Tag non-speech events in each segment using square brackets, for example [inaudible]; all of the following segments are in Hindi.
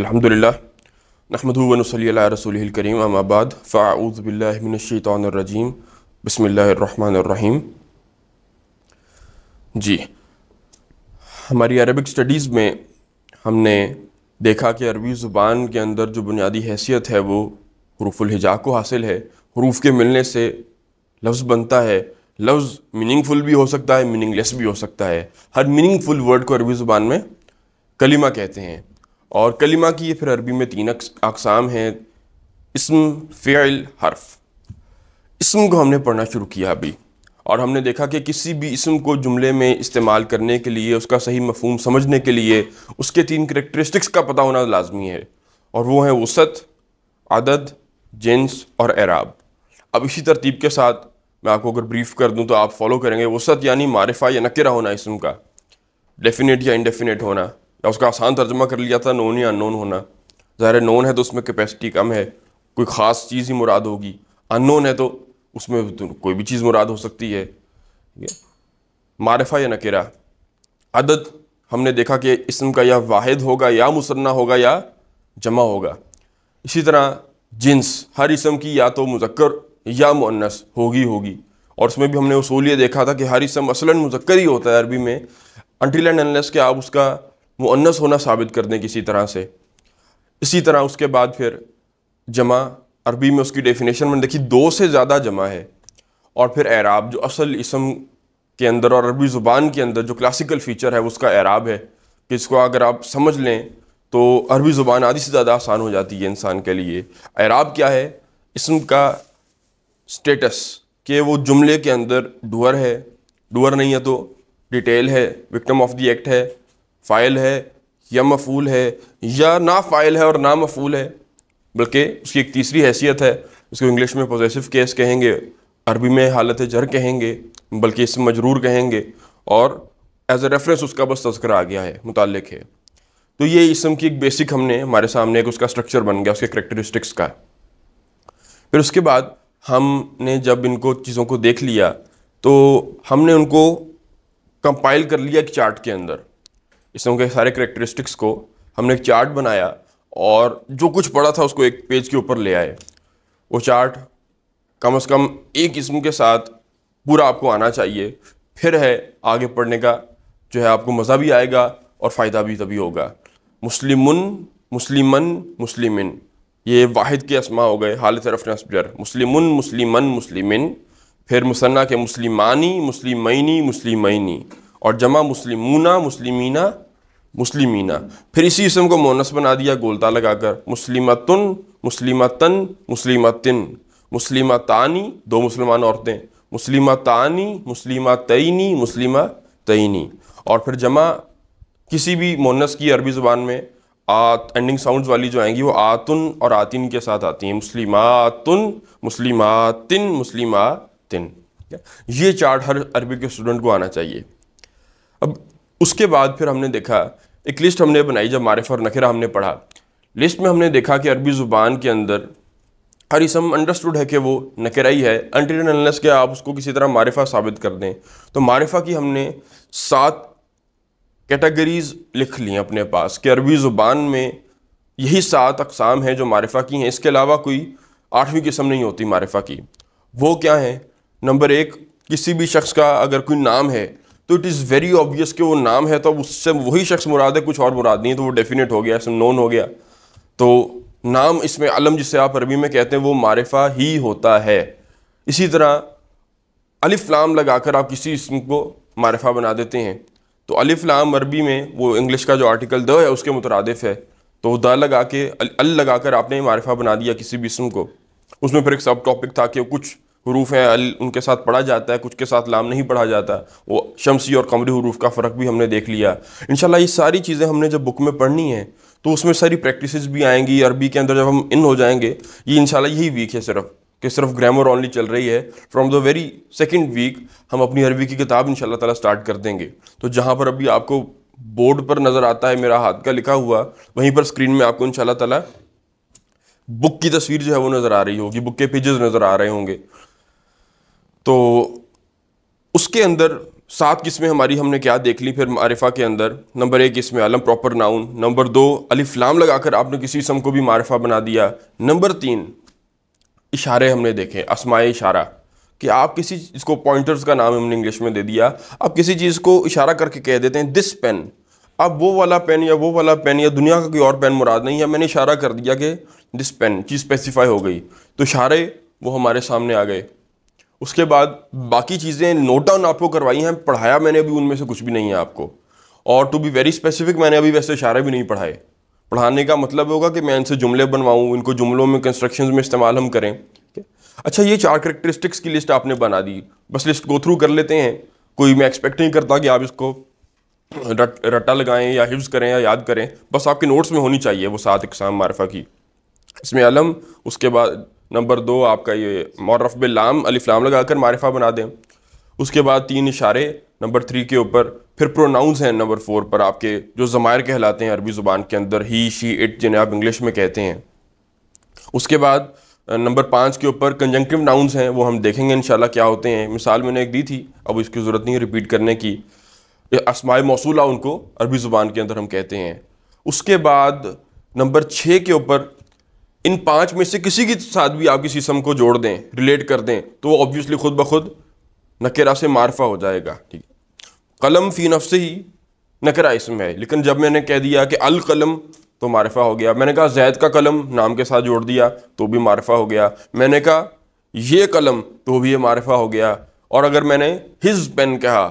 अलहमदिल्ला नहमदूनसली रसूल करीम अमाबाद फ़ाऊज़बिल्लिनशैतरजीम बसमीम जी हमारी अरबिक स्टडीज़ में हमने देखा कि अरबी ज़ुबान के अंदर जो बुनियादी हैसियत है वो हरूफुलहिजा को हासिल है हरूफ के मिलने से लफ्ज़ बनता है लफ्ज़ मीनिंगफुल भी हो सकता है मीनिंगलेस भी हो सकता है हर मीनिंगफुल वर्ड को अरबी ज़ुबान में कलीमा कहते हैं और कलिमा की ये फिर अरबी में तीन अकसाम हैं इसम फ़ेल हर्फ इसम को हमने पढ़ना शुरू किया अभी और हमने देखा कि किसी भी इसम को जुमले में इस्तेमाल करने के लिए उसका सही मफहम समझने के लिए उसके तीन करेक्टरिस्टिक्स का पता होना लाजमी है और वो हैं वसत आदद जेंस और एराब अब इसी तरतीब के साथ मैं आपको अगर ब्रीफ कर दूँ तो आप फॉलो करेंगे वसत यानी मारफा या नकरा होना इसम का डेफिनेट या इनडेफिनेट होना या उसका आसान तर्जमा कर लिया था नोन या अननोन होना ज़ाहिर नोन है तो उसमें कैपेसिटी कम है कोई ख़ास चीज़ ही मुराद होगी अननोन है तो उसमें तो कोई भी चीज़ मुराद हो सकती है मारफा या नकेरा अदद हमने देखा कि इसम का या वाद होगा या मुसन्ना होगा या जमा होगा इसी तरह जिन्स हर इसम की या तो मुजक्र या मुनस होगी होगी और उसमें भी हमने उसूल ये देखा था कि हर इसम असला मुजक्र ही होता है अरबी में अनटिल एंड के आप उसका मुन्नस होना साबित कर दें किसी तरह से इसी तरह उसके बाद फिर जमा अरबी में उसकी डेफिनेशन में देखी दो से ज़्यादा जमा है और फिर एराब जो असल इसम के अंदर और अरबी ज़ुबान के अंदर जो क्लासिकल फ़ीचर है उसका एराब है कि इसको अगर आप समझ लें तो अरबी ज़ुबान आधी से ज़्यादा आसान हो जाती है इंसान के लिए एराब क्या है इसम का स्टेटस कि वो जुमले के अंदर डुअर है डुअर नहीं है तो डिटेल है विक्टम ऑफ द एक्ट है फ़ाइल है या मफूल है या ना फ़ाइल है और ना मफूल है बल्कि उसकी एक तीसरी हैसियत है इसको इंग्लिश में पोजेसिव केस कहेंगे अरबी में हालत जर कहेंगे बल्कि इसमें मजरूर कहेंगे और एज ए रेफरेंस उसका बस तस्करा आ गया है मुतल है तो ये इसम की एक बेसिक हमने हमारे सामने एक उसका स्ट्रक्चर बन गया उसके करेक्टरिस्टिक्स का फिर उसके बाद हमने जब इनको चीज़ों को देख लिया तो हमने उनको कंपाइल कर लिया एक चार्ट के अंदर इसमें के सारे करेक्टरिस्टिक्स को हमने एक चार्ट बनाया और जो कुछ पड़ा था उसको एक पेज के ऊपर ले आए वो चार्ट कम से कम एक किस्म के साथ पूरा आपको आना चाहिए फिर है आगे पढ़ने का जो है आपको मज़ा भी आएगा और फ़ायदा भी तभी होगा मुस्लिम मुस्लिमन मुस्लिमिन ये वाहिद के असमा हो गए हाल तरफ नसजर मुस्लिम मुस्लिमन मुस्लिमिन फिर मुसन्ना के मुस्लिमानी मुस्लिमी मुस्लिमी और जमा मुस्लिमूना मुस्लिमीना मुस्लिमीना फिर इसी इसम को मोनस बना दिया गोलता लगाकर मुस्लिमतन मुस्लिमतन मुस्लिमतिन मुस्लिमतानी दो मुसलमान औरतें मुस्लिमतानी मुस्लिम तयनी मुस्लिमा तयनी और फिर जमा किसी भी मोनस की अरबी ज़ुबान में आत एंडिंग साउंड्स वाली जो आएंगी वो आतुन और आतिन के साथ आती हैं मुस्लिमातुन मुस्लिमातिन मुस्लिमातिन ये चार्ट हर अरबी के स्टूडेंट को आना चाहिए अब उसके बाद फिर हमने देखा एक लिस्ट हमने बनाई जब मारिफ और नखरा हमने पढ़ा लिस्ट में हमने देखा कि अरबी ज़ुबान के अंदर हर इसम अंडरस्टूड है कि वो ही है अनटेड के आप उसको किसी तरह मारिफा साबित कर दें तो मारिफा की हमने सात कैटेगरीज लिख ली हैं अपने पास कि अरबी ज़ुबान में यही सात अकसाम हैं जो मारिफा की हैं इसके अलावा कोई आठवीं किस्म नहीं होती मारिफा की वो क्या है नंबर एक किसी भी शख्स का अगर कोई नाम है तो इट इज़ वेरी ऑब्वियस कि वो नाम है तो उससे वही शख्स मुराद है कुछ और मुराद नहीं है तो वो डेफिनेट हो गया नोन हो गया तो नाम इसमें अलम जिसे आप अरबी में कहते हैं वो मारिफा ही होता है इसी तरह अलिफ लाम लगाकर आप किसी इसम को मारिफा बना देते हैं तो अलिफ लाम अरबी में वो इंग्लिश का जो आर्टिकल द है उसके मुतरदफ़ है तो द लगा के अल लगा कर आपने मारिफा बना दिया किसी भी इसम को उसमें फिर एक सब टॉपिक था कि कुछ हरूफ हैं अल उनके साथ पढ़ा जाता है कुछ के साथ लाम नहीं पढ़ा जाता वो शमसी और कमरी हरूफ का फ़र्क भी हमने देख लिया इन ये सारी चीज़ें हमने जब बुक में पढ़नी है तो उसमें सारी प्रैक्टिस भी आएंगी अरबी के अंदर जब हम इन हो जाएंगे ये इन यही वीक है सिर्फ कि सिर्फ ग्रामर ऑनली चल रही है from the very second week हम अपनी अरबी की किताब इन ताला स्टार्ट कर देंगे तो जहाँ पर अभी आपको बोर्ड पर नज़र आता है मेरा हाथ का लिखा हुआ वहीं पर स्क्रीन में आपको इन ताला बुक की तस्वीर जो है वो नज़र आ रही होगी बुक के पेजेस नज़र आ रहे होंगे तो उसके अंदर सात किस्में हमारी हमने क्या देख ली फिर मारिफा के अंदर नंबर एक इसमें अलम प्रॉपर नाउन नंबर दो अलिफ्लाम लगाकर आपने किसी इसम को भी मारिफा बना दिया नंबर तीन इशारे हमने देखे असमाय इशारा कि आप किसी इसको पॉइंटर्स का नाम हमने इंग्लिश में दे दिया आप किसी चीज़ को इशारा करके कह देते हैं दिस पेन अब वो वाला पेन या वो वाला पेन या दुनिया का कोई और पेन मुराद नहीं है मैंने इशारा कर दिया कि दिस पेन चीज़ स्पेसिफाई हो गई तो इशारे वो हमारे सामने आ गए उसके बाद बाकी चीज़ें नोट डाउन आपको करवाई हैं पढ़ाया मैंने अभी उनमें से कुछ भी नहीं है आपको और टू बी वेरी स्पेसिफिक मैंने अभी वैसे इशारे भी नहीं पढ़ाए पढ़ाने का मतलब होगा कि मैं इनसे जुमले बनवाऊँ इनको जुमलों में कंस्ट्रक्शन में इस्तेमाल हम करें अच्छा ये चार करेक्टरिस्टिक्स की लिस्ट आपने बना दी बस लिस्ट गो थ्रू कर लेते हैं कोई मैं एक्सपेक्ट नहीं करता कि आप इसको रट रट्टा लगाएं या हिफ्ज करें या याद करें बस आपके नोट्स में होनी चाहिए वो सात इकसाम मारफा की इसमें अलम उसके बाद नंबर दो आपका ये मौरफ बिल्लाम अलिफ्लाम लगा कर मारिफा बना दें उसके बाद तीन इशारे नंबर थ्री के ऊपर फिर प्रोनाउंस हैं नंबर फोर पर आपके जो ज़मायर कहलाते हैं अरबी ज़ुबान के अंदर ही शी इट जिन्हें आप इंग्लिश में कहते हैं उसके बाद नंबर पाँच के ऊपर कंजंक्टिव नाउन्स हैं वो हम देखेंगे इंशाल्लाह क्या होते हैं मिसाल मैंने एक दी थी अब इसकी ज़रूरत नहीं है रिपीट करने की असमाय मौसूला उनको अरबी ज़ुबान के अंदर हम कहते हैं उसके बाद नंबर छः के ऊपर इन पांच में से किसी के साथ भी आप किसी सम को जोड़ दें रिलेट कर दें तो ऑब्वियसली खुद ब खुद नकेरा से मारफा हो जाएगा ठीक कलम फ़ी नफ से ही नकरा इसम है लेकिन जब मैंने कह दिया कि अल कलम तो मारफा हो गया मैंने कहा जैद का कलम नाम के साथ जोड़ दिया तो भी मारफा हो गया मैंने कहा यह कलम तो भी ये मारफा हो गया और अगर मैंने हिज पेन कहा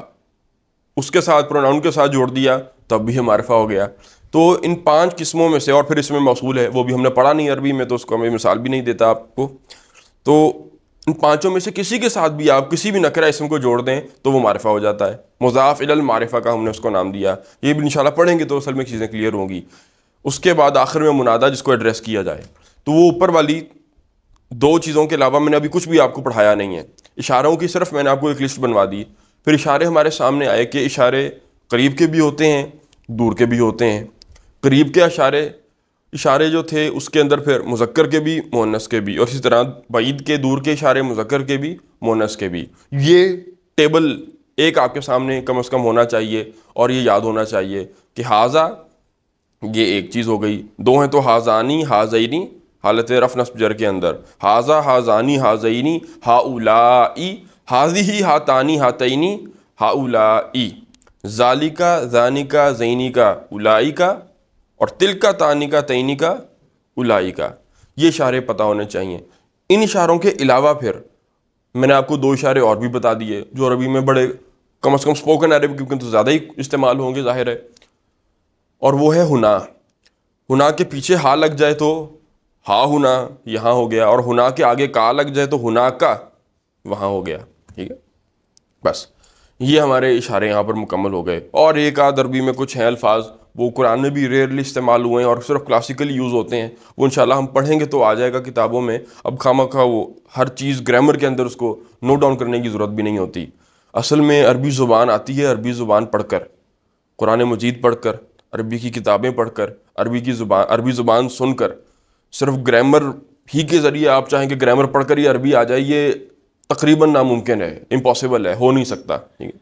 उसके साथ प्रोनाउन के साथ जोड़ दिया तब भी ये मारफा हो गया तो इन पांच किस्मों में से और फिर इसमें मौसूल है वो भी हमने पढ़ा नहीं अरबी में तो उसको हमें मिसाल भी नहीं देता आपको तो इन पांचों में से किसी के साथ भी आप किसी भी नकरा इसम को जोड़ दें तो वो मारफा हो जाता है मुजाफ मारफा का हमने उसको नाम दिया ये भी शाला पढ़ेंगे तो असल में चीज़ें क्लियर होंगी उसके बाद आखिर में मुनादा जिसको एड्रेस किया जाए तो वो ऊपर वाली दो चीज़ों के अलावा मैंने अभी कुछ भी आपको पढ़ाया नहीं है इशारों की सिर्फ मैंने आपको एक लिस्ट बनवा दी फिर इशारे हमारे सामने आए कि इशारे करीब के भी होते हैं दूर के भी होते हैं करीब के अशारे इशारे जो थे उसके अंदर फिर मुजक्र के भी मोनस के भी और इसी तरह बईद के दूर के इशारे मुजक्र के भी मोनस के भी ये टेबल एक आपके सामने कम अज़ कम होना चाहिए और ये याद होना चाहिए कि हाजा ये एक चीज़ हो गई दो हैं तो हाजानी हाजईनी हालत रफ नस्ब जर के अंदर हाजा हाजानी हा हाउलाई हाजी ही हातानी हा हाउलाई जालिका जानिका जैनी का उलाई का और तिल का तानी का तयनी का उलाई का ये इशारे पता होने चाहिए इन इशारों के अलावा फिर मैंने आपको दो इशारे और भी बता दिए जो अरबी में बड़े कम अज़ कम स्पोकन अरबी क्योंकि तो ज़्यादा ही इस्तेमाल होंगे ज़ाहिर है और वो है हुना हुना के पीछे हा लग जाए तो हा हुना यहाँ हो गया और हुना के आगे का लग जाए तो हुना का वहाँ हो गया ठीक है बस ये हमारे इशारे यहाँ पर मुकम्मल हो गए और एक आध अरबी में कुछ हैं अल्फाज वो कुरान में भी रेयरली इस्तेमाल हुए हैं और सिर्फ क्लासिकली यूज़ होते हैं वो इन हम पढ़ेंगे तो आ जाएगा किताबों में अब खामा खा वो हर चीज़ ग्रामर के अंदर उसको नोट डाउन करने की ज़रूरत भी नहीं होती असल में अरबी ज़ुबान आती है अरबी ज़ुबान पढ़कर कुरान मजीद पढ़कर अरबी की किताबें पढ़कर अरबी की ज़ुबान अरबी ज़ुबान सुनकर सिर्फ ग्रामर ही के ज़रिए आप चाहें कि ग्रामर पढ़कर ही अरबी आ जाए ये तकरीबन नामुमकिन है इम्पॉसिबल है हो नहीं सकता ठीक है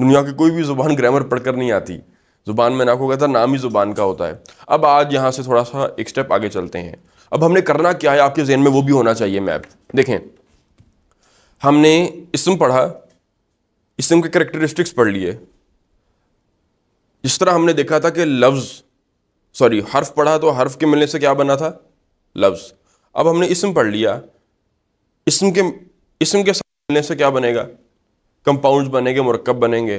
दुनिया की कोई भी ज़ुबान ग्रामर पढ़कर नहीं आती ज़ुबान में ना को कहता नाम ही ज़ुबान का होता है अब आज यहाँ से थोड़ा सा एक स्टेप आगे चलते हैं अब हमने करना क्या है आपके जहन में वो भी होना चाहिए मैप देखें हमने इसम पढ़ा इसम के करेक्टरिस्टिक्स पढ़ लिए जिस तरह हमने देखा था कि लफ्ज़ सॉरी हर्फ पढ़ा तो हर्फ के मिलने से क्या बना था लफ्ज़ अब हमने इसम पढ़ लिया इसम के इसम के साथ मिलने से क्या बनेगा कंपाउंड्स बनेंगे मरकब बनेंगे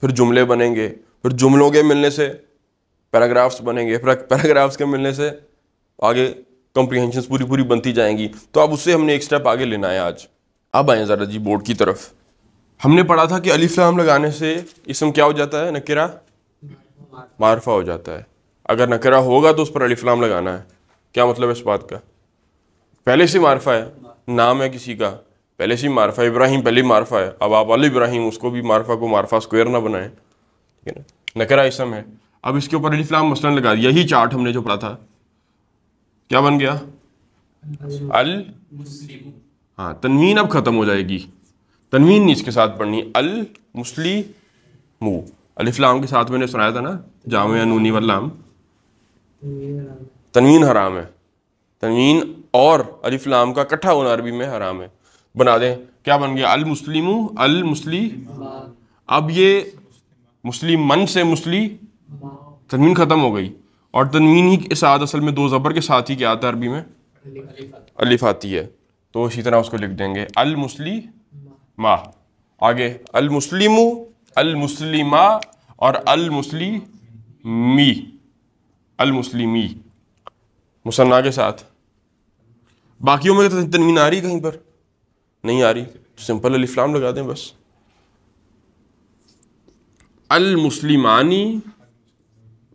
फिर जुमले बनेंगे फिर जुमलों के मिलने से पैराग्राफ्स बनेंगे पैराग्राफ्स के मिलने से आगे कॉम्प्रिहेंशंस पूरी पूरी बनती जाएंगी तो अब उससे हमने एक स्टेप आगे लेना है आज अब आए ज़रा जी बोर्ड की तरफ हमने पढ़ा था कि अलीफ्लाम लगाने से इसम क्या हो जाता है नकेरा मारफा हो जाता है अगर नकरा होगा तो उस पर अलीफ्लाम लगाना है क्या मतलब है इस बात का पहले से मारफा है नाम है किसी का पहले से मारफा इब्राहिम पहले मारफा है अब आप अल इब्राहिम उसको भी मारफा को मारफा स्क्वायर ना बनाएं नकरा इसम है अब इसके ऊपर अलिफ्लाम मसलन लगा यही चार्ट हमने जो पढ़ा था क्या बन गया अल हाँ तनवीन अब ख़त्म हो जाएगी तनवीन नहीं इसके साथ पढ़नी अल मुस्ली मु अलिफ्लाम के साथ मैंने सुनाया था ना जाम नूनी वल्लाम तनवीन हराम है तनवीन और अलीफ्लाम का इकट्ठा होना अरबी में हराम है बना दें क्या बन गया अल मुस्लिम अल मुस्ली अब ये मुस्लिम मन से मुस्लिम तनवीन ख़त्म हो गई और तनवीन ही के साथ असल में दो ज़बर के साथ ही क्या आता है अरबी में अलिफ आती है तो इसी तरह उसको लिख देंगे मुस्लिम मा आगे अल अलमुसलिमा और मुस्लिम मी अलमुसलिमी मुसन्ना के साथ बाकियों में तो तनवीन आ रही कहीं पर नहीं आ रही सिंपल अलिफ्लाम लगा दें बस अलमुसलिमानी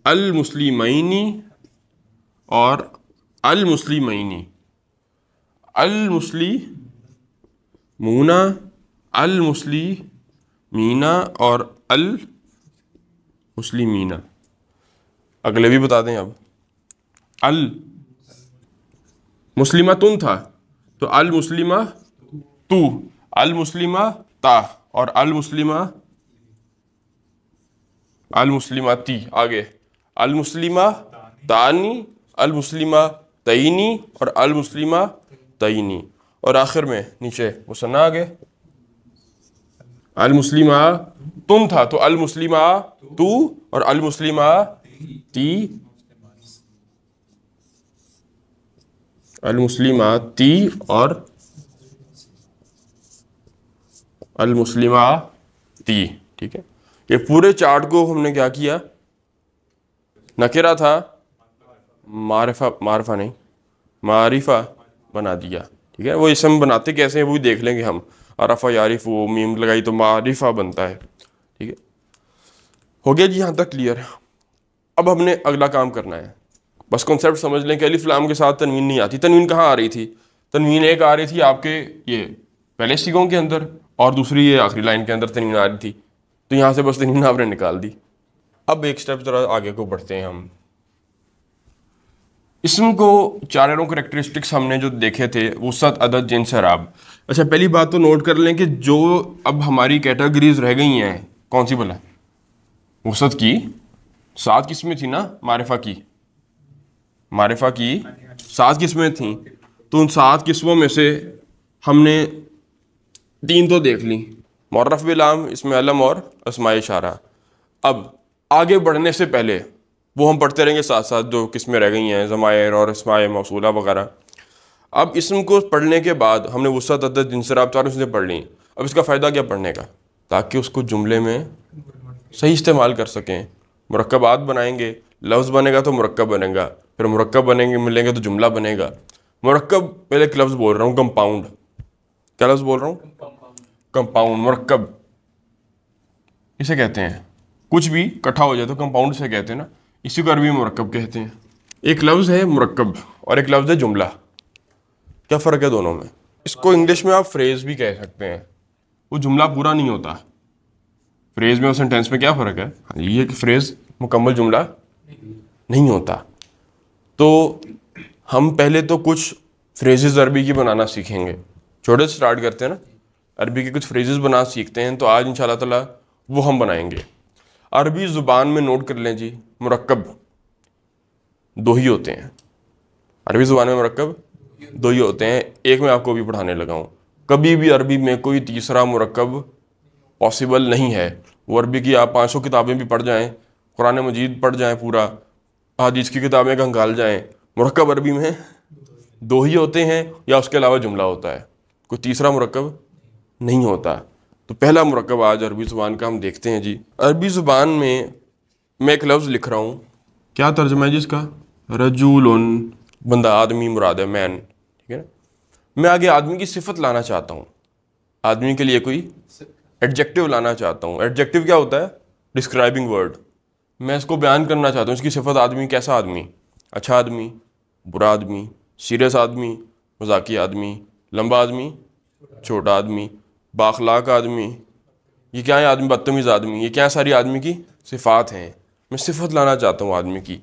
अलमुसलिमैनी और अलमुसलिमैनी अलमुसली मूना अलमुसली मीना और अल मीना अगले भी बता दें अब अल मुस्लिमा तुम था तो अल मुस्लिमा तू अल मुस्लिमा ता और अल मुस्लिमा अलमुसलिमाती आगे अलमुसलिमा तानी अलमुसलिमा तयनी और अलमुसलिमा तयनी और आखिर में नीचे मुसन्ना आगे अलमुसलिमा तुम था तो अलमुसलिमा तू और अलमुसलिमा ती अलमुसलिमा ती और अलमुसलिमा ती ठीक है ये पूरे चार्ट को हमने क्या किया नकेरा था मारफा मारफा नहीं मारिफा बना दिया ठीक है वो इसम बनाते कैसे हैं वो देख लेंगे हम अरफा यारिफ वो मीम लगाई तो मारिफा बनता है ठीक है हो गया जी यहाँ तक क्लियर अब हमने अगला काम करना है बस कॉन्सेप्ट समझ लें कि अली फ्लाम के साथ तनवीन नहीं आती तनवीन कहाँ आ रही थी तनवीन एक आ रही थी आपके ये पहले सिगों के अंदर और दूसरी ये आखिरी लाइन के अंदर तनवीन आ रही थी तो यहाँ से बस तीन आपने निकाल दी अब एक स्टेप ज़रा आगे को बढ़ते हैं हम इसम को चारों करेक्टरिस्टिक्स हमने जो देखे थे सत अदद जिन शराब अच्छा पहली बात तो नोट कर लें कि जो अब हमारी कैटेगरीज रह गई हैं कौन सी बोला वसत की सात किस्में थी ना मारिफा की मारिफा की सात किस्में थी तो उन सात किस्मों में से हमने तीन तो देख ली मौरफ बिलाम इसमें अलम और असमाय इशारा अब आगे बढ़ने से पहले वो हम पढ़ते रहेंगे साथ साथ जो किस्में रह गई हैं ज़मायर और इसमाय मौसूला वगैरह अब इसम को पढ़ने के बाद हमने वसत अदद जिनसर आप चारों चीज़ें पढ़ ली अब इसका फ़ायदा क्या पढ़ने का ताकि उसको जुमले में सही इस्तेमाल कर सकें मरकबात बनाएंगे लफ्ज़ बनेगा तो मरकब बनेगा फिर मरकब बनेंगे मिलेंगे तो जुमला बनेगा मरकब पहले एक लफ्ज़ बोल रहा हूँ कंपाउंड क्या लफ्ज़ बोल रहा हूँ कंपाउंड मरकब इसे कहते हैं कुछ भी इकट्ठा हो जाए तो कंपाउंड से कहते हैं ना इसी को अरबी में मरकब कहते हैं एक लफ्ज़ है मरकब और एक लफ्ज़ है जुमला क्या फ़र्क है दोनों में इसको इंग्लिश में आप फ्रेज़ भी कह सकते हैं वो जुमला पूरा नहीं होता फ्रेज़ में और सेंटेंस में क्या फ़र्क है हाँ, ये कि फ्रेज़ मुकम्मल जुमला नहीं होता तो हम पहले तो कुछ फ्रेजेज अरबी की बनाना सीखेंगे छोटे से स्टार्ट करते हैं ना अरबी के कुछ फ्रेजेस बना सीखते हैं तो आज इन ताला वो हम बनाएंगे अरबी ज़ुबान में नोट कर लें जी मरकब दो ही होते हैं अरबी ज़ुबान में मरकब दो ही होते हैं एक मैं आपको भी पढ़ाने लगा हूँ कभी भी अरबी में कोई तीसरा मरकब पॉसिबल नहीं है वो अरबी की आप पाँच सौ किताबें भी पढ़ जाएँ कुरान मजीद पढ़ जाएँ पूरा हदीज़ की किताबें घंघाल जाएँ मरकब अरबी में दो ही होते हैं या उसके अलावा जुमला होता है कोई तीसरा मरकब नहीं होता तो पहला मरकब आज अरबी ज़ुबान का हम देखते हैं जी अरबी ज़ुबान में मैं एक लफ्ज़ लिख रहा हूँ क्या तर्जमा है जिसका रजूल बंदा आदमी मुराद है मैन ठीक है ना मैं आगे आदमी की सिफत लाना चाहता हूँ आदमी के लिए कोई एडजेक्टिव लाना चाहता हूँ एडजेक्टिव क्या होता है डिस्क्राइबिंग वर्ड मैं इसको बयान करना चाहता हूँ इसकी सिफत आदमी कैसा आदमी अच्छा आदमी बुरा आदमी सीरियस आदमी मजाकी आदमी लंबा आदमी छोटा आदमी बाखलाक आदमी ये क्या है आदमी बदतमीज़ आदमी ये क्या सारी आदमी की सिफ़ात हैं मैं सिफत लाना चाहता हूँ आदमी की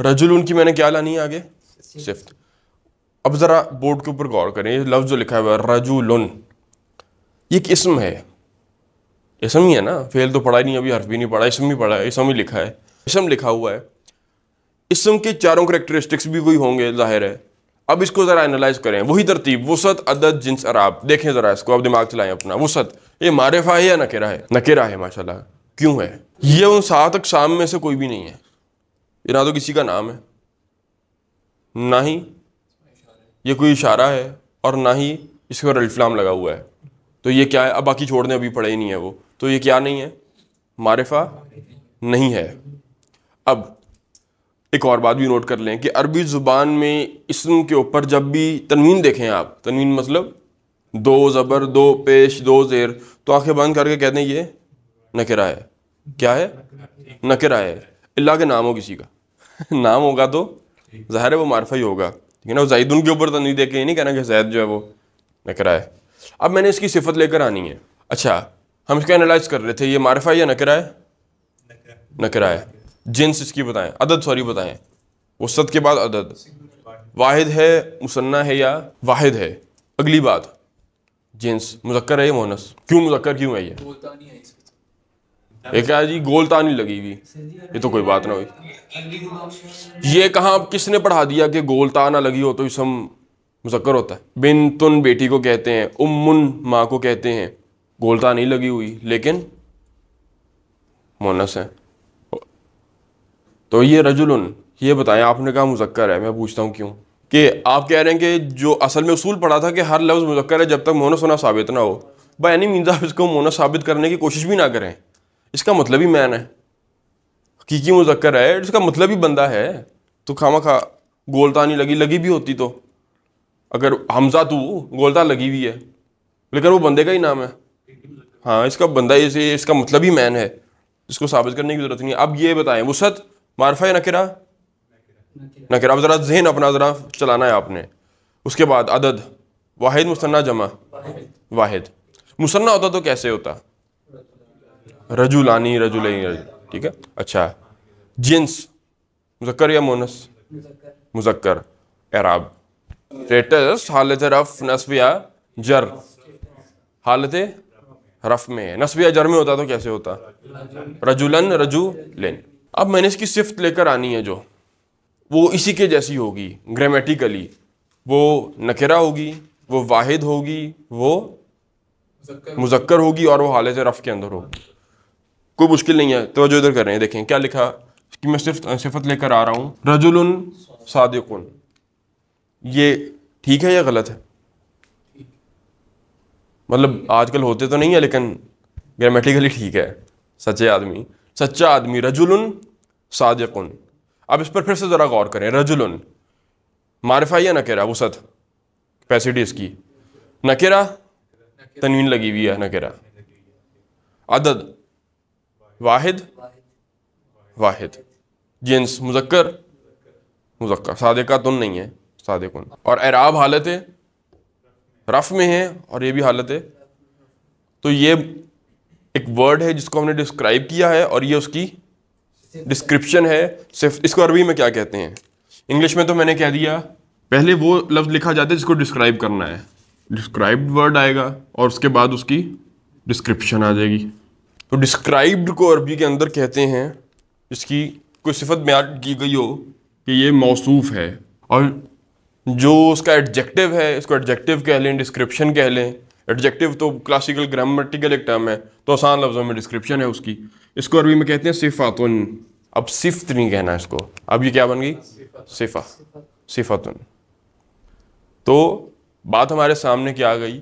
रजुल उनकी मैंने क्या लानी है आगे सिफत अब ज़रा बोर्ड के ऊपर गौर करें ये लफ्ज़ लिखा हुआ है रजुल ये एक इसम है इसम ही है ना फेल तो पढ़ा ही नहीं अभी हर्फ भी नहीं पढ़ा इसम ही पढ़ा है इसम ही लिखा है इसम लिखा हुआ है इसम के चारों करेक्टरिस्टिक्स भी कोई होंगे जाहिर है अब इसको ज़रा एनालाइज करें वही तरतीब वसत अदद जिन्स अराब देखें ज़रा इसको अब दिमाग चलाएं अपना वसत ये मारेफा है या नकेरा है नकेरा है माशाल्लाह क्यों है ये उन सात अकसाम में से कोई भी नहीं है ये ना तो किसी का नाम है ना ही ये कोई इशारा है और ना ही इसके ऊपर अल्फलाम लगा हुआ है तो ये क्या है अब बाकी छोड़ने अभी पड़े ही नहीं है वो तो ये क्या नहीं है मारेफा नहीं है अब एक और बात भी नोट कर लें कि अरबी ज़ुबान में इसम के ऊपर जब भी तनवीन देखें आप तनवीन मतलब दो ज़बर दो पेश दो ज़ेर तो आंखें बंद करके कहते हैं ये नकरा है क्या है नकरा है अल्लाह के नाम हो किसी का [laughs] नाम होगा तो ज़ाहिर है वो मारफा ही होगा ठीक है ना जैदुन के ऊपर तनवीन देख ये नहीं कहना कि जैद जो है वो नकरा है अब मैंने इसकी सिफत लेकर आनी है अच्छा हम इसको एनालाइज कर रहे थे ये मारफा या नकरा है नकरा है जिन्स इसकी बताएं अदद सॉरी बताएं वसत के बाद अदद वाहिद है मुसन्ना है या वाहिद है अगली बात जिन्स मुजक्कर है मोहनस क्यों मुजक्कर क्यों है ये एक जी तानी लगी हुई ये तो कोई बात ना हुई ये कहाँ किसने पढ़ा दिया कि ताना लगी हो तो इसम मुजक्कर होता है बिन तुन बेटी को कहते हैं उमुन माँ को कहते हैं गोलता नहीं लगी हुई लेकिन मोनस है तो ये रजुलन ये बताएं आपने कहा मुजक्कर है मैं पूछता हूँ क्यों कि आप कह रहे हैं कि जो असल में उसूल पढ़ा था कि हर लफ्ज़ मुजक्कर है जब तक मोनस होना साबित ना हो बाई एनी मीन्स आप इसको मोनस साबित करने की कोशिश भी ना करें इसका मतलब ही मैन है हकीकी मुजक्कर है इसका मतलब ही बंदा है तो खामा खा गोलता नहीं लगी लगी भी होती तो अगर हमजा तू गोलता लगी हुई है लेकिन वो बंदे का ही नाम है हाँ इसका बंदा इसे इसका मतलब ही मैन है इसको साबित करने की ज़रूरत नहीं अब ये बताएं वसत मारफा या नकरा नकरा अब ज़रा जहन अपना ज़रा चलाना है आपने उसके बाद अदद वाहिद मुसन्ना जमा वाहिद मुसन्ना होता तो कैसे होता रजुलानी रजुल ठीक है अच्छा जिन्स मुजक्कर या मोनस मुजक्कर एराब स्टेटस हालत रफ नस्ब जर हालत रफ में नस्बिया जर में होता तो कैसे होता रजुलन रजू लेन अब मैंने इसकी सिफ्त लेकर आनी है जो वो इसी के जैसी होगी ग्रामेटिकली वो नखेरा होगी वो वाहिद होगी वो मुजक्कर होगी और वो हालत रफ़ के अंदर होगी कोई मुश्किल नहीं है तो इधर कर रहे हैं देखें क्या लिखा कि मैं सिर्फ सिफत लेकर आ रहा हूँ रजुल सादिकुन ये ठीक है या गलत है मतलब आजकल होते तो नहीं है लेकिन ग्रामेटिकली ठीक है सच्चे आदमी सच्चा आदमी रजुलन सादकुन अब इस पर फिर से ज़रा गौर करें रजुलन मारफा या नकेरा वसत कैपेसिटी इसकी नकेरा तनवीन लगी हुई है नकेरा अदद वाहिद वाहिद जेंस मुजक्कर मुजक्कर सादिका तुन नहीं है सादिकुन और एराब हालत रफ़ में है और ये भी हालत है तो ये एक वर्ड है जिसको हमने डिस्क्राइब किया है और ये उसकी डिस्क्रिप्शन है सिर्फ इसको अरबी में क्या कहते हैं इंग्लिश में तो मैंने कह दिया पहले वो लफ्ज़ लिखा जाता है जिसको डिस्क्राइब करना है डिस्क्राइब्ड वर्ड आएगा और उसके बाद उसकी डिस्क्रिप्शन आ जाएगी तो डिस्क्राइब्ड को अरबी के अंदर कहते हैं इसकी कोई सिफत मैद की गई हो कि ये मौसूफ़ है और जो उसका एडजेक्टिव है इसको एडजेक्टिव कह लें डिस्क्रिप्शन कह लें एडजेक्टिव तो क्लासिकल ग्रामेटिकल एक टर्म है तो आसान लफ्ज़ों में डिस्क्रिप्शन है उसकी इसको अरबी में कहते हैं सिफ़ातुन अब सिफ्त नहीं कहना इसको अब ये क्या बन गई सिफ़ा सिफ़ातुन तो बात हमारे सामने क्या आ गई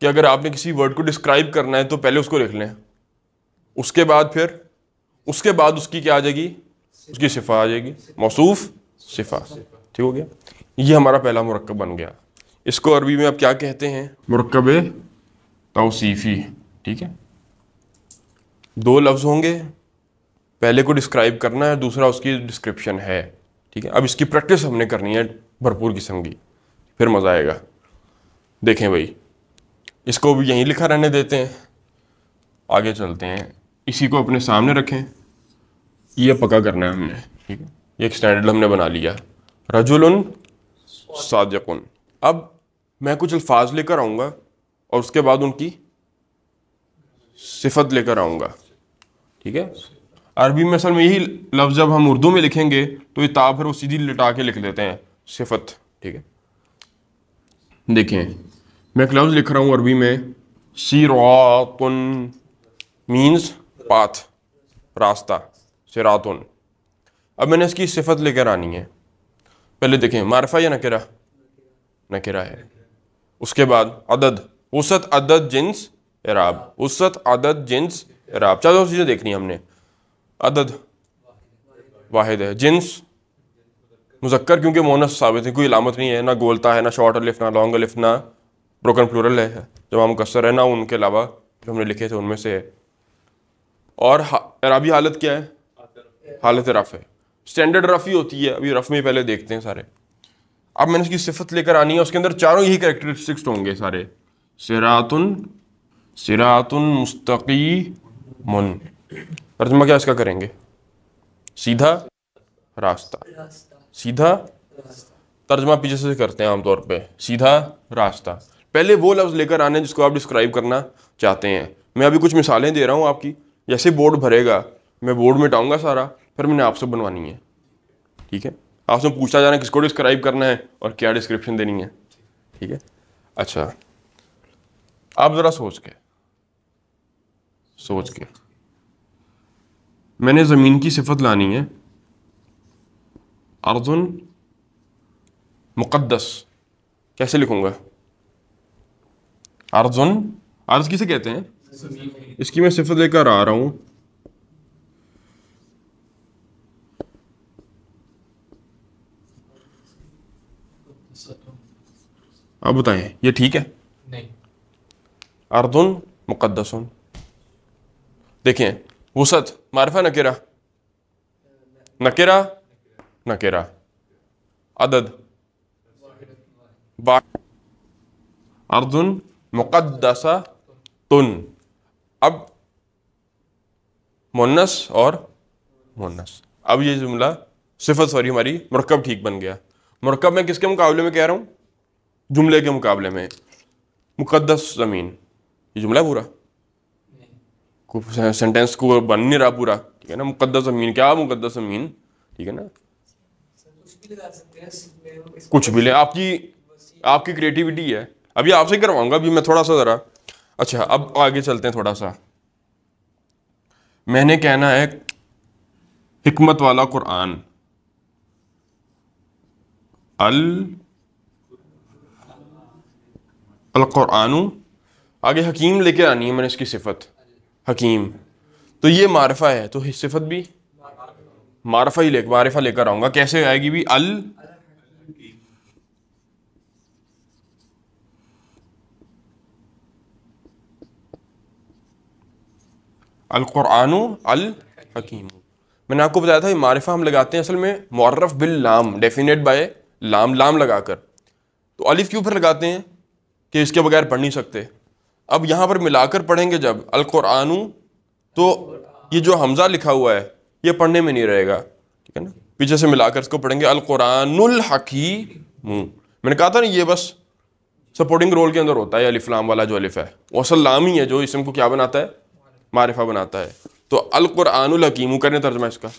कि अगर आपने किसी वर्ड को डिस्क्राइब करना है तो पहले उसको लिख लें उसके बाद फिर उसके बाद उसकी क्या आ जाएगी उसकी सिफ़ा आ जाएगी मौसूफ़ सिफ़ा ठीक हो गया ये हमारा पहला मुरक्कब बन गया इसको अरबी में आप क्या कहते हैं मरकब तोसीफ़ी ठीक है दो लफ्ज़ होंगे पहले को डिस्क्राइब करना है दूसरा उसकी डिस्क्रिप्शन है ठीक है अब इसकी प्रैक्टिस हमने करनी है भरपूर किस्म की फिर मज़ा आएगा देखें भाई इसको भी यहीं लिखा रहने देते हैं आगे चलते हैं इसी को अपने सामने रखें ये पक्का करना है हमने ठीक है ये एक स्टैंडर्ड हमने बना लिया रजुल साद अब मैं कुछ अल्फाज लेकर आऊँगा और उसके बाद उनकी सिफत लेकर आऊँगा ठीक है अरबी में असल में यही लफ्ज़ जब हम उर्दू में लिखेंगे तो ये ताब फिर वो सीधी लिटा के लिख लेते हैं सिफत ठीक है देखें मैं एक लफ्ज़ लिख रहा हूँ अरबी में सिरातुन मीन्स पाथ रास्ता सिरातुन अब मैंने इसकी सिफत लेकर आनी है पहले देखें मारफा या नकेरा नकेरा है उसके बाद अदद उसत अदद जिन्स इराब उसत अदद जिन्स इराब चारों चीज़ें देखनी हमने अदद वाहिद है जिन्स मुजक्कर क्योंकि मोनस साबित है कोई इलामत नहीं है ना गोलता है ना शॉर्ट अलिफ ना लॉन्ग अलिफ ना ब्रोकन प्लूरल है हम मुकसर है ना उनके अलावा जो हमने लिखे थे उनमें से है और हा, हालत क्या है हालत रफ़ है स्टैंडर्ड रफ़ ही होती है अभी रफ़ में पहले देखते हैं सारे अब मैंने इसकी सिफत लेकर आनी है उसके अंदर चारों यही करेक्टरिस्टिक्स होंगे सारे सिरातुन सिरातुन मुस्तकी मुन तर्जमा क्या इसका करेंगे सीधा रास्ता सीधा तर्जमा पीछे से करते हैं आमतौर पे सीधा रास्ता पहले वो लफ्ज़ लेकर आने जिसको आप डिस्क्राइब करना चाहते हैं मैं अभी कुछ मिसालें दे रहा हूँ आपकी जैसे बोर्ड भरेगा मैं बोर्ड में टाऊँगा सारा फिर मैंने आपसे बनवानी है ठीक है आपसे पूछा जाना किसको डिस्क्राइब करना है और क्या डिस्क्रिप्शन देनी है ठीक है अच्छा आप ज़रा सोच के सोच के मैंने ज़मीन की सिफत लानी है अर्जुन मुक़दस कैसे लिखूंगा अर्जुन अर्ज किसे कहते हैं इसकी मैं सिफत लेकर आ रहा हूं आप बताएं ये ठीक है अर्दन मुकदसन देखिए वसत मारफा नकेरा नकेरा नकेरा अदद अर्दन मुकदसा तुन अब मुन्नस और मुन्नस अब ये जुमला सिफत सॉरी हमारी मरकब ठीक बन गया मरकब मैं किसके मुकाबले में कह रहा हूँ जुमले के मुकाबले में मुकदस ज़मीन ये जुमला है पूरा सेंटेंस को बन नहीं रहा पूरा ठीक है ना मुकदस अमीन क्या मुकदस अमीन ठीक है ना कुछ भी ले आपकी आपकी क्रिएटिविटी है अभी आपसे करवाऊंगा अभी मैं थोड़ा सा ज़रा अच्छा अब आगे चलते हैं थोड़ा सा मैंने कहना है हिकमत वाला कुरान अल अल कुरानू आगे हकीम लेके आनी है मैंने इसकी सिफत हकीम तो ये मारफा है तो सिफत भी मारफा ही ले मारफा लेकर आऊंगा कैसे आएगी भी अल अल कुरान अल हकीम मैंने आपको बताया था मारिफा हम लगाते हैं असल में मर्रफ बिल लाम डेफिनेट बाय लाम लाम लगाकर तो अलिफ के ऊपर लगाते हैं कि इसके बगैर पढ़ नहीं सकते अब यहाँ पर मिलाकर पढ़ेंगे जब अलकुरानू तो ये जो हमज़ा लिखा हुआ है ये पढ़ने में नहीं रहेगा ठीक है ना पीछे से मिलाकर इसको पढ़ेंगे अलकुरानुल हकीम मैंने कहा था ना ये बस सपोर्टिंग रोल के अंदर होता है अलिफ्लाम वाला जो अलिफ है ही है जो इसम को क्या बनाता है मारिफा बनाता है तो अलकुरानुल हकीम करने तर्जमा इसका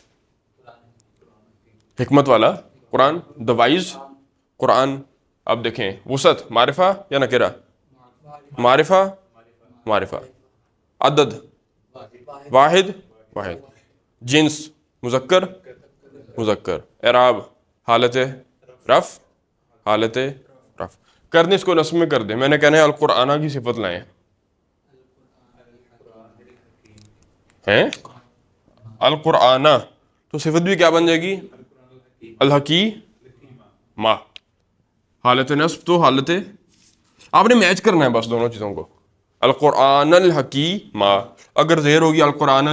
हमत वाला कुरान द वाइज कुरान अब देखें वसत मारिफा या नकेरा मारिफा मारिफा अदद वाहिद वाहिद जिन्स मुजक्कर मुजक्कर एराब हालत रफ़ हालत रफ़ करने इसको नस्म में कर दे मैंने कहना है अलकुराना की सिफत लाए हैं अलकुराना तो सिफत भी क्या बन जाएगी अलहकी माँ हालत नस्ब तो हालत आपने मैच करना है बस दोनों चीज़ों को अलकुरान मा अगर जेर होगी अलकुरान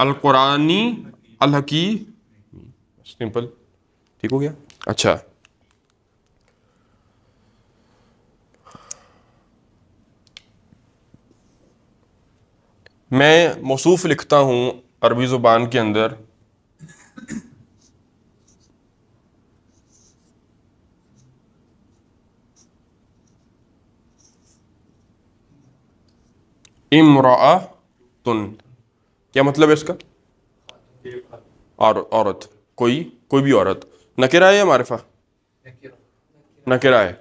अलकुरानी अलहकी सिंपल ठीक हो गया अच्छा मैं मौसूफ़ लिखता हूँ अरबी ज़ुबान के अंदर इमरा तुन क्या मतलब है इसका और, औरत कोई कोई भी औरत नकेरा है या मारिफा नकेरा है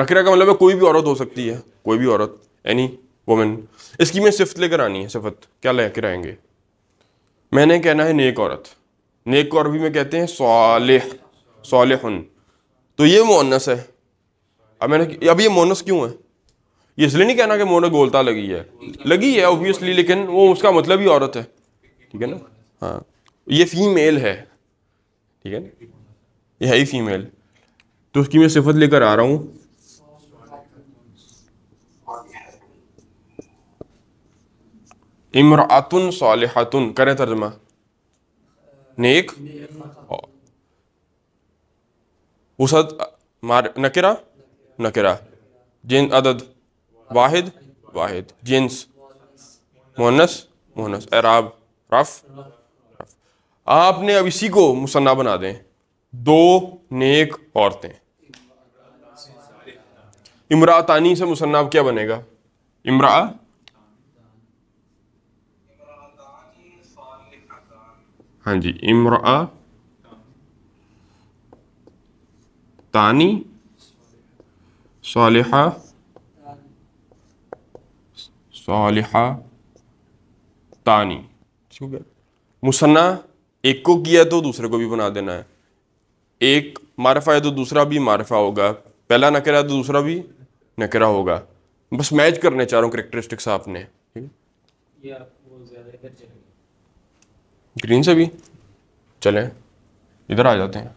नकेरा का मतलब है कोई भी औरत हो सकती है कोई भी औरत एनी वुमेन इसकी मैं सिफत लेकर आनी है सिफत क्या ले कर आएंगे मैंने कहना है नेक औरत नेक को अरबी में कहते हैं सालह सालहन तो ये मोनस है अब मैंने अब ये मोनस क्यों है ये इसलिए नहीं कहना कि मुंह गोलता लगी है लगी है ऑब्वियसली लेकिन वो उसका मतलब ही औरत है ठीक है ना हाँ ये फीमेल है ठीक है ना ये है ही फीमेल तो उसकी मैं सिफत लेकर आ रहा हूँ इमरातुन सालहतुन करें तर्जमा नेक उसद मार नकरा नकरा जिन अदद वाहिद वाहिद जिन्स मोहनस मोहनस एराब रफ रफ आपने अब इसी को मुसन्ना बना दें दो नेक औरतें इमरातानी से मुसन्ना क्या बनेगा इमरा हाँ जी इमरा तानी सालिहा सालिहा तानी ठीक है मुसन्ना एक को किया तो दूसरे को भी बना देना है एक मारफा है तो दूसरा भी मारफा होगा पहला नकरा है तो दूसरा भी नकरा होगा बस मैच करने चारों करेक्टरिस्टिक्स आपने ठीक है ग्रीन से भी चलें इधर आ जाते हैं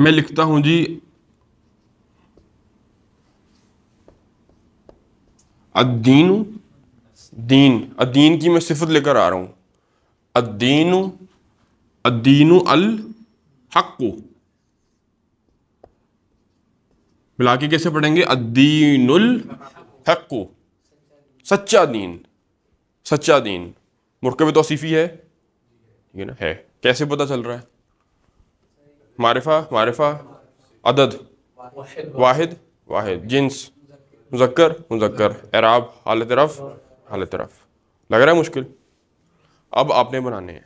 मैं लिखता हूं जी अद्दीन दीन अदीन की मैं सिफत लेकर आ रहा हूं अद्दीन अदीन अल हक्को मिला के कैसे पढ़ेंगे उल हक्को सच्चा दीन सच्चा दीन मुरकब तोसीफ़ी है ठीक है ना है कैसे पता चल रहा है मारिफा मारिफा अदद वाहिद वाहिद जिन्स मुजक्कर मुजक्कर एराब हाल तरफ हाल तरफ लग रहा है मुश्किल अब आपने बनाने हैं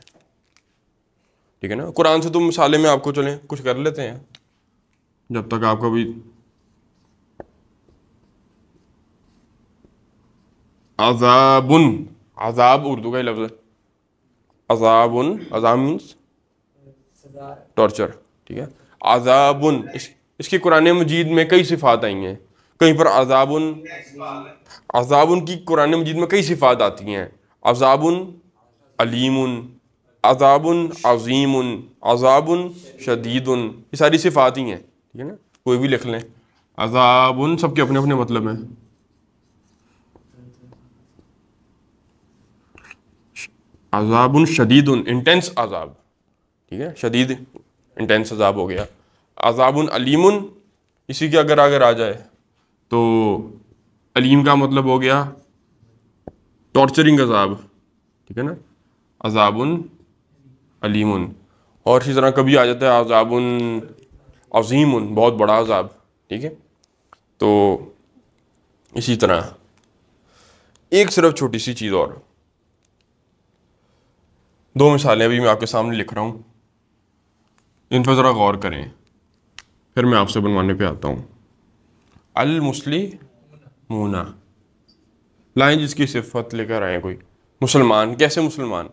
ठीक है ना कुरान से तुम तो मिसाले में आपको चलें कुछ कर लेते हैं जब तक आपको भी अजाबुन अजाब उर्दू का ही लफ्ज़ है अजाबुन अजाब मीन्स टॉर्चर ठीक है आज़ाबन इस, इसकी कुरान मजीद में कई सिफ़ात आई हैं कहीं पर अजाबन अजाबन की कुरान मजीद में कई सिफ़ात आती हैं अजाबन अलीम अजाबन अजीमन अजाबन शदीदन ये सारी सिफ़ात ही हैं ठीक है ना कोई भी लिख लें अजाबन सबके अपने अपने मतलब हैं अजाबन उन इंटेंस अजाब ठीक है शदीद इंटेंस अजाब हो गया अजाबन अलीमन इसी के अगर अगर आ जाए तो अलीम का मतलब हो गया टॉर्चरिंग अजाब ठीक है ना अजाबन अलीमन और इसी तरह कभी आ जाता है अजाबन अजीम बहुत बड़ा अजाब ठीक है तो इसी तरह एक सिर्फ छोटी सी चीज़ और दो मिसालें अभी मैं आपके सामने लिख रहा हूँ इन पर ज़रा गौर करें फिर मैं आपसे बनवाने पे आता हूँ मुस्लिम मोना लाइन जिसकी सिफत लेकर आए कोई मुसलमान कैसे मुसलमान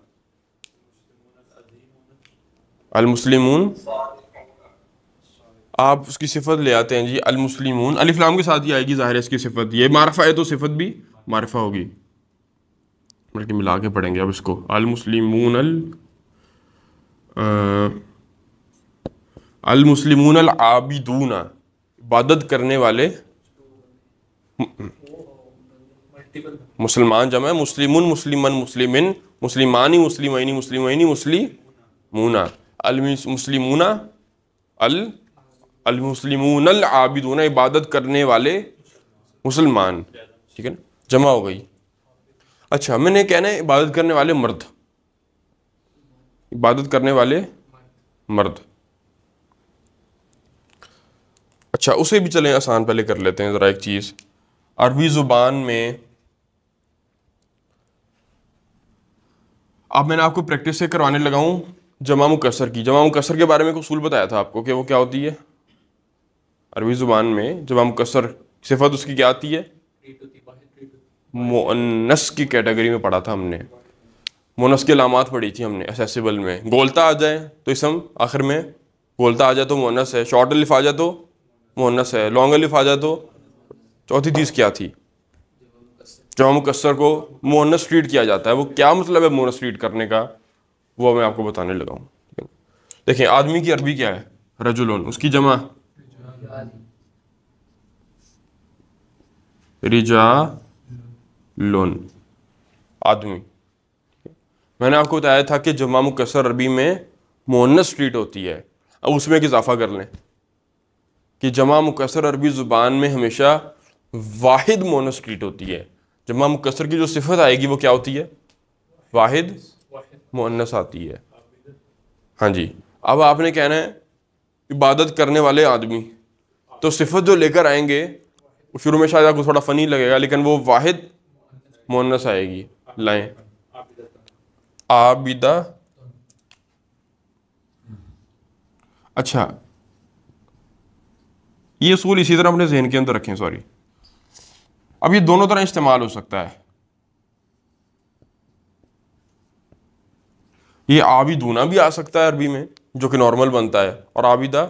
अलमुसलिमून आप उसकी सिफत ले आते हैं जी अलमुसलिमून अलिफ्लाम के साथ ही आएगी ज़ाहिर इसकी सिफत ये मारफा है तो सिफत भी मारफा होगी बल्कि मिला के पढ़ेंगे अब इसको अलमुसलिमून अल अलमुसलिमून आबिदून इबादत करने वाले मुसलमान जमा मुस्लिम मुस्लिम मुस्लिम मुस्लिमानी मुस्लिम मुस्लिम मुस्लिमूना अलमुसलिमूना अल अलमुसलिमून अल आबिदून इबादत करने वाले मुसलमान ठीक है ना जमा हो गई अच्छा मैंने कहना है इबादत करने वाले मर्द इबादत करने वाले मर्द अच्छा उसे भी चलें आसान पहले कर लेते हैं ज़रा एक चीज़ अरबी ज़ुबान में अब मैंने आपको प्रैक्टिस से करवाने लगाऊँ जमा मुकसर की जमा मुकसर के बारे में कसूल बताया था आपको कि वो क्या होती है अरबी ज़ुबान में जमा मुकसर सिफत उसकी क्या आती है मोनस की कैटेगरी में पढ़ा था हमने मोनस की अलामत पढ़ी थी हमने असेसिबल में गोलता आ जाए तो इसम आखिर में गोलता आ जाए तो मोनस है शॉर्ट लिफ आ जाए तो मोहनस है लॉन्ग अलिफ आ जाए तो चौथी चीज़ क्या थी जमा मुकसर को मोहनस ट्रीट किया जाता है वो क्या मतलब है मोहनस ट्रीट करने का वो मैं आपको बताने लगा हूँ देखिए आदमी की अरबी क्या है रजुलन उसकी जमा रिजा लोन आदमी मैंने आपको बताया था कि जमा मुकसर अरबी में मोहनस ट्रीट होती है अब उसमें एक इजाफा कर लें कि जमा मुकसर अरबी ज़ुबान में हमेशा वाहिद मोनोस्क्रीट होती है जमा मुकसर की जो सिफत आएगी वो क्या होती है वाहिद मोनस आती है हाँ जी अब आपने कहना है इबादत करने वाले आदमी तो सिफत जो लेकर आएंगे शुरू में शायद आपको थोड़ा फ़नी लगेगा लेकिन वो वाहिद मोनस आएगी लाएँ आबिदा अच्छा ये असूल इसी तरह अपने जहन के अंदर रखें सॉरी अब ये दोनों तरह इस्तेमाल हो सकता है ये आबी दूना भी आ सकता है अरबी में जो कि नॉर्मल बनता है और आबिदा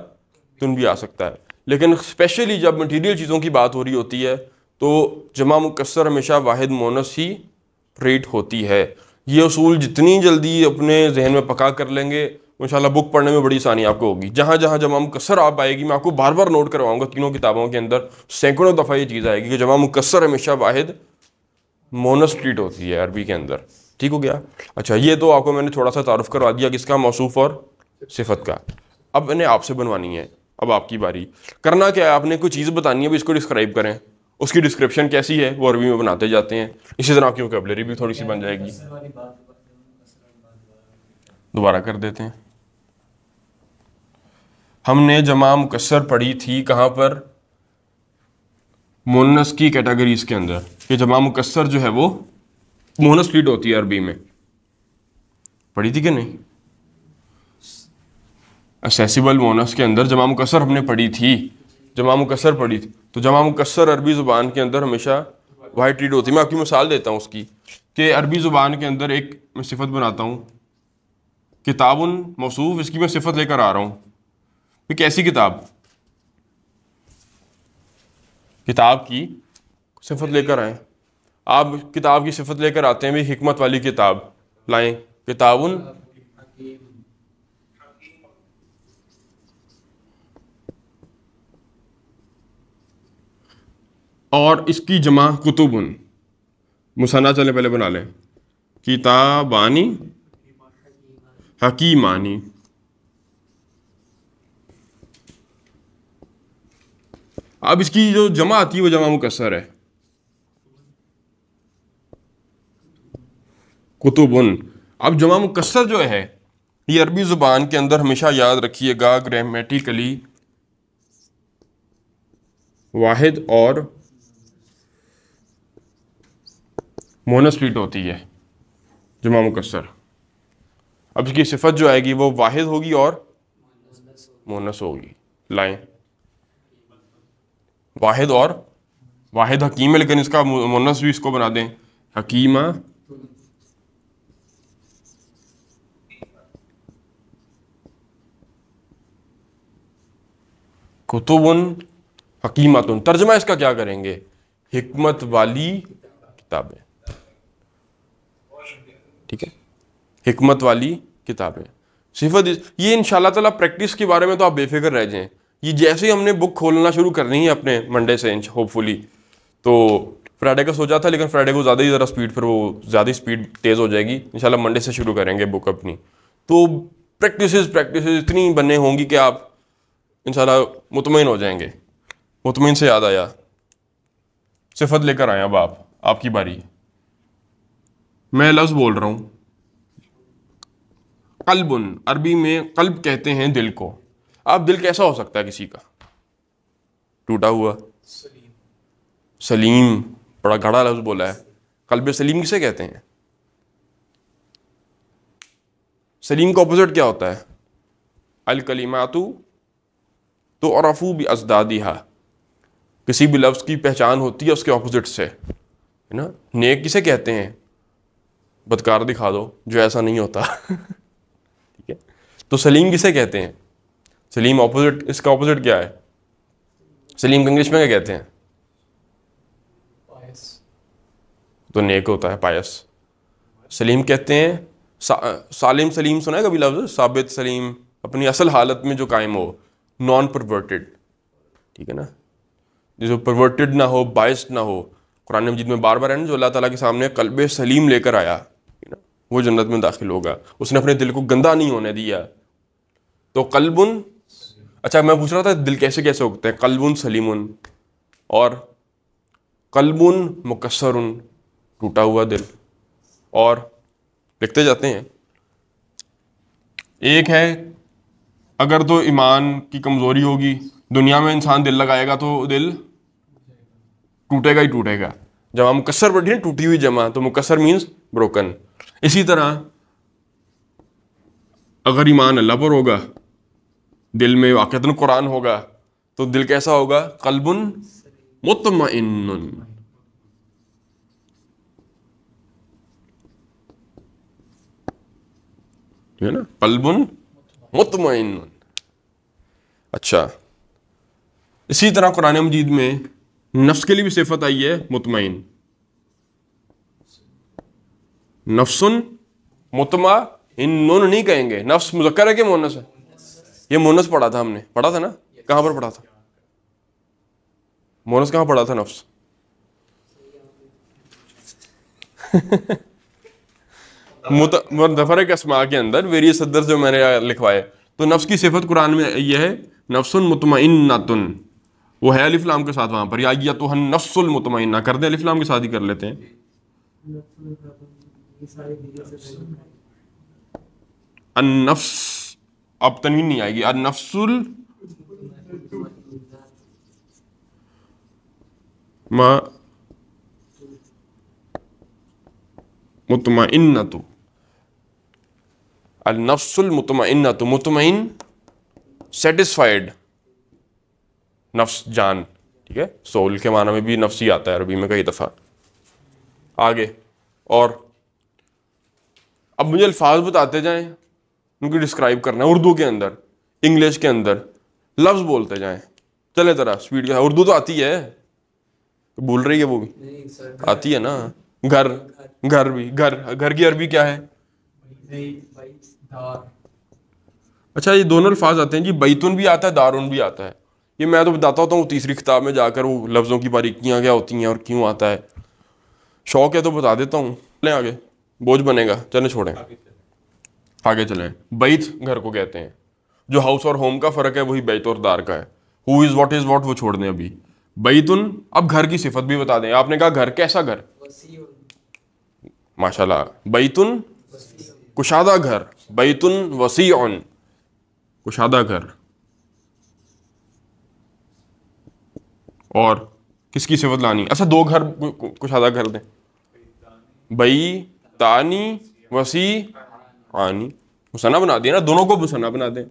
तुन भी आ सकता है लेकिन स्पेशली जब मटेरियल चीज़ों की बात हो रही होती है तो जमा मुकसर हमेशा वाहिद मोनस ही रेट होती है ये असूल जितनी जल्दी अपने जहन में पका कर लेंगे इंशाल्लाह बुक पढ़ने में बड़ी आसानी आपको होगी जहाँ जहाँ जमा मुकसर आप आएगी मैं आपको बार बार नोट करवाऊंगा तीनों किताबों के अंदर सैकड़ों दफ़ा ये चीज़ आएगी कि जमा मुकसर हमेशा वाहिद मोनस्ट्रीट होती है अरबी के अंदर ठीक हो गया अच्छा ये तो आपको मैंने थोड़ा सा तारफ़ करवा दिया किसका मौसूफ़ और सिफत का अब मैंने आपसे बनवानी है अब आपकी बारी करना क्या है आपने कोई चीज़ बतानी है अभी इसको डिस्क्राइब करें उसकी डिस्क्रिप्शन कैसी है वो अरबी में बनाते जाते हैं इसी तरह आपकी वोकेबलरी भी थोड़ी सी बन जाएगी दोबारा कर देते हैं हमने जमा मुकसर पढ़ी थी कहाँ पर मोनस की कैटेगरीज के अंदर कि जमा मुकसर जो है वो मोनस लीड होती है अरबी में पढ़ी थी कि नहीं असेसिबल मोनस के अंदर जमा मुकसर हमने पढ़ी थी जमा मुकसर पढ़ी थी तो जमा मुकसर अरबी ज़ुबान के अंदर हमेशा वाइट रीड होती है मैं आपकी मिसाल देता हूँ उसकी कि अरबी ज़ुबान के अंदर एक मैं सिफत बनाता हूँ किताबन मौसूफ इसकी मैं सिफत लेकर आ रहा हूँ कैसी किताब किताब की सिफत लेकर आए आप किताब की सिफत लेकर आते हैं भी हमत वाली किताब लाएं किताबन और इसकी जमा कुतुबन मुसाना चले पहले बना लें किताबानी हकीमानी अब इसकी जो जमा आती है वो जमा मुकसर है कुतुबन अब जमा मुकसर जो है ये अरबी ज़ुबान के अंदर हमेशा याद रखिएगा ग्रामेटिकली वाहिद और मोनस्पीट होती है जमा मुकसर अब इसकी सिफत जो आएगी वो वाहिद होगी और मोनस होगी लाएँ वाहिद और वाहिद हकीम है लेकिन इसका मुनस भी इसको बना दें हकीमा कुतुबन हकीमत तर्जमा इसका क्या करेंगे हमत वाली किताबें ठीक है हमत वाली किताबें सिफत ये इन ताला प्रैक्टिस के बारे में तो आप बेफिक्र रह जाएं ये जैसे ही हमने बुक खोलना शुरू करनी है अपने मंडे से इंच होपफुली तो फ्राइडे का सोचा था लेकिन फ्राइडे को ज़्यादा ही ज़रा स्पीड फिर वो ज़्यादा स्पीड तेज़ हो जाएगी इन मंडे से शुरू करेंगे बुक अपनी तो प्रैक्टिस प्रैक्टिस इतनी बने होंगी कि आप इन मुतमिन हो जाएंगे मुतमिन से याद आया सिफत लेकर आए अब आप आपकी बारी मैं लफ्ज़ बोल रहा हूँ कल्बन अरबी में कल्ब कहते हैं दिल को आप दिल कैसा हो सकता है किसी का टूटा हुआ सलीम सलीम बड़ा घड़ा लफ्ज बोला है कल्ब सलीम किसे कहते हैं सलीम का अपोजिट क्या होता है कलीमातु तो और अफू भी अजदादिहा किसी भी लफ्ज़ की पहचान होती है उसके अपोजिट से है ना नेक किसे कहते हैं बदकार दिखा दो जो ऐसा नहीं होता [laughs] ठीक है तो सलीम किसे कहते हैं सलीम ऑपोजिट इसका ऑपोजिट क्या है सलीम को इंग्लिश में क्या कहते हैं तो नेक होता है पायस सलीम कहते हैं सा, सालिम सलीम सुना है कभी लफ्ज़ साबित सलीम अपनी असल हालत में जो कायम हो नॉन परवर्टेड ठीक है ना जो परवर्टेड ना हो बायस ना हो कुरान मजीद में बार बार है ना जो अल्लाह ताला के सामने कल्ब सलीम लेकर आया ना वो जन्नत में दाखिल होगा उसने अपने दिल को गंदा नहीं होने दिया तो कल्बुन अच्छा मैं पूछ रहा था दिल कैसे कैसे उगते हैं कलबुन सलीमुन और कलबुन मुकसर टूटा हुआ दिल और लिखते जाते हैं एक है अगर तो ईमान की कमज़ोरी होगी दुनिया में इंसान दिल लगाएगा तो दिल टूटेगा ही टूटेगा जमा मुकसर पढ़ी है टूटी हुई जमा तो मुकसर मीन्स ब्रोकन इसी तरह अगर ईमान अल्लाह पर होगा दिल में वाक़ता कुरान होगा तो दिल कैसा होगा कल्बुन मुतमिन है ना कलबुन मुतमिन अच्छा इसी तरह कुरान मजीद में नफ्स के लिए भी सिफत आई है मुतमिन नफ्सुन मुतमा इन नहीं कहेंगे नफ्स मुजक्कर है कि मोनस है ये मोनस पढ़ा था हमने पढ़ा था ना कहां पर पढ़ा था मोनस कहां पढ़ा था नफ्स [laughs] मुतफर कसमा के अंदर वेरियस सदर जो मैंने लिखवाए तो नफ्स की सिफत कुरान में यह है नफ्सन मुतमिनतुन वो है अलिफ्लाम के साथ वहां पर या तो हम नफ्सुल मुतमिना कर दें अलिफ्लाम के साथ ही कर लेते हैं अनफ्स अब तनवीन तो नहीं आएगी अब नफसुल मा मुतमिन तो नफसुल मुतमिन तो मुतमिन सेटिस्फाइड नफ्स जान ठीक है सोल के माना में भी नफ्स ही आता है अरबी में कई दफ़ा आगे और अब मुझे अल्फाज बताते जाएं उनकी डिस्क्राइब करना है उर्दू के अंदर इंग्लिश के अंदर लफ्ज़ बोलते जाएं चले ज़रा स्पीड के उर्दू तो आती है बोल रही है वो भी आती है ना घर घर भी घर घर की अरबी क्या है अच्छा ये दोनों अल्फाज आते हैं जी बैतुन भी आता है दारुन भी आता है ये मैं तो बताता होता हूँ तीसरी किताब में जाकर वो लफ्ज़ों की बारीकियाँ क्या होती हैं और क्यों आता है शौक है तो बता देता हूँ ले आगे बोझ बनेगा चले छोड़ें आगे चलें बैत घर को कहते हैं जो हाउस और होम का फ़र्क है वही बैत और दार का है who is what is what वो छोड़ दें अभी बैतुन अब घर की सिफत भी बता दें आपने कहा घर कैसा घर माशाल्लाह बैतुन कुशादा घर बैतुन वसी कुशादा घर और किसकी सिफत लानी अच्छा दो घर कुशादा घर दें बई तानी वसी आनी मुसन्ना बना दिया ना दोनों को मुसन्ना बना दें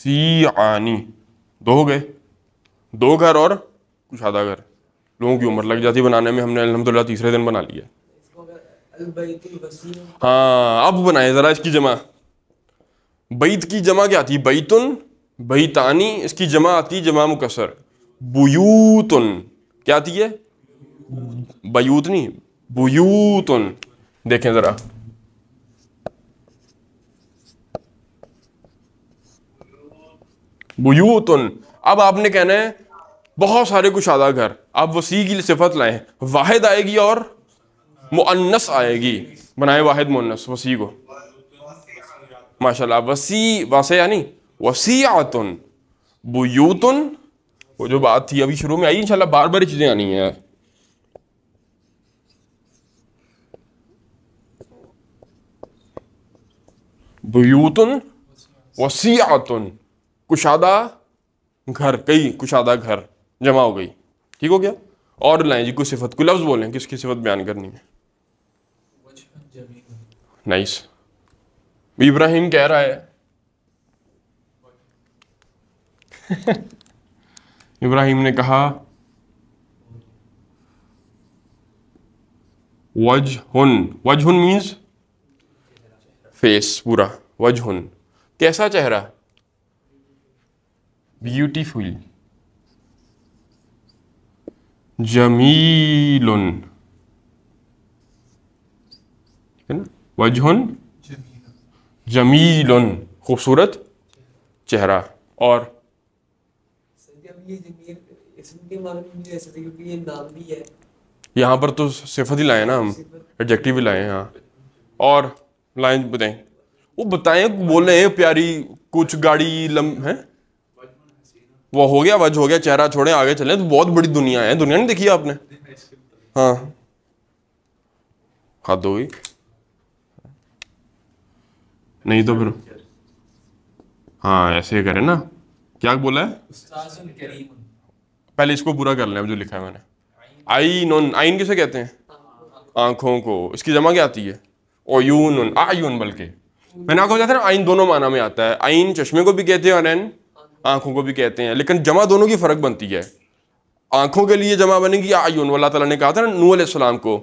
सी आनी दो हो गए दो घर और कुछ आधा घर लोगों की उम्र लग जाती बनाने में हमने अलहमदिल्ला तीसरे दिन बना लिया हाँ अब बनाए ज़रा इसकी जमा बैत की जमा क्या आती है बैतुन बैतानी इसकी जमा आती है जमा मुकसर बुयूतुन क्या आती है बयूतनी नहीं बुयूतुन देखें ज़रा बुयूतुन अब आपने कहना है बहुत सारे कुशादा घर आप वसी की सिफत लाए वाहिद आएगी और मुन्नस आएगी बनाए वाहिद मुन्नस वसी को माशाल्लाह वसी वासे यानी आतुन बुयूतुन वो जो बात थी अभी शुरू में आई इंशाल्लाह बार बार चीज़ें आनी हैं बुयूतुन आतुन कुशादा घर कई कुशादा घर जमा हो गई ठीक हो गया और लाएं जी कोई सिफत को लफ्ज़ बोलें किसकी सिफत बयान करनी है नाइस इब्राहिम कह रहा है [laughs] इब्राहिम ने कहा वजहन वजहन मीन्स फेस पूरा वजहन कैसा चेहरा ब्यूटीफुल जमील वजह जमील खूबसूरत चेहरा और यहाँ पर तो सिफत ही लाए ना हम एडजेक्टिव ही लाए हाँ और लाइन बताएं वो बताएं बोले प्यारी कुछ गाड़ी लम है वो हो गया वज हो गया चेहरा छोड़े आगे चले तो बहुत बड़ी दुनिया है दुनिया नहीं देखी आपने हाँ हद हो गई नहीं तो फिर हाँ ऐसे करें ना क्या बोला है पहले इसको पूरा कर लें अब जो लिखा है मैंने आई नोन आइन किसे कहते हैं आंखों को इसकी जमा क्या आती है ओयून आयून बल्कि मैंने आपको जाता है ना आइन दोनों माना में आता है आइन चश्मे को भी कहते हैं और एन आँखों को भी कहते हैं लेकिन जमा दोनों की फ़र्क बनती है आँखों के लिए जमा बनेगी आयुन अल्लाह तला ने कहा था ना नू आसलाम को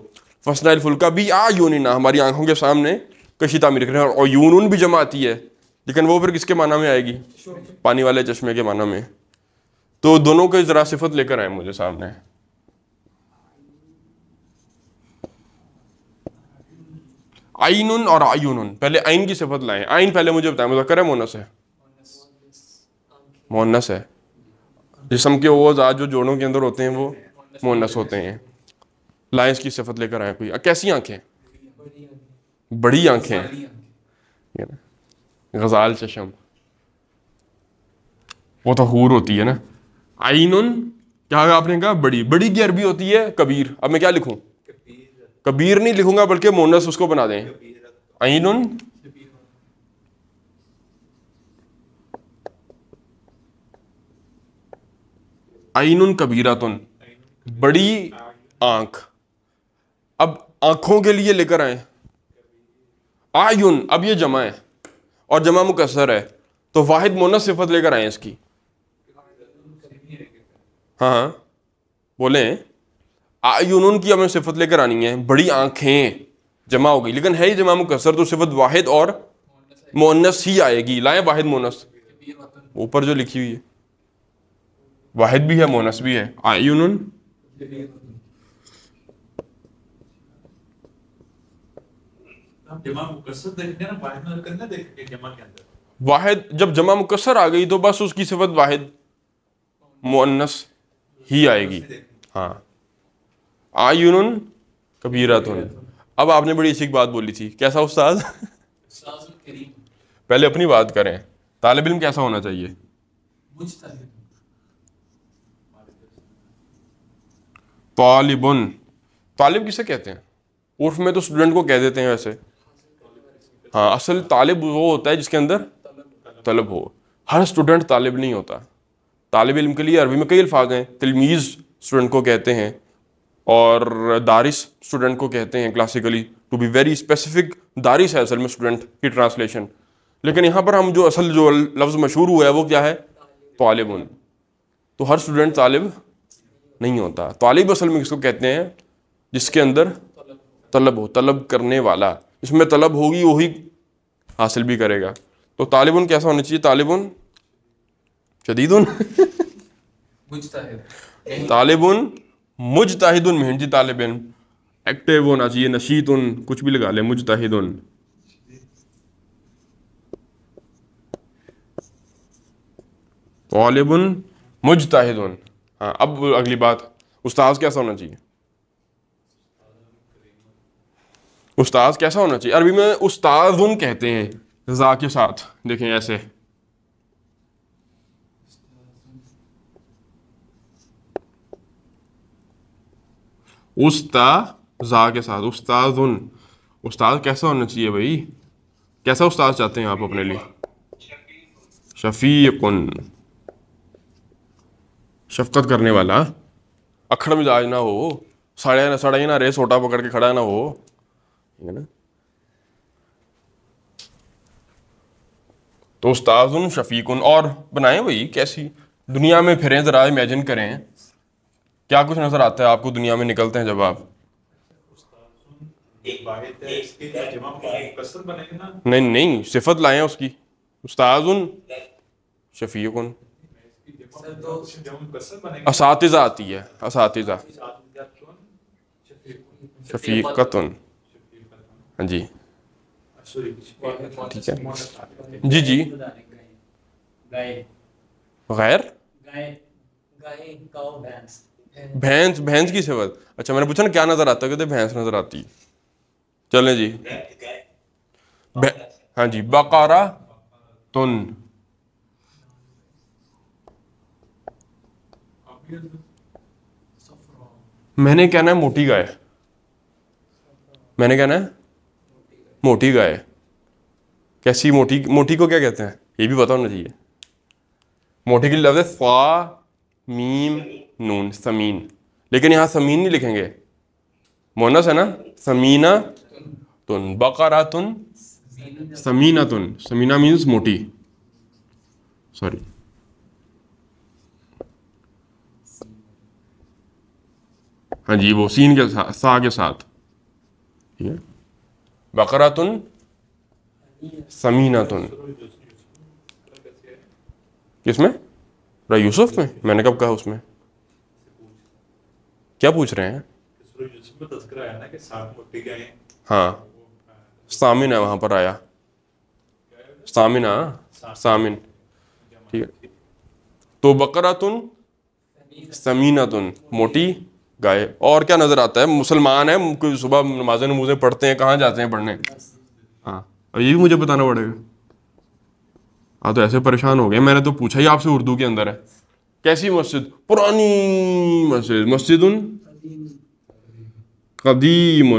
फसनाइल फुल्का भी आयुन ना हमारी आँखों के सामने कशी तामीर हैं और यून भी जमा आती है लेकिन वो फिर किसके माना में आएगी पानी वाले चश्मे के माना में तो दोनों के ज़रा सिफत लेकर आए मुझे सामने आइन और आयुन पहले आइन की सिफत लाएं आइन पहले मुझे बताएं मुझे है मोनस है मोनस है जिसम के वो आज जो जोड़ों के अंदर होते हैं वो मोनस होते हैं लाइन्स की सिफत लेकर आए कोई कैसी आंखें बड़ी आंखें गजाल चशम वो तो हूर होती है ना आइन क्या आपने कहा बड़ी बड़ी की अरबी होती है कबीर अब मैं क्या लिखूं कबीर नहीं लिखूंगा बल्कि मोनस उसको बना दें आइन आइन कबीरातन बड़ी आंख अब आंखों के लिए लेकर आए आयुन अब ये जमा है और जमा मुकसर है तो वाहिद मोना सिफत लेकर आए इसकी हाँ, हाँ। बोले आयुन की हमें सिफत लेकर आनी है बड़ी आंखें जमा हो गई लेकिन है ही जमा मुकसर तो सिफत वाहिद और मोनस ही आएगी लाए वाहिद मोनस ऊपर जो लिखी हुई है वाहिद भी है मोनस भी है आयुन हाँ, वाहिद जब जमा मुकसर आ गई तो बस उसकी सिफत वाहिद मुन्नस ही आएगी हाँ आयुन कबीरा तो अब आपने बड़ी अच्छी बात बोली थी कैसा उस्ताद पहले अपनी बात करें तालब इम कैसा होना चाहिए तालिबन तालिब किसे कहते हैं उर्फ में तो स्टूडेंट को कह देते हैं वैसे हाँ असल तालिब वो होता है जिसके अंदर तलब हो हर स्टूडेंट तालिब नहीं होता तालब इलम के लिए अरबी में कई अल्फाज हैं तिलमीज़ स्टूडेंट को कहते हैं और दारिस स्टूडेंट को कहते हैं classically to be very specific दारिस है असल में स्टूडेंट की ट्रांसलेशन लेकिन यहाँ पर हम जो असल जो लफ्ज़ मशहूर हुआ है वो क्या है तालिबन तो हर स्टूडेंट तालिब नहीं होता तालिब असल में किसको कहते हैं जिसके अंदर तलब हो तलब करने वाला इसमें तलब होगी वही हासिल भी करेगा तो तालिबन कैसा होना चाहिए तालिबन शदीदन तालिबन मुजताहिदन मेहनती तालब एक्टिव होना चाहिए नशीत उन कुछ भी लगा ले मुजताहिद उन तालिबन ताहिद उन हाँ अब अगली बात उस्ताद कैसा होना चाहिए उस्ताद कैसा होना चाहिए अरबी में उस्ताद कहते हैं जा के साथ देखें ऐसे उस्ता जा के साथ उस्ताद उस्ताद कैसा होना चाहिए भाई कैसा उस्ताद चाहते हैं आप अपने लिए शफीकुन शफकत करने वाला अखड़ मिजाज ना हो सड़े ना सड़े ना रे सोटा पकड़ के खड़ा ना हो है ना तो शफीक शफीकुन और बनाए वही कैसी दुनिया में फिरें ज़रा इमेजिन करें क्या कुछ नज़र आता है आपको दुनिया में निकलते हैं जब आप नहीं नहीं सिफत लाए उसकी उस्ताजुन उन इस आती है शफीकतन हाँ जी ठीक है जी जी गैर भैंस भैंस की सेवत अच्छा मैंने पूछा ना क्या नजर आता है कहते भैंस नजर आती चलें जी हाँ जी बकारा तुन मैंने कहना है मोटी गाय मैंने कहना है मोटी गाय कैसी मोटी मोटी को क्या कहते हैं ये भी पता होना चाहिए मोटी के लिए लफ्ज़ है फा मीम नून समीन लेकिन यहाँ समीन नहीं लिखेंगे मोनस है ना समीना तुन बकारा तुन समीना तुन समीना मीन्स मोटी सॉरी हाँ जी वो सीन के साथ सा के साथ ठीक है बकरातुन समीनातुन किसमें रा यूसुफ में मैंने कब कहा उसमें क्या पूछ रहे हैं हाँ सामिन है वहाँ पर आया सामिन हाँ सामिन ठीक है तो समीना तुन मोटी गाय और क्या नज़र आता है मुसलमान है सुबह नमाजें नमूजें पढ़ते हैं कहाँ जाते हैं पढ़ने हाँ ये भी मुझे बताना पड़ेगा हाँ तो ऐसे परेशान हो गए मैंने तो पूछा ही आपसे उर्दू के अंदर है कैसी मस्जिद पुरानी मस्जिद मस्जिद उन कदीम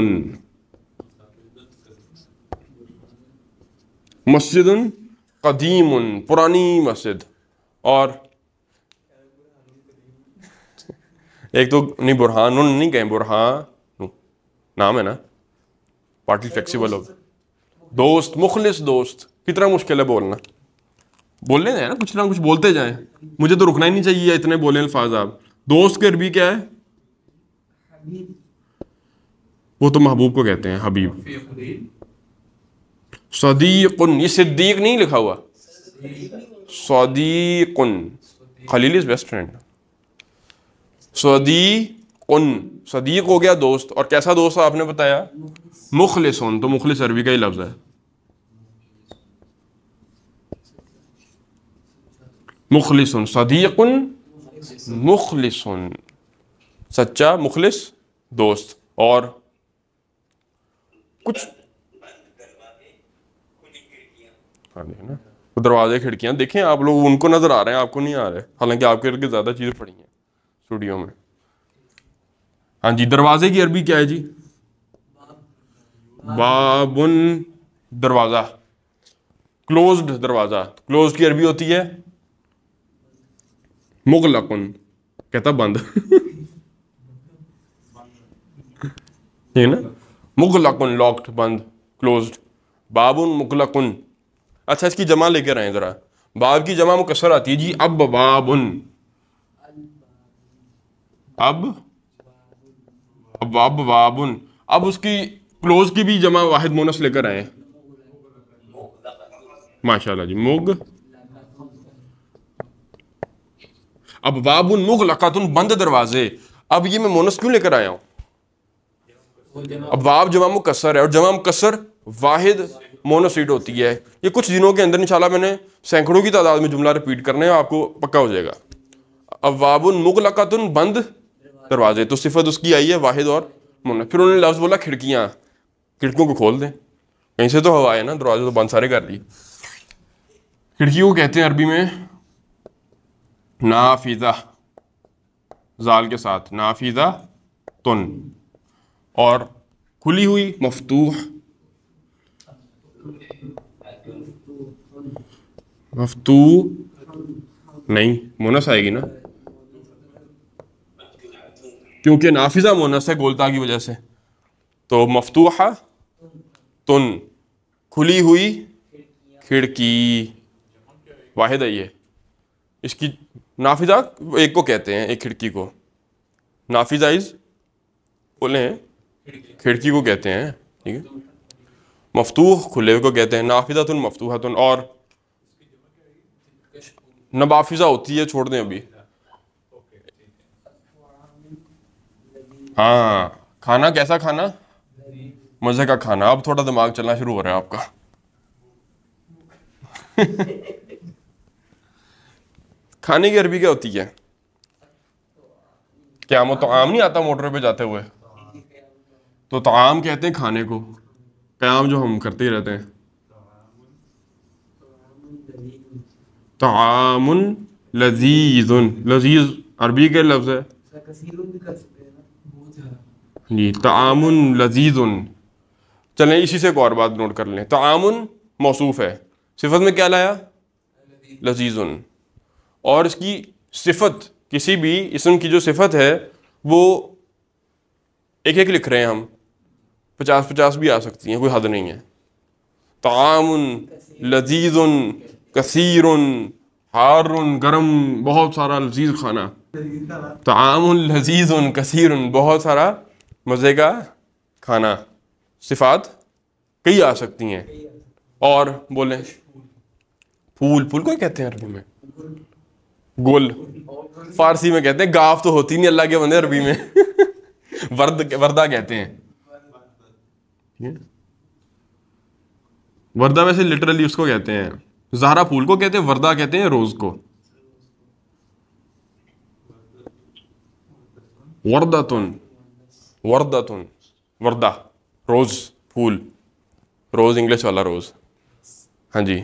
मस्जिद कदीम पुरानी मस्जिद और एक तो नहीं बुरहान नहीं कहें बुरहान नाम है ना पार्टी फ्लेक्सिबल हो दोस्त मुखलिस दोस्त कितना मुश्किल है बोलना बोलने जाए ना कुछ ना कुछ बोलते जाए मुझे तो रुकना ही नहीं चाहिए इतने बोले अल्फाज आप दोस्त के अरबी क्या है वो तो महबूब को कहते हैं हबीब सदीकुन ये सिद्दीक नहीं लिखा हुआ सदीकुन खलील इज बेस्ट फ्रेंड सदी उन सदीक हो गया दोस्त और कैसा दोस्त आपने बताया मुखलिस तो मुखलिस अरबी का ही लफ्ज़ है मुखलिस सदीक मुखलिस सच्चा मुखलिस दोस्त और कुछ हाँ, देखना दरवाजे खिड़कियां देखें आप लोग उनको नज़र आ रहे हैं आपको नहीं आ रहे हालांकि आपके ज़्यादा चीज़ें पड़ी हैं स्टूडियो में हाँ जी दरवाजे की अरबी क्या है जी बाबुन दरवाजा क्लोज्ड दरवाजा क्लोज की अरबी होती है मुगलकुन कहता बंद ठीक [laughs] ना मुगलकुन लॉक्ड बंद क्लोज्ड बाबुन मुगलकुन अच्छा इसकी जमा लेकर आए ज़रा बाब की जमा मुकसर आती है जी अब बाबुन अब अब वाब वाबुन अब उसकी क्लोज की भी जमा वाहिद मोनस लेकर आए माशाल्लाह जी मुग अब वाबुन मुग लकातुन बंद दरवाजे अब ये मैं मोनस क्यों लेकर आया हूं अब वाब जमा मुकसर है और जमा मुकसर वाहिद मोनोसीड होती है ये कुछ दिनों के अंदर इंशाल्लाह मैंने सैकड़ों की तादाद में जुमला रिपीट करने आपको पक्का हो जाएगा अब वाबुन मुग लकातुन बंद दरवाजे तो सिफत उसकी आई है वाहिद और मुन फिर उन्होंने लफ्ज़ बोला खिड़कियाँ खिड़कियों को खोल दें कहीं से तो हवा है ना दरवाजे तो बंद सारे कर दिए खिड़की को कहते हैं अरबी में नाफीज़ा जाल के साथ नाफीज़ा तुन और खुली हुई मफतू मफतू नहीं मुनस आएगी ना क्योंकि नाफिजा मोनस है गोलता की वजह से तो मफतूहा तुन खुली हुई खिड़की वाहिद है ये इसकी नाफिजा एक को कहते हैं एक खिड़की को नाफिजा इज बोले खिड़की को कहते हैं ठीक है मफतूह खुले को कहते हैं नाफिजा तुन मफतूहा तुन और नबाफिजा होती है छोड़ दें अभी हाँ खाना कैसा खाना मज़े का खाना अब थोड़ा दिमाग चलना शुरू हो रहा है आपका [laughs] खाने की अरबी क्या होती है क्या तो आम नहीं आता मोटर पे जाते हुए तो, तो आम कहते हैं खाने को क्याम जो हम करते ही रहते हैं तो तामुन लजीज लजीज अरबी के लफ्ज़ है जी तामुन लजीज़ चलें इसी से एक और बात नोट कर लें तामुन मौसूफ़ है सिफत में क्या लाया लजीज़ उन और इसकी सिफत किसी भी इसम की जो सिफत है वो एक एक लिख रहे हैं हम पचास पचास भी आ सकती हैं कोई हद नहीं है तामुन लजीज़ कसीर हार गर्म बहुत सारा लजीज खाना तो आम लजीज़ उन कसीर बहुत सारा मज़े का खाना सिफात कई आ सकती हैं और बोले फूल फूल को कहते हैं अरबी में गुल फारसी में कहते हैं गाफ तो होती नहीं अल्लाह के बंदे अरबी में वर्द वर्दा कहते हैं वर्दा वैसे लिटरली उसको कहते हैं जहरा फूल को कहते हैं वर्दा कहते हैं रोज़ को वर्दतुन वर्दतुन वर्दा रोज़ फूल रोज़ इंग्लिश वाला रोज़ हाँ जी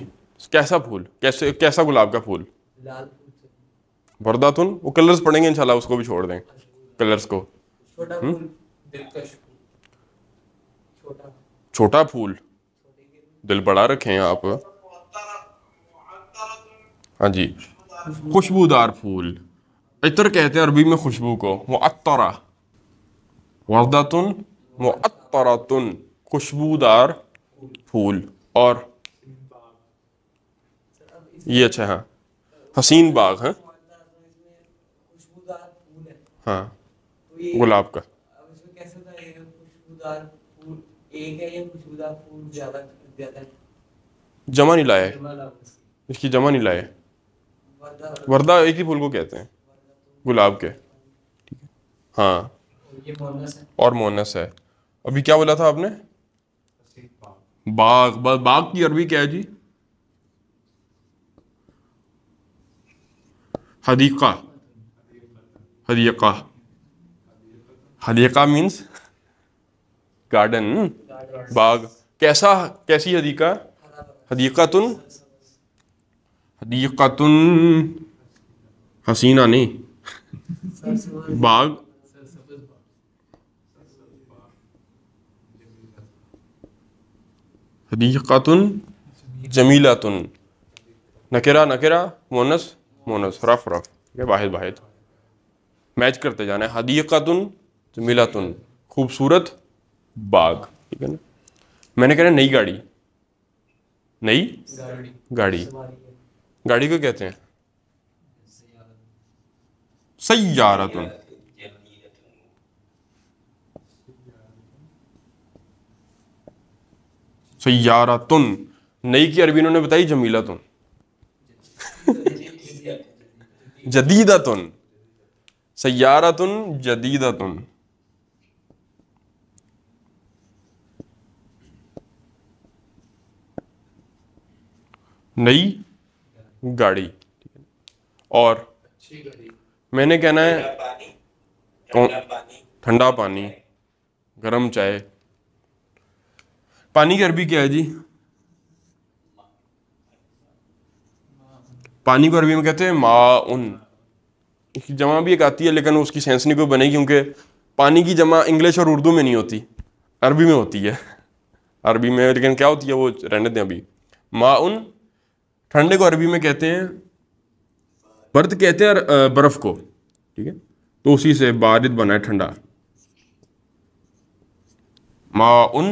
कैसा फूल कैसे कैसा गुलाब का फूल वर्दातुन वो कलर्स पढ़ेंगे इंशाल्लाह उसको भी छोड़ दें कलर्स को छोटा हम्म? फूल दिल बड़ा रखे हैं आप हाँ जी खुशबूदार फूल इतर कहते हैं अरबी में खुशबू को मतरा वर्दातुन मतरातुन खुशबूदार फूल और ये अच्छा हाँ हसीन बाग है हाँ गुलाब का जमा नहीं लाए इसकी जमा नहीं लाए वर्दा एक ही फूल को कहते हैं गुलाब के हाँ और मोनस है अभी क्या बोला था आपने बाग बा, बाग की अरबी क्या है जी हदीका हदीका हदीका मीन्स गार्डन बाग कैसा कैसी हदीका हदीका तुन हदीका तुन हसीना नहीं बाग सदीक़तुन जमीलातुन नकेरा नकेरा मोनस मोनस रफ रफ ये वाहिद वाहिद मैच करते जाना है हदीक़तुन जमीलातुन खूबसूरत बाग ठीक है ना मैंने कहना नई गाड़ी नई गाड़ी गाड़ी गाड़ी को कहते हैं सैारा तुन नई की अरबी इन्होंने बताई जमीला तुन तुन जदीदा सैारा तुन जदीदा तुन नई गाड़ी और मैंने कहना है कौन ठंडा पानी गर्म चाय पानी की अरबी क्या है जी पानी को अरबी में कहते हैं माउन इसकी जमा भी एक आती है लेकिन उसकी सेंस नहीं कोई बने क्योंकि पानी की जमा इंग्लिश और उर्दू में नहीं होती अरबी में होती है अरबी में लेकिन क्या होती है वो रहने दें अभी मा उन ठंडे को अरबी में कहते हैं बर्द कहते हैं बर्फ़ को ठीक है तो उसी से बारिद बना है ठंडा माउन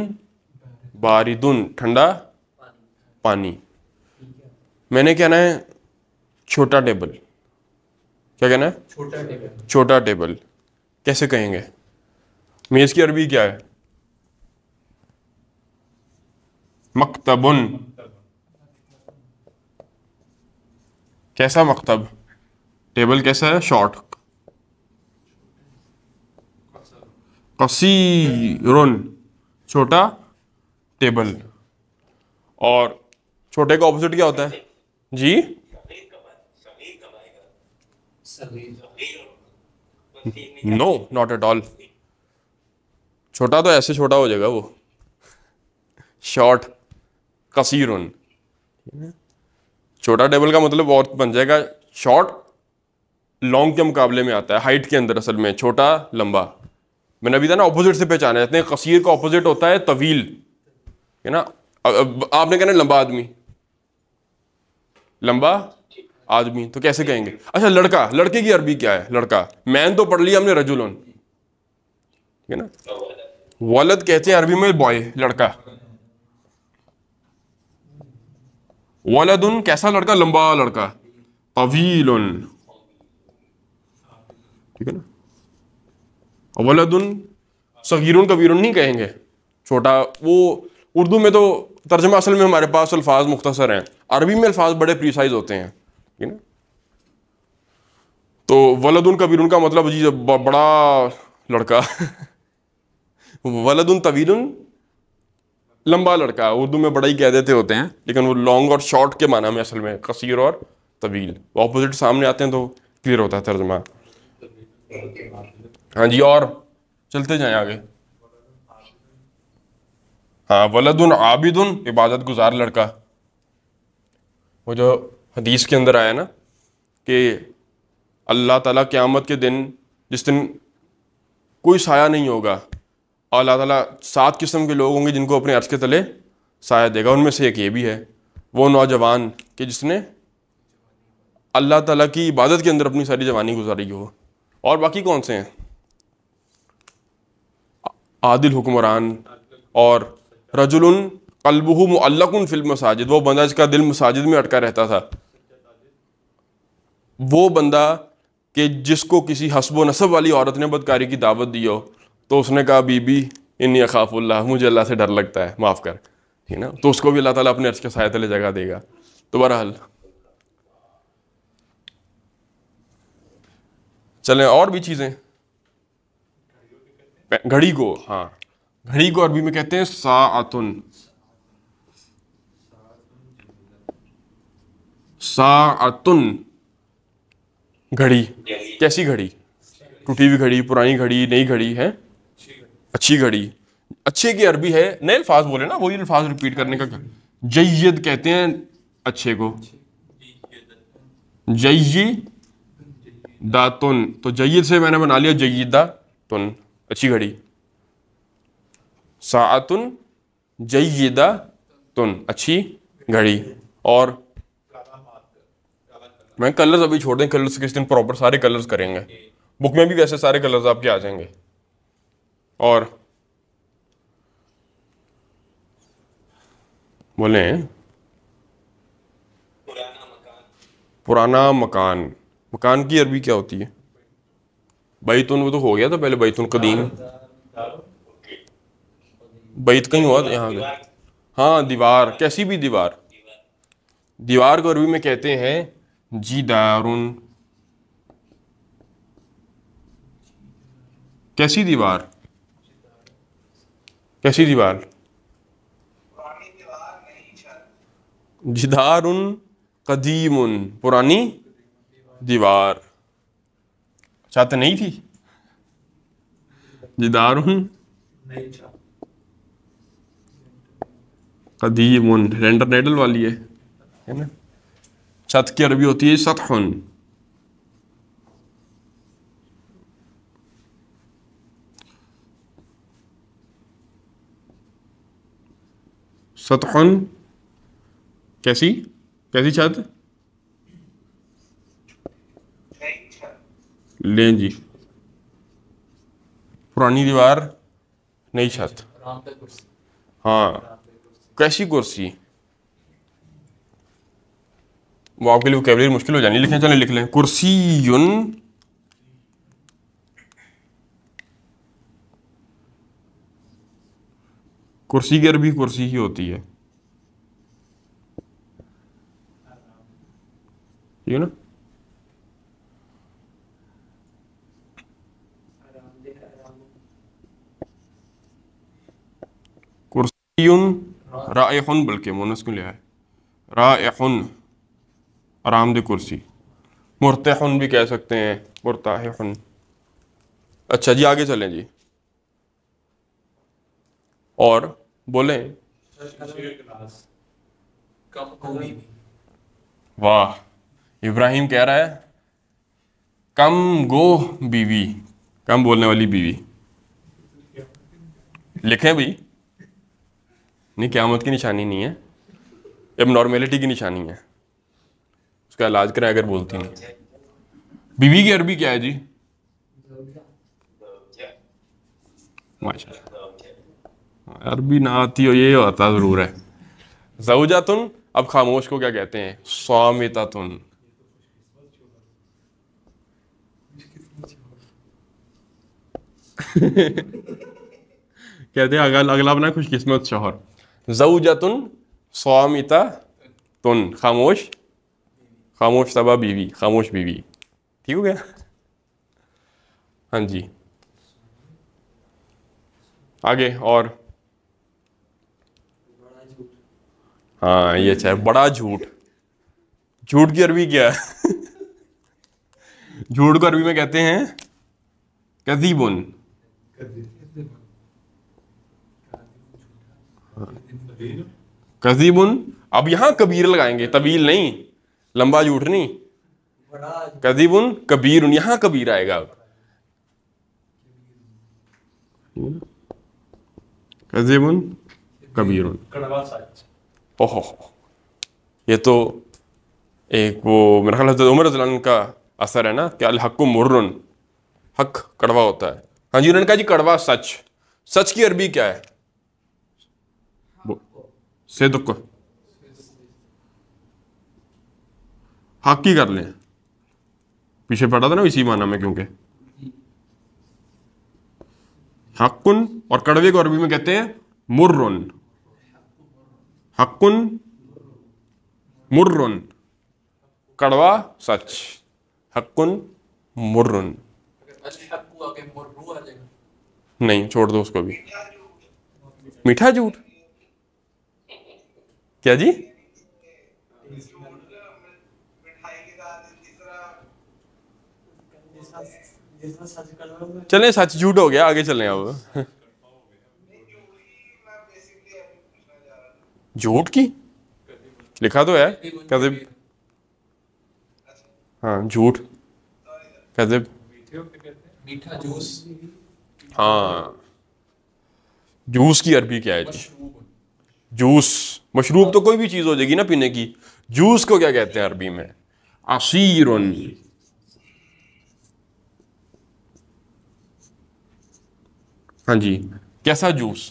बारिदुन ठंडा पानी मैंने कहना है छोटा टेबल क्या कहना है छोटा टेबल छोटा टेबल कैसे कहेंगे मेज़ की अरबी क्या है मकतबुन कैसा मकतब टेबल कैसा है शॉर्ट कसी रोन छोटा टेबल और छोटे का ऑपोजिट क्या होता है जी नो नॉट एट ऑल छोटा तो ऐसे छोटा हो जाएगा वो शॉर्ट कसीरुन छोटा टेबल का मतलब और बन जाएगा शॉर्ट लॉन्ग के मुकाबले में आता है हाइट के अंदर असल में छोटा लंबा मैंने अभी था ना अपोजिट से पहचाना है इतने कसीर का अपोजिट होता है तवील है ना आपने कहना लंबा आदमी लंबा आदमी तो कैसे कहेंगे अच्छा लड़का लड़के की अरबी क्या है लड़का मैन तो पढ़ लिया हमने रजुलन ठीक है ना वलद कहते हैं अरबी में बॉय लड़का वलद कैसा लड़का लंबा लड़का तवील ठीक है ना वलदुन सगीरुन कबीरुन नहीं कहेंगे छोटा वो उर्दू में तो तर्जमा असल में हमारे पास अल्फाज मुख्तसर हैं अरबी में अल्फाज बड़े प्रिसाइज होते हैं ठीक है तो वलदुन कबीरुन का मतलब जी बड़ा लड़का [laughs] वलदुन तवीरुन लंबा लड़का उर्दू में बड़ा ही कह देते होते हैं लेकिन वो लॉन्ग और शॉर्ट के माना में असल में कसीर और तवील अपोजिट सामने आते हैं तो क्लियर होता है तर्जमा हाँ जी और चलते जाए आगे हाँ वलदुन आबिदुन इबादत गुजार लड़का वो जो हदीस के अंदर आया ना कि अल्लाह ताला क़यामत के दिन जिस दिन कोई साया नहीं होगा और अल्लाह ताला सात किस्म के लोग होंगे जिनको अपने अर्श के तले साया देगा उनमें से एक ये भी है वो नौजवान कि जिसने अल्लाह ताला की इबादत के अंदर अपनी सारी जवानी गुजारी हो और बाकी कौन से हैं आदिल हुक्मरान और रजुलन कलबहू मुअल्लकुन फिल्म मसाजिद वो बंदा जिसका दिल मसाजिद में अटका रहता था वो बंदा कि जिसको किसी हसब नसब वाली औरत ने बदकारी की दावत दी हो तो उसने कहा बीबी इन अखाफुल्ला मुझे अल्लाह से डर लगता है माफ़ कर ठीक ना तो उसको भी अल्लाह ताला अपने अर्ज के सहायता तले जगह देगा तो बहरहाल चलें और भी चीज़ें घड़ी को हाँ घड़ी को अरबी में कहते हैं सातुन सातुन घड़ी कैसी घड़ी टूटी हुई घड़ी पुरानी घड़ी नई घड़ी है अच्छी घड़ी अच्छे की अरबी है नए अल्फाज बोले ना वही अल्फाज रिपीट करने का जयद कहते हैं अच्छे को जयी दा तुन तो जयीद से मैंने बना लिया जयीदा तुन अच्छी घड़ी सातुन जयीदा तुन अच्छी घड़ी और मैं कलर्स अभी छोड़ दें कलर्स किस दिन प्रॉपर सारे कलर्स करेंगे बुक में भी वैसे सारे कलर्स आपके आ जाएंगे और बोले पुराना मकान पुराना मकान मकान की अरबी क्या होती है बैतुन वो तो हो गया था पहले बैतुन कदीम बैत कहीं हुआ था यहाँ हाँ दीवार कैसी भी दीवार दीवार को अरबी में कहते हैं जी दारुन कैसी दीवार कैसी दीवार जिदारुन कदीमुन पुरानी दीवार छत नहीं थी दीदार हूं कदीम रेंडर नेडल वाली है है ना छत की अरबी होती है सतहन सतखन कैसी कैसी छत लें जी पुरानी दीवार नई छत हाँ कैसी कुर्सी वो आपके लिए कैबले मुश्किल हो जानी लिखें चले लिख लें कुर्सी युन कुर्सी की अरबी कुर्सी ही होती है ठीक है ना रायन बल्कि मोनस क्यों लिया है रायन आरामदह कुर्सी मुरतहन भी कह सकते हैं मुरतहन अच्छा जी आगे चलें जी और बोले वाह इब्राहिम कह रहा है कम गो बीवी कम बोलने वाली बीवी लिखें भी नहीं क्यामत की निशानी नहीं है अब नॉर्मेलिटी की निशानी है उसका इलाज कराए अगर बोलती नहीं बीवी की अरबी क्या है जी माशा अरबी ना आती हो ये आता ज़रूर है तुन अब खामोश को क्या कहते हैं तुन [laughs] कहते हैं अगला अगला अपना खुशकिस्मत शोहर जऊजतुन स्वामिता तुन खामोश खामोश तबा बीवी खामोश बीवी ठीक हो गया हाँ जी आगे और हाँ ये अच्छा है बड़ा झूठ झूठ की अरबी क्या है झूठ को अरबी में कहते हैं कदीबुन कजीबुन अब यहां कबीर लगाएंगे तबील नहीं लंबा झूठ नहीं कजीबुन कबीर यहां कबीर आएगा अब कजीबुन कबीर ओहो ये तो एक वो मेरा ख्याल हजरत उमर का असर है ना कि अलहक् मुर्रन हक कड़वा होता है हाँ जी उन्होंने कहा जी कड़वा सच सच की अरबी क्या है सिद्ध ही कर लें पीछे पढ़ा था ना इसी माना में क्योंकि हक्कुन और कड़वे को अरबी में कहते हैं मुर्रुन हक्कुन मुर्रुन कड़वा सच हक्कुन मुर्रुन नहीं छोड़ दो उसको भी मीठा झूठ क्या जी चलें सच झूठ हो गया आगे चलें अब झूठ की लिखा तो है कदब हाँ झूठ कदब मीठा जूस हाँ जूस की अरबी क्या है जी जूस मशरूब तो कोई भी चीज़ हो जाएगी ना पीने की जूस को क्या कहते हैं अरबी में आसीर हाँ जी कैसा जूस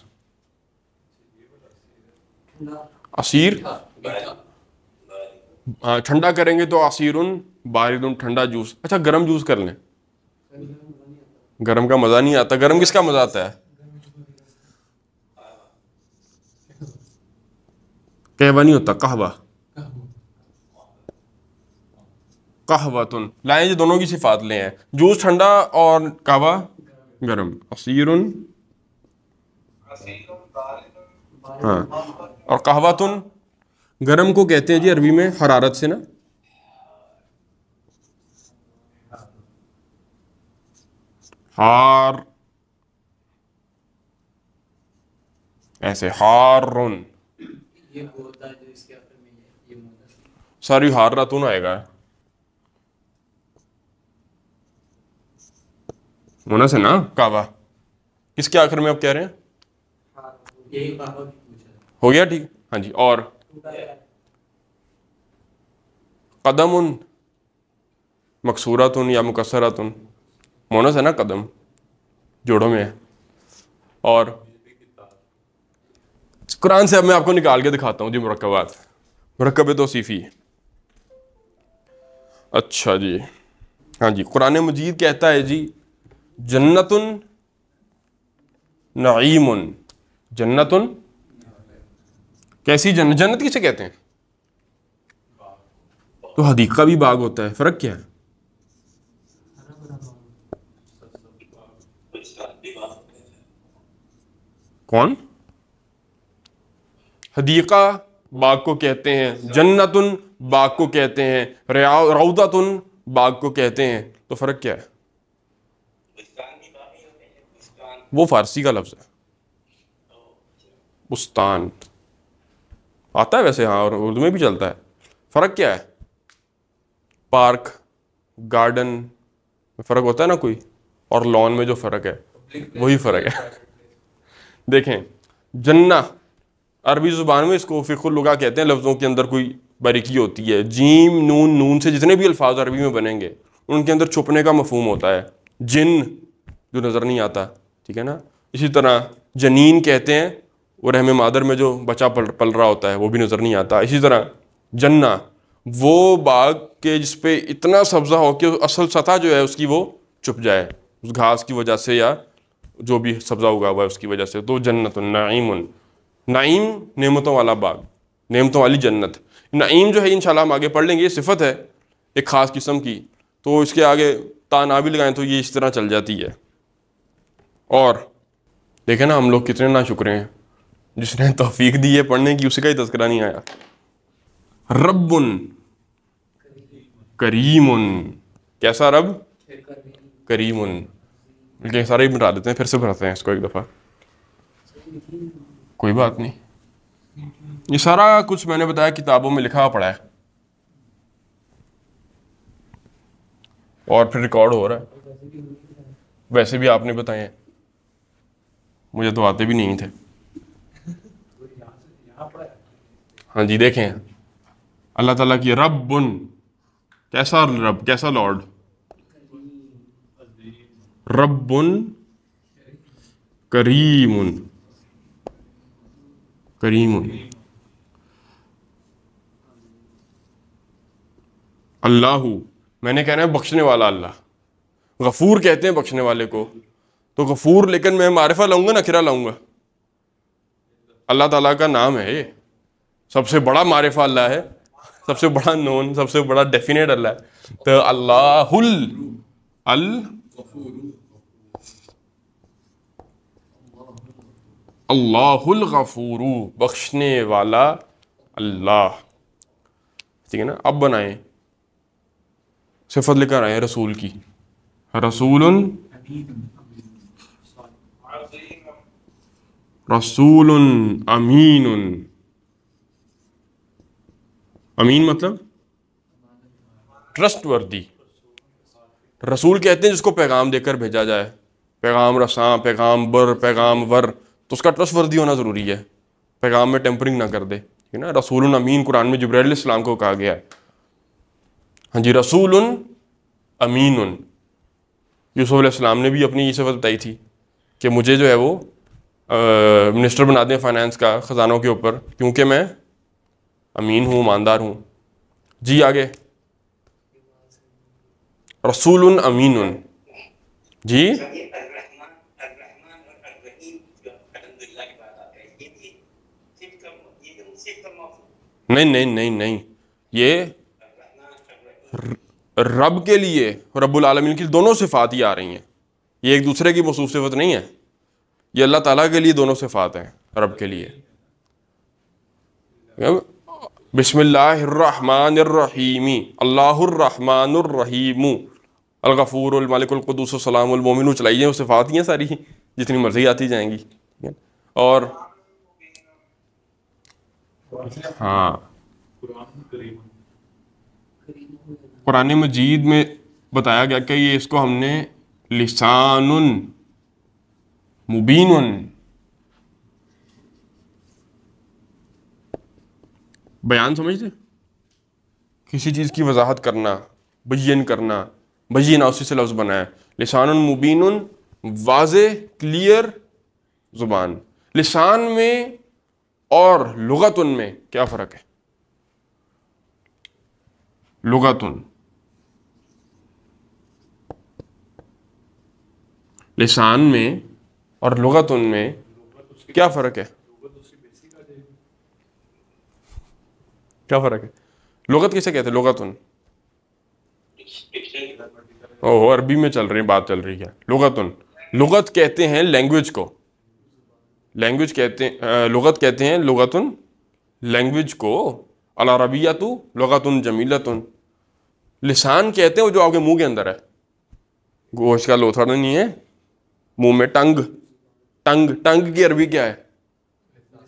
असीर हाँ ठंडा करेंगे तो असीर बारिद ठंडा जूस अच्छा गर्म जूस कर लें गर्म का मज़ा नहीं आता गर्म किसका मज़ा आता है कहवा नहीं होता कहवा तुन लाए जो दोनों की सिफात ले हैं जूस ठंडा और कहवा गर्म असीरुन हाँ और तुन गरम को कहते हैं जी अरबी में हरारत से ना हार ऐसे हारुन सारी हार रहा तू ना आएगा मुनस से ना काबा किसके आखिर में आप कह रहे हैं हाँ, हो गया ठीक हाँ जी और कदम उन मकसूरातन या मुकसरातन मोनस है ना कदम जोड़ों में है और कुरान से अब मैं आपको निकाल के दिखाता हूँ जी मुरकब मरकब तो सीफी अच्छा जी हाँ जी कुरान मजीद कहता है जी जन्नतन नईम जन्नतन कैसी जन्नत जन्नत किसे कहते हैं तो हदीक का भी बाग होता है फ़र्क क्या है कौन हदीक़ा बाग को कहते हैं जन्नतुन बाग को कहते हैं रौदतुन बाग को कहते हैं तो फ़र्क क्या है वो फारसी का लफ्ज़ है उस्तान आता है वैसे हाँ और उर्दू में भी चलता है फ़र्क क्या है पार्क गार्डन में फ़र्क होता है ना कोई और लॉन में जो फ़र्क है वही फ़र्क है देखें जन्ना अरबी ज़ुबान में इसको फ़िकुल्लुगा कहते हैं लफ्ज़ों के अंदर कोई बारीकी होती है जीम नून नून से जितने भी अल्फाज अरबी में बनेंगे उनके अंदर छुपने का मफहम होता है जिन जो नज़र नहीं आता ठीक है ना इसी तरह जनीन कहते हैं वो रहम मादर में जो बच्चा पल पल रहा होता है वो भी नज़र नहीं आता इसी तरह जन्ना वो बाग के जिस इतना सब्ज़ा हो कि असल सतह जो है उसकी वो छुप जाए उस घास की वजह से या जो भी सब्ज़ा उगा हुआ है उसकी वजह से तो जन्नत नाइमुन नाइम नेमतों वाला बाग नेमतों वाली जन्नत नाइम जो है इन हम आगे पढ़ लेंगे ये सिफत है एक ख़ास किस्म की तो इसके आगे ताना भी लगाएं तो ये इस तरह चल जाती है और देखें ना हम लोग कितने ना शुक्र हैं जिसने [laughs] तोफ़ीक दी है पढ़ने की उसे का ही तस्करा नहीं आया रब्बुन उन कैसा रब करीम लेकिन सारे ही मिटा देते हैं फिर से भराते हैं इसको एक दफ़ा कोई बात नहीं ये सारा कुछ मैंने बताया किताबों में लिखा पड़ा है और फिर रिकॉर्ड हो रहा है वैसे भी आपने बताए मुझे तो आते भी नहीं थे हाँ जी देखें अल्लाह ताला की बुन कैसा रब कैसा लॉर्ड बुन करीमुन करीम अल्लाह मैंने कहना है बख्शने वाला अल्लाह गफूर कहते हैं बख्शने वाले को तो गफूर लेकिन मैं मारिफा लाऊंगा नखरा लाऊंगा अल्लाह ताला का नाम है ये सबसे बड़ा मारिफा अल्लाह है सबसे बड़ा नोन सबसे बड़ा डेफिनेट अल्लाह है तो अल्लाहुल अल अल्लाहुलगफूर बख्शने वाला अल्लाह ठीक है ना अब बनाएं सिफत लेकर आए रसूल की रसूल रसूल अमीन अमीन मतलब ट्रस्ट वर्दी रसूल कहते हैं जिसको पैगाम देकर भेजा जाए पैगाम रसां पैगाम बर पैगाम वर तो उसका ट्रस्ट वर्दी होना ज़रूरी है पैगाम में टेम्परिंग ना कर दे ठीक है ना रसूल अमीन कुरान में जबराम को कहा गया है हाँ जी रसूल अमीन उन इस्लाम ने भी अपनी ये सफ़त बताई थी कि मुझे जो है वो मिनिस्टर बना दें फाइनेंस का ख़जानों के ऊपर क्योंकि मैं अमीन हूँ ईमानदार हूँ जी आगे रसूल अमीन जी नहीं नहीं नहीं नहीं ये रब के लिए रब्बुल आलमीन की दोनों सिफात ही आ रही हैं ये एक दूसरे की मसूस सिफत नहीं है ये अल्लाह ताला के लिए दोनों सिफात हैं रब के लिए बिसमीमी अल्लाहमानरहीम अलगफ़ूरमलिकदूसलामिन चलाई जाए वो सिफात ही हैं सारी जितनी मर्ज़ी आती जाएंगी और हाँ कुरान मजीद में बताया गया कि ये इसको हमने लिसान मुबीन बयान समझते किसी चीज़ की वजाहत करना बयन करना बयना उसी से लफ्ज़ बनाया लिसान मुबीन वाज क्लियर ज़ुबान लिसान में और लगत में क्या फ़र्क है लगतन लिसान में और लगतन में क्या फ़र्क है क्या फ़र्क है लुगत किसे कहते हैं लगतन ओह अरबी में चल रही बात चल रही है लगतन लुगत कहते हैं लैंग्वेज को लैंग्वेज कहते हैं लगत कहते हैं लगतुन लैंग्वेज को रबिया तो लगतुन जमीलतुन लिसान कहते हैं वो जो आपके मुंह के अंदर है गोश का लोथड़ा तो नहीं है मुंह में टंग टंग टंग की अरबी क्या है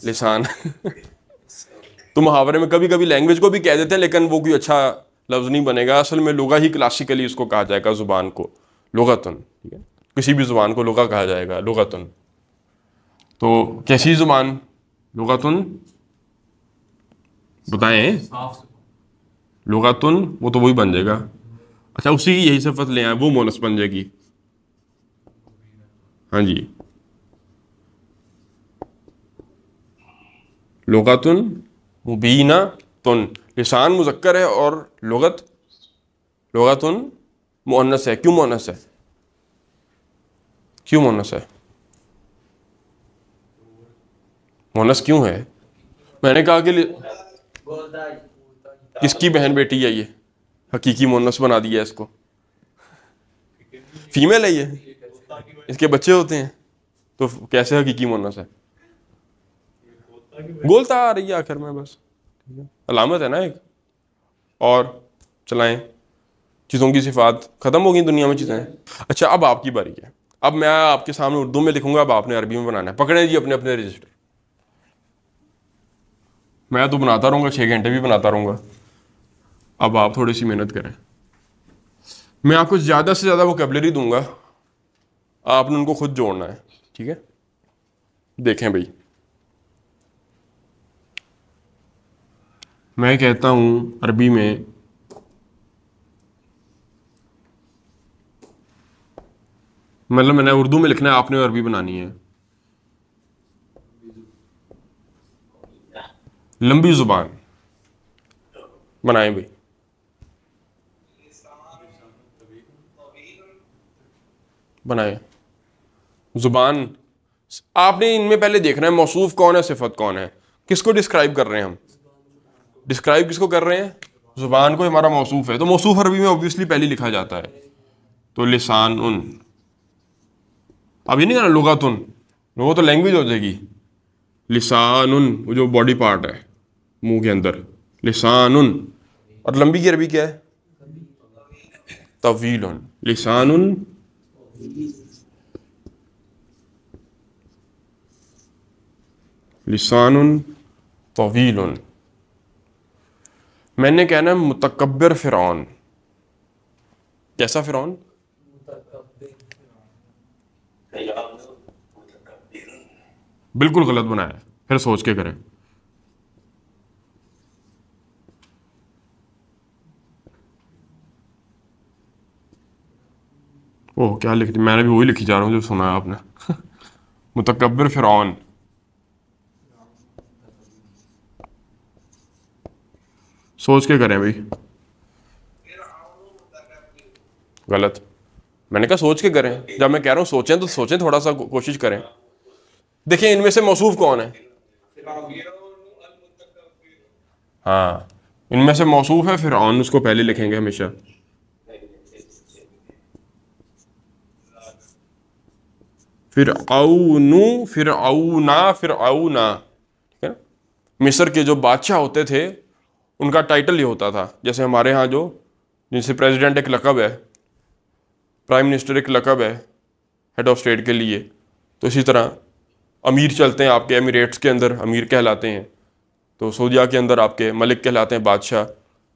लिसान [laughs] तो मुहावरे में कभी कभी लैंग्वेज को भी कह देते हैं लेकिन वो कोई अच्छा लफ्ज़ नहीं बनेगा असल में लुगा ही क्लासिकली उसको कहा जाएगा ज़ुबान को लुगतन ठीक है किसी भी ज़ुबान को लुगा कहा जाएगा लुगतन तो कैसी ज़ुबान लुगातुन बताएं लुगातुन वो तो वही बन जाएगा अच्छा उसी की यही सफत ले आए वो मोनस बन जाएगी हाँ जी लुगातुन मुबीना तुन लिसान मुजक्कर है और लुगत लुगातुन मुअन्नस है क्यों मोनस है क्यों मोनस है मोनस क्यों है मैंने कहा कि किसकी बहन बेटी है ये हकीकी मोनस बना दिया इसको फीमेल है ये इसके बच्चे होते हैं तो कैसे हकीकी मोनस है गोलता आ रही है आखिर में बस अलामत है ना एक और चलाएं चीज़ों की सिफात ख़त्म हो गई दुनिया में चीज़ें अच्छा अब आपकी बारी है अब मैं आपके सामने उर्दू में लिखूंगा अब आपने अरबी में बनाना है पकड़ें जी अपने अपने रजिस्टर मैं तो बनाता रहूँगा छः घंटे भी बनाता रहूँगा अब आप थोड़ी सी मेहनत करें मैं आपको ज़्यादा से ज़्यादा वोकेबलरी दूंगा आपने उनको खुद जोड़ना है ठीक है देखें भाई मैं कहता हूँ अरबी में मतलब मैंने उर्दू में लिखना है आपने अरबी बनानी है लंबी जुबान बनाए भाई बनाए जुबान आपने इनमें पहले देखना है मौसू कौन है सिफत कौन है किसको डिस्क्राइब कर रहे हैं हम डिस्क्राइब किसको कर रहे हैं जुबान को हमारा मौसूफ है तो मौसूफ अरबी में ऑब्वियसली पहले लिखा जाता है तो लिसान उन अब ये नहीं कहना लुगातुन वो तो लैंग्वेज हो जाएगी लिसान वो जो बॉडी पार्ट है मुंह के अंदर लिसान और लंबी की अरबी क्या है तवील लिसान लिसान तवील मैंने कहना है मुतकबर फ़िरौन कैसा फ़िरौन बिल्कुल गलत बनाया फिर सोच के करें ओह क्या लिख दी मैंने भी वही लिखी जा रहा हूँ जो सुना है आपने [laughs] मुतकबर फिरौन सोच के करें भाई गलत मैंने कहा सोच के करें जब मैं कह रहा हूँ सोचें तो सोचें थोड़ा सा कोशिश करें देखिए इनमें से मौसूफ कौन है हाँ इनमें से मौसूफ है फिर ऑन उसको पहले लिखेंगे हमेशा फिर आऊनू फिर आऊना फिर आऊना ठीक है ना मिस्र के जो बादशाह होते थे उनका टाइटल ये होता था जैसे हमारे यहाँ जो जिनसे प्रेसिडेंट एक लकब है प्राइम मिनिस्टर एक लकब है हेड ऑफ स्टेट के लिए तो इसी तरह अमीर चलते हैं आपके एमिरेट्स के अंदर अमीर कहलाते हैं तो सऊदिया के अंदर आपके मलिक कहलाते हैं बादशाह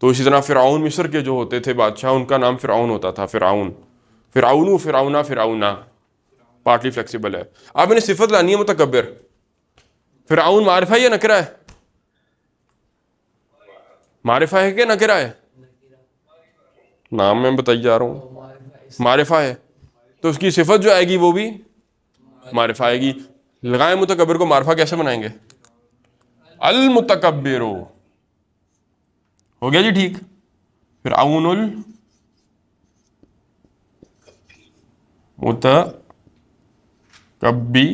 तो इसी तरह फ़िराउन मिस्र के जो होते थे बादशाह उनका नाम फ़िराउन होता था फ़िराउन फ़िराउन फ़िराउना फ़िराउना पार्टली फ्लेक्सिबल है आप मैंने सिफत लानी है मुतकबर फ़िराउन मारफा या नकरा है मारिफा है कि नकरा है नाम मैं बताई जा रहा हूँ मारिफा है तो उसकी सिफत जो आएगी वो भी मारिफा आएगी लगाए मुतकबर को मारफा कैसे बनाएंगे अल मुतकबिरो हो गया जी ठीक फिर आउनुल मुत कब्बी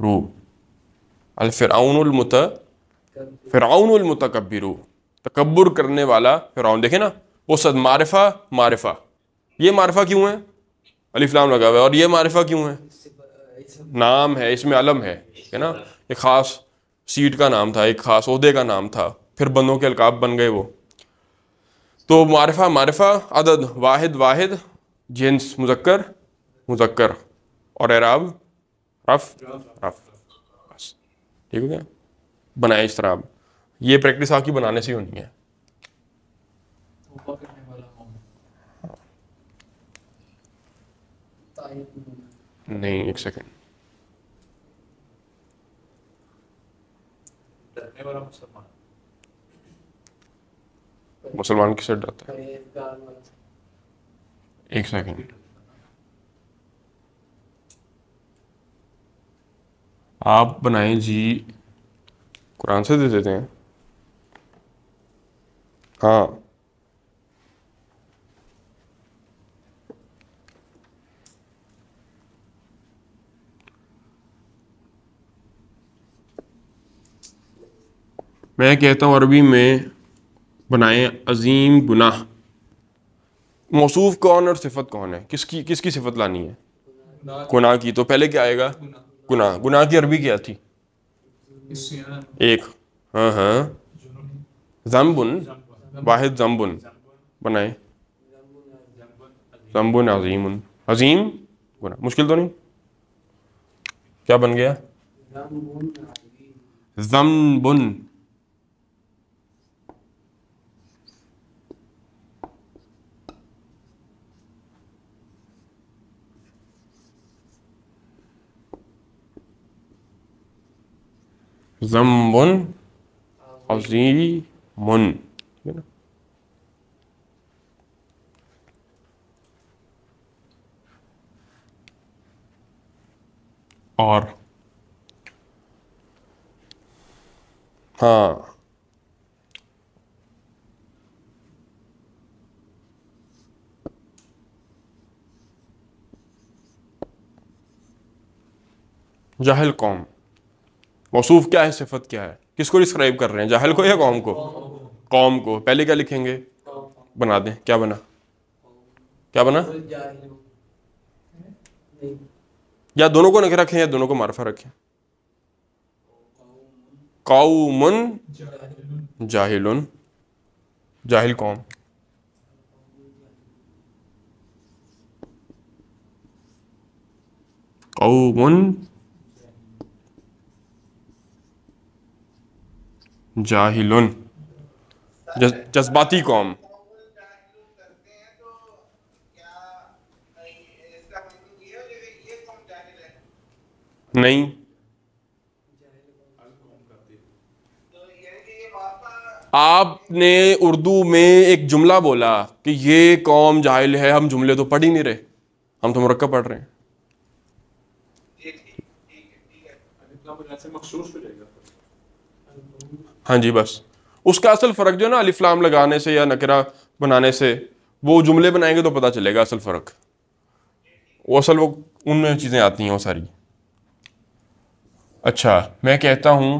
रू अल फिरउनुल मुत मुतकबी रू तकबर करने वाला फिर देखे ना वो सद मारफा मारिफा ये मारफा क्यों है अलीफलाम लगा हुआ है और ये मारफा क्यों है नाम है इसमें अलम है है ना एक ख़ास सीट का नाम था एक ख़ास अहदे का नाम था फिर बंदों के अलकाब बन गए वो तो मारफा मारफा अदद वाहिद वाहिद जेंस मुजक्कर मुजक्कर और एराब रफ रफ बस ठीक हो गया बनाए इस तरह ये प्रैक्टिस आपकी बनाने से होनी है नहीं एक सेकंड वाला मुसलमान मुसलमान किसे डरता है एक सेकंड आप बनाए जी कुरान से दे देते हैं हाँ मैं कहता हूँ अरबी में बनाए अजीम गुनाह मौसू कौन और सिफत कौन है किसकी किसकी सिफत लानी है गुनाह गुना की तो पहले क्या आएगा गुनाह गुनाह की अरबी क्या थी एक हाँ हाँ जम्बुन वाहिद जम्बुन बनाए जम्बुन अजीम अजीम गुना मुश्किल तो नहीं क्या बन गया जम्बुन ذنب عظيم ار ها جهل قوم मौसू क्या है सिफत क्या है किसको डिस्क्राइब कर रहे हैं जाहल को या कौम को कौम को पहले क्या लिखेंगे बना दें क्या बना क्या बना या दोनों को नगर रखें या दोनों को मारफा रखें काउमन जाहिल जाहिल कौम काउमन जाहिल जज्बाती कौम नहीं आपने उर्दू में एक जुमला बोला कि ये कौम जाहिल है हम जुमले तो पढ़ ही नहीं रहे हम तो मुरक्का पढ़ रहे हैं हाँ जी बस उसका असल फ़र्क जो है ना अलिफ्लाम लगाने से या नकरा बनाने से वो जुमले बनाएंगे तो पता चलेगा असल फ़र्क वो असल वो उनमें चीज़ें आती हैं वो सारी अच्छा मैं कहता हूँ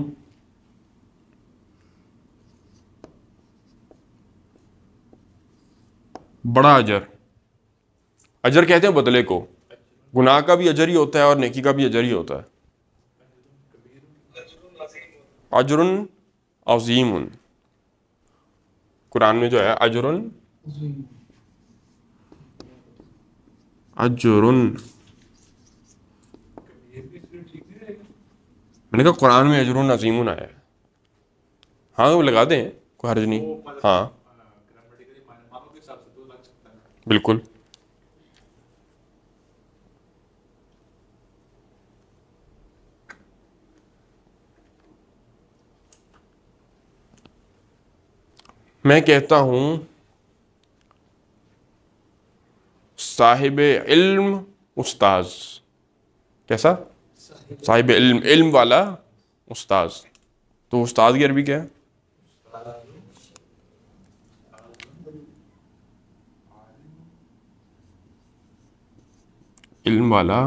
बड़ा अजर अजर कहते हैं बदले को गुनाह का भी अजर ही होता है और नेकी का भी अजर ही होता है अजरुन अजीम कुरान में जो है अजरुन अजरुन मैंने कहा कुरान में अजरुन अजीम आया है हाँ वो लगा दें कोई हर्ज नहीं हाँ तो बिल्कुल मैं कहता हूँ साहिब इल्म उस्ताज कैसा साहिब इल्म इल्म वाला उस्ताज तो उस्ताद की अरबी क्या है इल्म वाला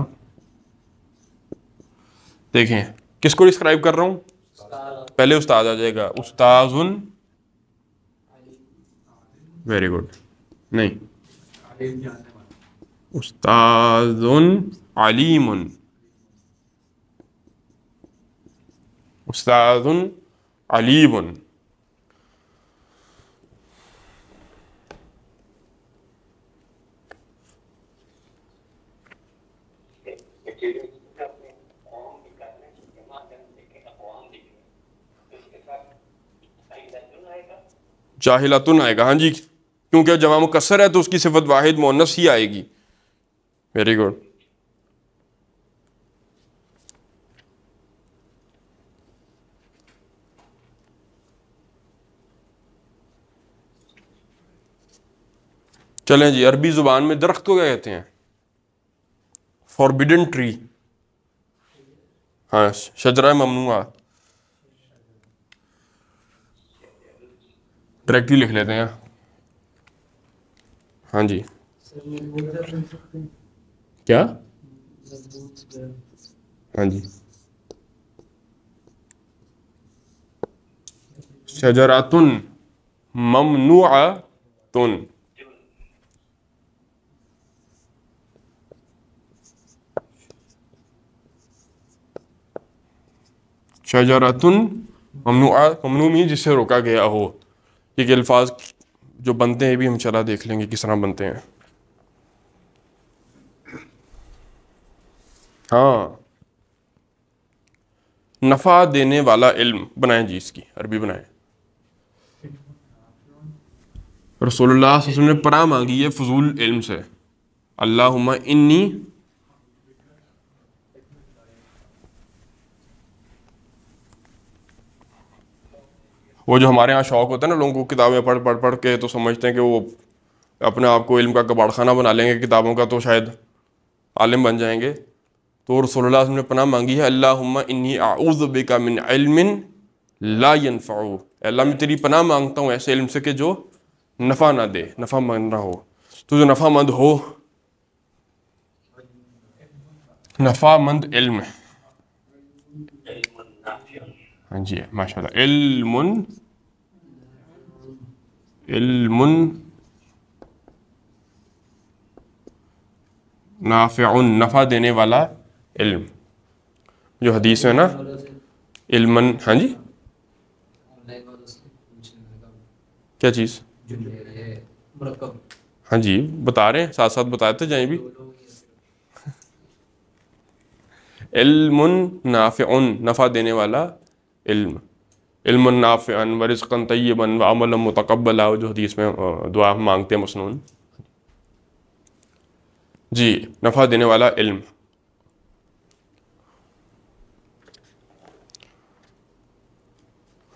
देखें किसको डिस्क्राइब कर रहा हूं पहले उस्ताद आ जाएगा उस्ताजुन वेरी गुड नहीं उस्तादुन अलीमुन उस्तादुन अलीमुन जाहिलातुन आएगा हाँ जी क्योंकि जमा मुकसर है तो उसकी सिफत वाहिद मोनस ही आएगी वेरी गुड चलें जी अरबी ज़ुबान में दरख्त को क्या कहते हैं फॉरबिडन ट्री हाँ शजरा ममनुआ डायरेक्टली लिख लेते हैं हाँ जी क्या हाँ जी शजरातुन ममनुआतुन शजरातुन ममनुआ ममनू में जिसे रोका गया हो ये अल्फाज जो बनते हैं ये भी हम चला देख लेंगे किस तरह बनते हैं हाँ नफ़ा देने वाला इल्म बनाएं जी इसकी अरबी बनाएं रसोल्ला ने पड़ा मांगी है फजूल इल्म से अल्लाह इन्नी वो जो हमारे यहाँ शौक होता है ना लोगों को किताबें पढ़ पढ़ पढ़ के तो समझते हैं कि वो अपने आप को इल्म का कबाड़खाना बना लेंगे किताबों का तो शायद आलिम बन जाएंगे तो रसोल्ला ने पनाह मांगी है अल्लाह इन्नी का मिन इल्मिन ला यनफ़ाऊ अल्लाह मैं तेरी पनाह मांगता हूँ ऐसे इल्म से कि जो नफ़ा ना दे नफ़ा मंद ना हो तो जो नफ़ा मंद हो नफ़ा मंद इल्म हाँ जी माशा इल्मुन इल्मुन नाफ़ुन नफ़ा देने वाला इल्म जो हदीस है ना इल्मन हाँ जी क्या चीज़ हाँ जी बता रहे हैं साथ साथ बताते जाए भी इल्मुन नाफ़ुन नफ़ा देने वाला इल्म इल्मनाफ़न वरिस्कन तय्यबन अमल मतकबला जो हदीस में दुआ मांगते हैं मसनून जी नफ़ा देने वाला इल्म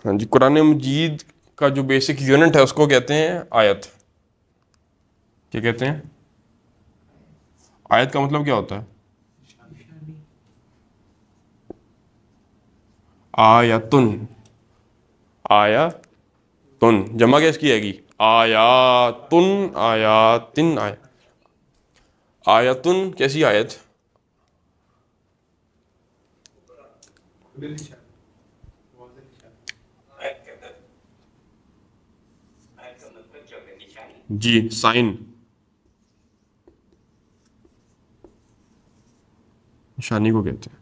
हाँ जी कुरान मजीद का जो बेसिक यूनिट है उसको कहते हैं आयत क्या कहते हैं आयत का मतलब क्या होता है आयतुन आया तुन जमा क्या इसकी आएगी आया तुन आया तिन आया आया तुन कैसी आयत जी साइन निशानी को कहते हैं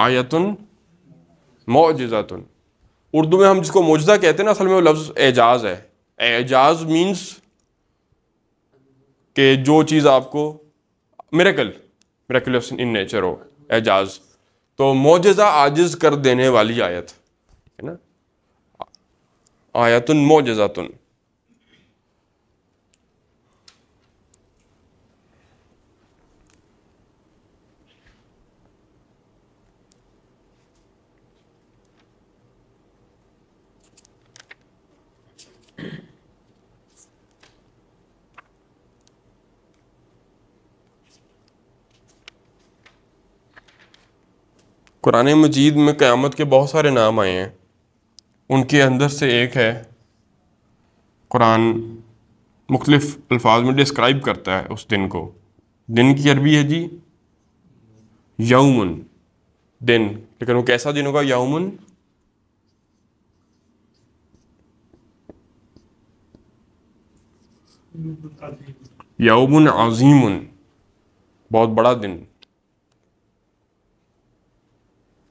आयतन मोजातन उर्दू में हम जिसको मौजा कहते हैं ना असल में वो लफ्ज़ एजाज है एजाज मीन्स के जो चीज़ आपको मेरेकल मेरेकुलस इन नेचर हो एजाज तो मोजा आजिज़ कर देने वाली आयत है ना आयतन मोजातन कुरान मजीद में क़्यामत के बहुत सारे नाम आए हैं उनके अंदर से एक है कुरान मुख्तफ अल्फाज में डिस्क्राइब करता है उस दिन को दिन की अरबी है जी यौमन दिन लेकिन वो कैसा दिन होगा यौमन यौमन आज़ीमन बहुत बड़ा दिन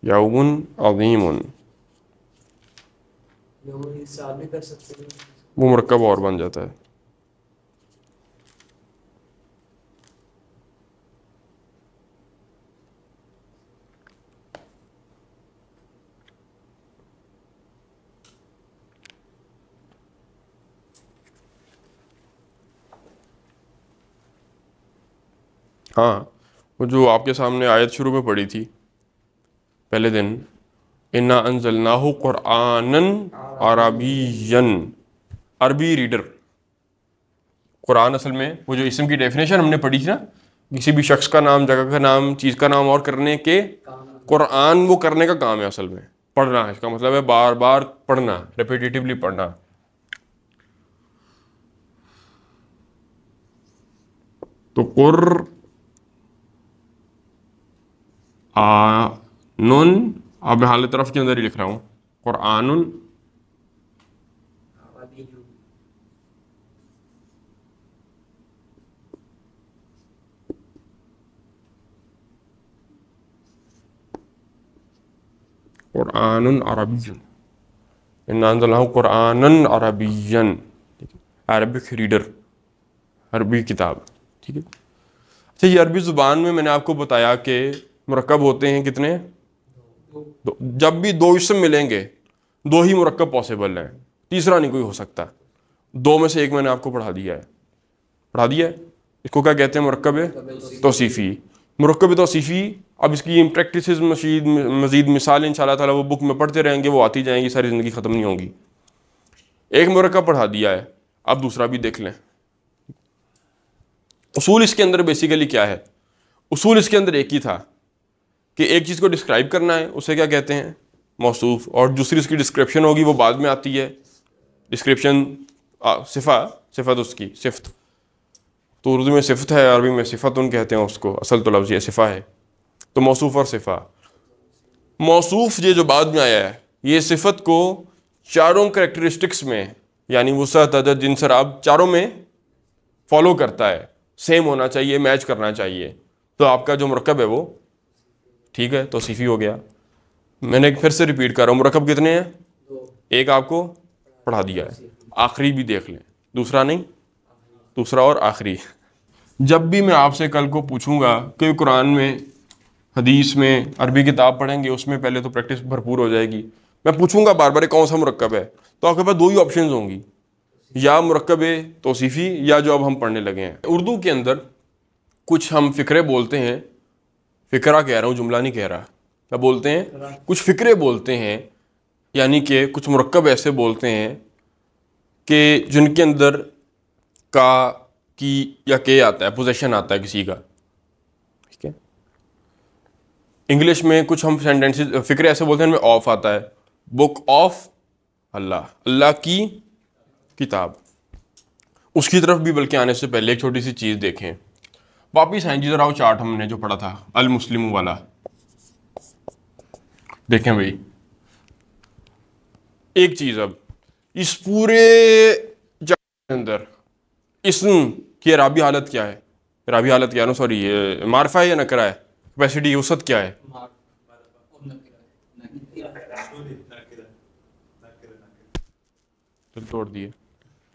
यौमन अजीम वो मरकब और बन जाता है हाँ वो जो आपके सामने आयत शुरू में पड़ी थी पहले दिन इन्ना अनजल नाहू क़ुरान अरबीन अरबी रीडर कुरान असल में वो जो इसम की डेफिनेशन हमने पढ़ी थी ना किसी भी शख्स का नाम जगह का नाम चीज़ का नाम और करने के कुरान वो करने का काम है असल में पढ़ना है इसका मतलब है बार बार पढ़ना रिपीटिटिवली पढ़ना तो कुर आ नून अब मैं हाल तरफ के अंदर ही लिख रहा हूँ कुरान कुरान अरबी नानजल Quran Arabian Arabic reader Arabi किताब ठीक है अच्छा ये अरबी ज़ुबान में मैंने आपको बताया कि मरकब होते हैं कितने तो जब भी दो इसम मिलेंगे दो ही मुरक्कब पॉसिबल है तीसरा नहीं कोई हो सकता दो में से एक मैंने आपको पढ़ा दिया है पढ़ा दिया है इसको क्या कहते हैं मरकब तोसीफ़ी मरकब तोसीफ़ी अब इसकी प्रैक्टिस मशीद मजीद मिसाल इन ताला वो बुक में पढ़ते रहेंगे वो आती जाएंगी सारी ज़िंदगी ख़त्म नहीं होगी एक मरकब पढ़ा दिया है अब दूसरा भी देख लें उसूल इसके अंदर बेसिकली क्या है उसूल इसके अंदर एक ही था कि एक चीज़ को डिस्क्राइब करना है उसे क्या कहते हैं मौसूफ और दूसरी उसकी डिस्क्रिप्शन होगी वो बाद में आती है डिस्क्रिप्शन सिफा सिफत उसकी सिफत तो उर्दू में सिफत है अरबी में सिफत उन कहते हैं उसको असल तो लफ्ज़ है सिफा है तो मौसूफ और सिफा मौसूफ ये जो बाद में आया है ये सिफत को चारों करेक्टरिस्टिक्स में यानी वसत अदद जिन शराब चारों में फॉलो करता है सेम होना चाहिए मैच करना चाहिए तो आपका जो मरकब है वो ठीक है तो सीफी हो गया मैंने फिर से रिपीट कर रहा हूँ मरकब कितने हैं एक आपको पढ़ा दिया है आखिरी भी देख लें दूसरा नहीं दूसरा और आखिरी जब भी मैं आपसे कल को पूछूंगा कि कुरान में हदीस में अरबी किताब पढ़ेंगे उसमें पहले तो प्रैक्टिस भरपूर हो जाएगी मैं पूछूंगा बार बार कौन सा मरकब है तो आपके पास दो ही ऑप्शन होंगी या मरकब तोसीफ़ी या जो अब हम पढ़ने लगे हैं उर्दू के अंदर कुछ हम फ़िक्रे बोलते हैं फिक्रा कह रहा हूँ जुमला नहीं कह रहा क्या बोलते हैं कुछ फ़िक्रे बोलते हैं यानी कि कुछ मरकब ऐसे बोलते हैं कि जिनके अंदर का की या के आता है पोजेशन आता है किसी का ठीक है इंग्लिश में कुछ हम सेंटेंसेस फ़िक्रे ऐसे बोलते हैं ऑफ आता है बुक ऑफ अल्लाह अल्लाह की किताब उसकी तरफ भी बल्कि आने से पहले एक छोटी सी चीज़ देखें वापिस आए जीराव चार्ट हमने जो पढ़ा था अल मुस्लिम वाला देखें भाई एक चीज अब इस पूरे के अंदर इसम की राबी हालत क्या है राबी हालत क्या है सॉरी मारफा है या नकरा है कैपेसिटी उसत क्या है तोड़ दिए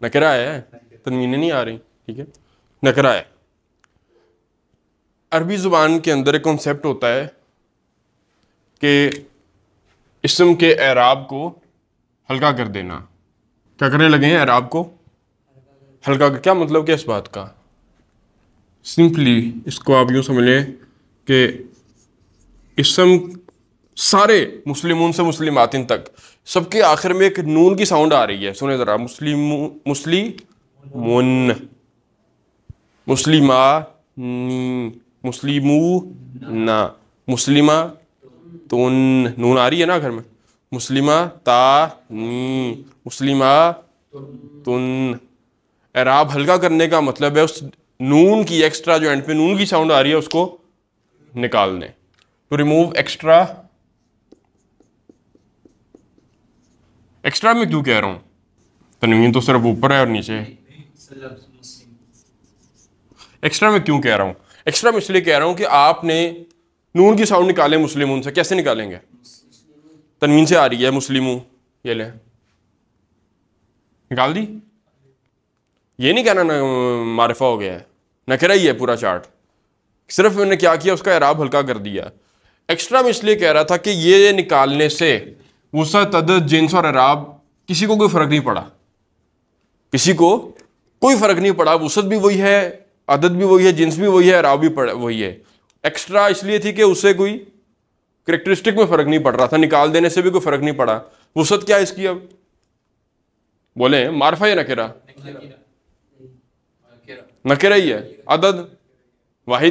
नकरा है तनवीने नहीं आ रही ठीक है नकरा है अरबी ज़ुबान के अंदर एक कॉन्सेप्ट होता है कि इसम के एराब को हल्का कर देना क्या करने लगे हैं एराब को हल्का कर क्या मतलब क्या इस बात का सिंपली इसको आप यूँ समझ लें कि इसम सारे मुस्लिम से मुस्लिम आतिन तक सबके आखिर में एक नून की साउंड आ रही है सुने ज़रा मुस्लिम मुस्लिम मुस्लिम नी मुस्लिमू ना मुस्लिमा तो नून आ रही है ना घर में मुस्लिमा ता नी मुस्लिमा तुन एराब हल्का करने का मतलब है उस नून की एक्स्ट्रा जो एंड पे नून की साउंड आ रही है उसको निकाल दें टू रिमूव एक्स्ट्रा एक्स्ट्रा में क्यों कह रहा हूँ तनवीन तो सिर्फ ऊपर है और नीचे एक्स्ट्रा में क्यों कह रहा हूँ एक्स्ट्रा मैं इसलिए कह रहा हूं कि आपने नून की साउंड निकाले मुस्लिम से कैसे निकालेंगे तनवीन से आ रही है मुस्लिम ये ले निकाल दी ये नहीं कहना ना मारफा हो गया है नकरा ही है पूरा चार्ट सिर्फ मैंने क्या किया उसका एराब हल्का कर दिया एक्स्ट्रा मैं इसलिए कह रहा था कि ये निकालने से उसका तद जिन्स और अराब किसी को कोई फ़र्क नहीं पड़ा किसी को कोई फ़र्क नहीं पड़ा वसत भी वही है आदत भी वही है जींस भी वही है राव भी वही है एक्स्ट्रा इसलिए थी कि उससे कोई करेक्टरिस्टिक में फर्क नहीं पड़ रहा था निकाल देने से भी कोई फर्क नहीं पड़ा वसत क्या है इसकी अब बोले मारफा या नकेरा नकेरा ही है अदद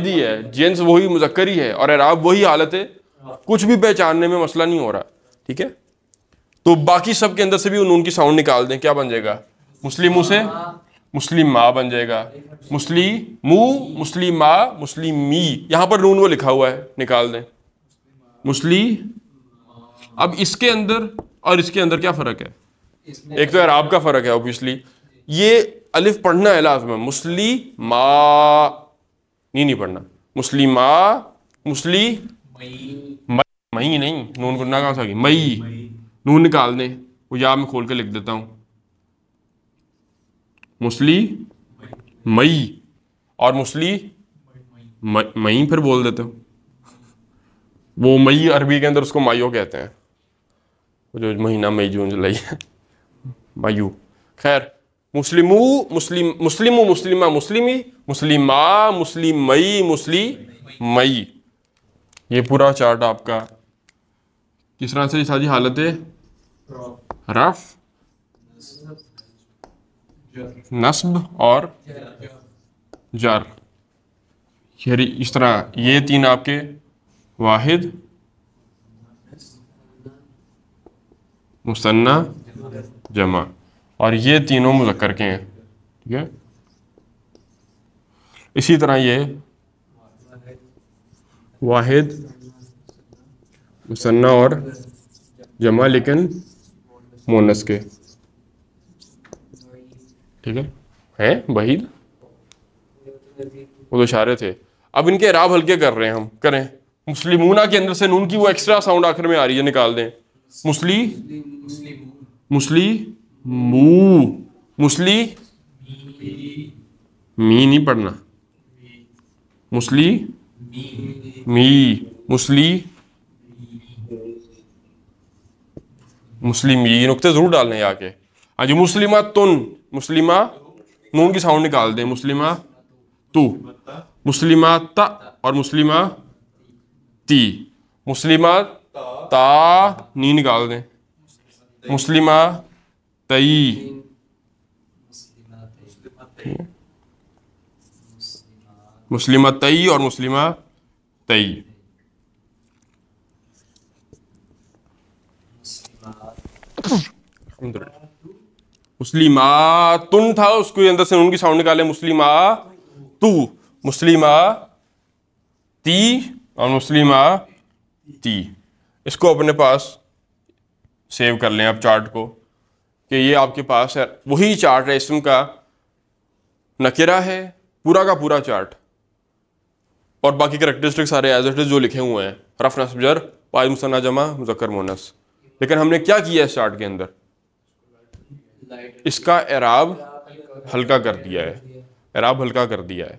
ही है जेंस वही मुजक्कर ही है और अराब वही हालत है कुछ भी पहचानने में मसला नहीं हो रहा ठीक है तो बाकी सब के अंदर से भी उनकी साउंड निकाल दें क्या बन जाएगा मुस्लिमों से मुस्लिम माँ बन जाएगा मुस्लिम मु मुस्लिम माँ मुस्लिम मी यहाँ पर नून वो लिखा हुआ है निकाल दें मुस्लिम अब इसके अंदर और इसके अंदर क्या फ़र्क है एक तो यार आपका फ़र्क है ऑब्वियसली ये अलिफ पढ़ना है लाजम मुस्लिम मा नहीं नहीं पढ़ना मुस्लिम मा मुस्लिम मई मई नहीं नून को ना कहा मई नून निकाल दें वो या मैं खोल के लिख देता हूँ मुसली मई और मुसली मई फिर बोल देते हो वो मई अरबी के अंदर उसको मायो कहते हैं जो महीना मई जून जुलाई है मायू खैर मुस्लिम मुस्लिम मुस्लिम मुस्लिमा मुस्लिमी मुस्लिमा मई मुस्लिम मई ये पूरा चार्ट आपका किस तरह से सारी हालत है रफ नस्ब और जर यानी इस तरह ये तीन आपके वाहिद मुसन्ना जमा और ये तीनों मुजक्र के हैं ठीक है इसी तरह ये वाहिद मुसन्ना और जमा लेकिन मोनस के ठीक है है वहीद वो तो इशारे थे अब इनके राब हल्के कर रहे हैं हम करें मुस्लिमूना के अंदर से नून की वो एक्स्ट्रा साउंड आखिर में आ रही है निकाल दें मुस्ली मुस्ली मू मुस्ली मी नहीं पढ़ना मुस्ली मी मुस्ली मुस्लिम ये नुकते ज़रूर डालने आके हाँ जी तुन मुस्लिमा नून की साउंड निकाल दें मुस्लिमा तू मुस्लिमा त और मुस्लिमा ती मुस्लिमा ता नी निकाल दें मुस्लिमा तई मुस्लिमा तई और मुस्लिमा तई الحمد मुस्लिमा तुन था उसके अंदर से उनकी साउंड निकाले आ तू मुस्लिम ती और मुस्लिम ती इसको अपने पास सेव कर लें आप चार्ट को कि ये आपके पास है वही चार्ट है इसम का नकेरा है पूरा का पूरा चार्ट और बाकी करेक्टरिस्टिक तो सारे एज एट इज़ जो लिखे हुए हैं रफ नसजर पाय मुसना जमा मुजक्कर मोनस लेकिन हमने क्या किया इस चार्ट के अंदर इसका एराब हल्का कर दिया है एराब हल्का कर दिया है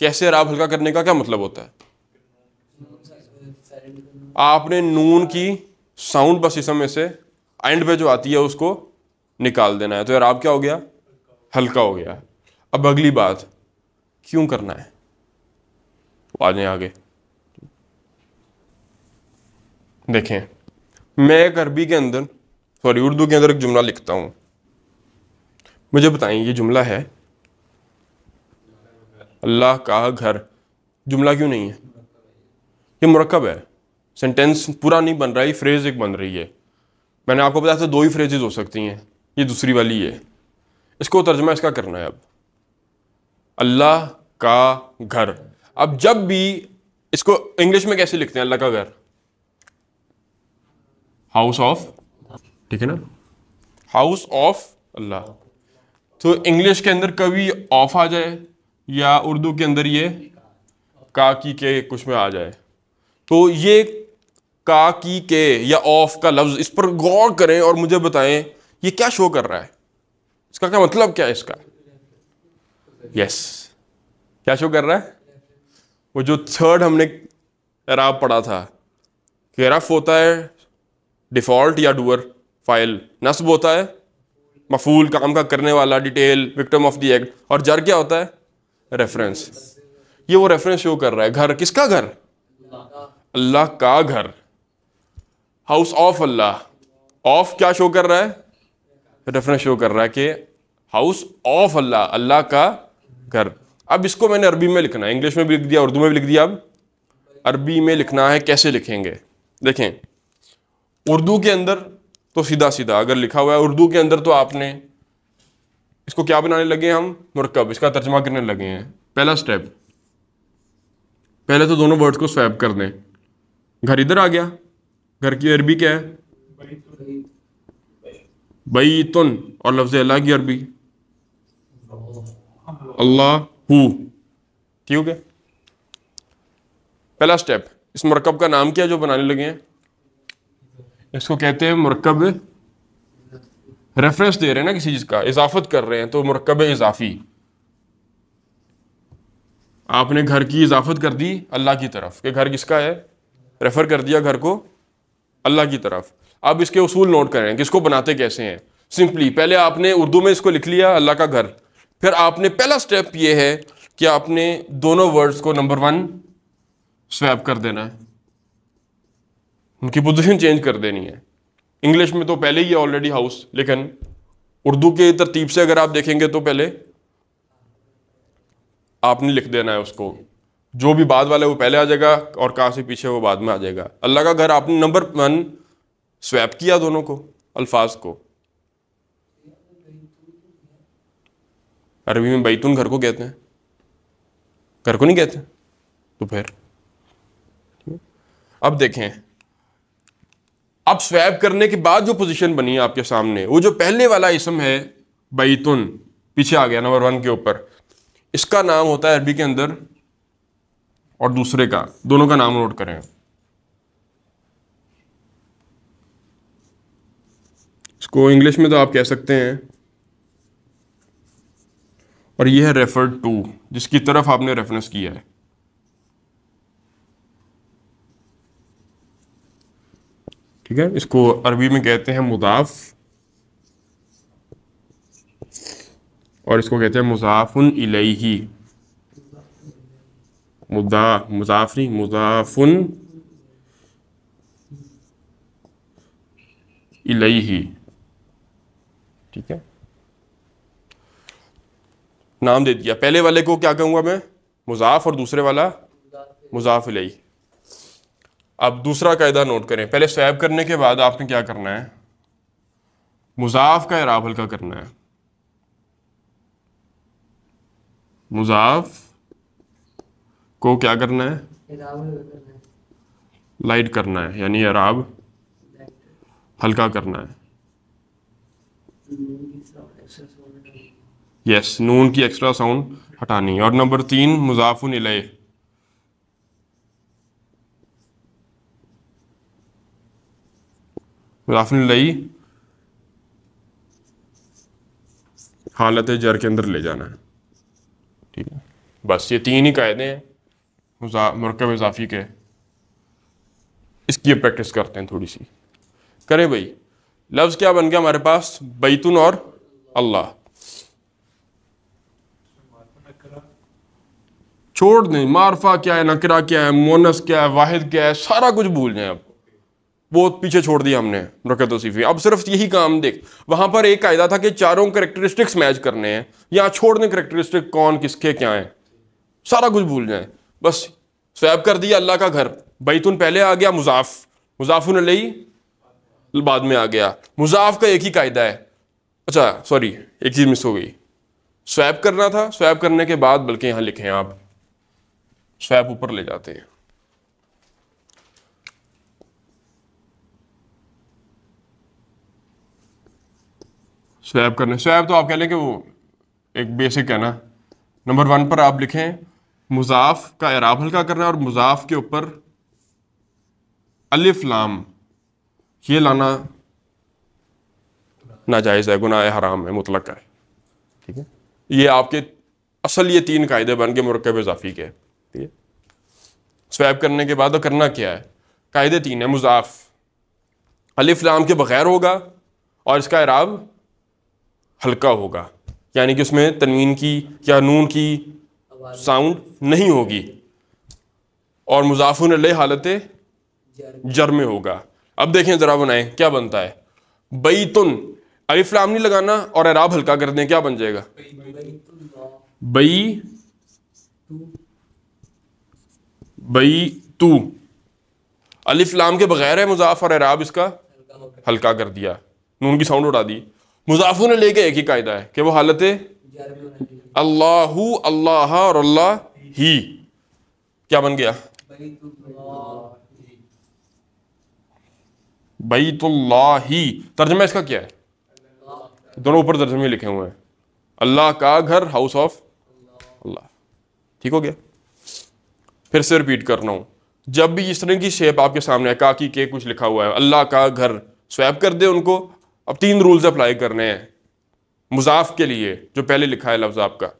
कैसे एराब हल्का करने का क्या मतलब होता है आपने नून की साउंड बस इसम में से एंड पे जो आती है उसको निकाल देना है तो एराब क्या हो गया हल्का हो गया अब अगली बात क्यों करना है आ जाए आगे देखें मैं एक अरबी के अंदर सॉरी उर्दू के अंदर एक जुमला लिखता हूँ मुझे बताएं ये जुमला है अल्लाह का घर जुमला क्यों नहीं है ये मरकब है सेंटेंस पूरा नहीं बन रहा है फ्रेज़ एक बन रही है मैंने आपको बताया था दो ही फ्रेजेज हो सकती हैं ये दूसरी वाली है इसको तर्जमा इसका करना है अब अल्लाह का घर अब जब भी इसको इंग्लिश में कैसे लिखते हैं अल्लाह का घर हाउस ऑफ ठीक है ना हाउस ऑफ अल्लाह तो इंग्लिश के अंदर कभी ऑफ आ जाए या उर्दू के अंदर ये का की के कुछ में आ जाए तो ये का की के या ऑफ का लफ्ज़ इस पर गौर करें और मुझे बताएं ये क्या शो कर रहा है इसका क्या मतलब क्या है इसका यस क्या शो कर रहा है वो जो थर्ड हमने राब पढ़ा था कि रफ होता है डिफ़ॉल्ट या डुअर फाइल नस्ब होता है मफूल काम का करने वाला detail victim of the act और जर क्या होता है रेफरेंस ये वो रेफरेंस शो कर रहा है घर किसका घर अल्लाह का घर हाउस ऑफ अल्लाह ऑफ क्या शो कर रहा है रेफरेंस शो कर रहा है कि हाउस ऑफ अल्लाह अल्लाह का घर अब इसको मैंने अरबी में लिखना है इंग्लिश में भी लिख दिया उर्दू में भी लिख दिया अब अरबी में लिखना है कैसे लिखेंगे देखें उर्दू के अंदर तो सीधा सीधा अगर लिखा हुआ है उर्दू के अंदर तो आपने इसको क्या बनाने लगे हम मरकब इसका तर्जमा करने लगे हैं पहला स्टेप पहले तो दोनों वर्ड्स को स्वैप कर दें घर इधर आ गया घर की अरबी क्या है बई तुन और लफ्ज़ अल्लाह की अरबी अल्लाह हु ठीक है पहला स्टेप इस मरकब का नाम क्या जो बनाने लगे हैं इसको कहते हैं मरकब रेफरेंस दे रहे हैं ना किसी चीज़ का इजाफत कर रहे हैं तो मरकब इजाफी आपने घर की इजाफत कर दी अल्लाह की तरफ कि घर किसका है रेफ़र कर दिया घर को अल्लाह की तरफ अब इसके उसूल नोट करें किसको बनाते कैसे हैं सिंपली पहले आपने उर्दू में इसको लिख लिया अल्लाह का घर फिर आपने पहला स्टेप ये है कि आपने दोनों वर्ड्स को नंबर वन स्वैप कर देना है उनकी पोजीशन चेंज कर देनी है इंग्लिश में तो पहले ही है ऑलरेडी हाउस लेकिन उर्दू के तरतीब से अगर आप देखेंगे तो पहले आपने लिख देना है उसको जो भी बाद वाला है वो पहले आ जाएगा और कहाँ से पीछे वो बाद में आ जाएगा अल्लाह का घर आपने नंबर वन स्वैप किया दोनों को अल्फाज को अरबी में बैतून घर को कहते हैं घर को नहीं कहते तो फिर अब देखें अब स्वैप करने के बाद जो पोजीशन बनी है आपके सामने वो जो पहले वाला इसम है बैतुन पीछे आ गया नंबर वन के ऊपर इसका नाम होता है अरबी के अंदर और दूसरे का दोनों का नाम नोट करें इसको इंग्लिश में तो आप कह सकते हैं और यह है रेफर टू जिसकी तरफ आपने रेफरेंस किया है ठीक है इसको अरबी में कहते हैं मुदाफ और इसको कहते हैं मुजाफुन इलेही मुदा मुजाफरी मुजाफुन इलेही ठीक है नाम दे दिया पहले वाले को क्या कहूंगा मैं मुजाफ और दूसरे वाला मुजाफ इलेही अब दूसरा कायदा नोट करें पहले स्वैब करने के बाद आपने क्या करना है मुजाफ का इराब हल्का करना है मुजाफ को क्या करना है लाइट करना है यानी अराब हल्का करना है यस नून की एक्स्ट्रा साउंड हटानी और नंबर तीन मुजाफुन इले good afternoon लई हालत जर के अंदर ले जाना है ठीक है बस ये तीन ही कायदे हैं मरकब इजाफी के इसकी प्रैक्टिस करते हैं थोड़ी सी करें भाई लफ्ज़ क्या बन गया हमारे पास बैतुन और अल्लाह छोड़ दें मारफा क्या है नकरा क्या है मोनस क्या है वाहिद क्या है सारा कुछ भूल जाए आप वो पीछे छोड़ दिया हमने रकत वसीफी अब सिर्फ यही काम देख वहां पर एक कायदा था कि चारों करेक्टरिस्टिक्स मैच करने हैं यहाँ छोड़ने करेक्टरिस्टिक कौन किसके क्या है सारा कुछ भूल जाए बस स्वैब कर दिया अल्लाह का घर तुम पहले आ गया मुजाफ मुजाफुन अलई बाद में आ गया मुजाफ का एक ही कायदा है अच्छा सॉरी एक चीज़ मिस हो गई स्वैप करना था स्वैप करने के बाद बल्कि यहां लिखे हैं आप स्वैप ऊपर ले जाते हैं स्वैप करना स्वैप तो आप कह लें कि वो एक बेसिक है ना नंबर वन पर आप लिखें मुजाफ का इराब हल्का करना है और मुजाफ के ऊपर अलिफ लाम ये लाना नाजायज़ है गुनाह हराम है मुतलक है ठीक है ये आपके असल ये तीन कायदे बन गए मरकब इजाफी के ठीक है स्वैप करने के बाद तो करना क्या है कायदे तीन है मुजाफ अलिफ लाम के बग़ैर होगा और इसका इराब हल्का होगा यानी कि उसमें तनवीन की या नून की साउंड नहीं होगी और मुजाफुन हालत जर में होगा अब देखें ज़रा बनाएं क्या बनता है बईतुन अलिफ्लाम नहीं लगाना और अराब हल्का कर दें क्या बन जाएगा बई बई तू अलिफ्लाम के बगैर है मुजाफ और अराब इसका हल्का कर दिया नून की साउंड उड़ा दी मुजाफों ने लेके एक ही कायदा है कि वो हालत अल्लाह अल्लाह और अल्लाह ही क्या बन गया ही तर्जमा इसका क्या है दोनों ऊपर तर्जमे लिखे हुए हैं अल्लाह का घर हाउस ऑफ अल्लाह ठीक हो गया फिर से रिपीट कर रहा हूं जब भी इस तरह की शेप आपके सामने है काकी के कुछ लिखा हुआ है अल्लाह का घर स्वैप कर दे उनको अब तीन रूल्स अप्लाई करने हैं मुजाफ के लिए जो पहले लिखा है लफ्ज़ आपका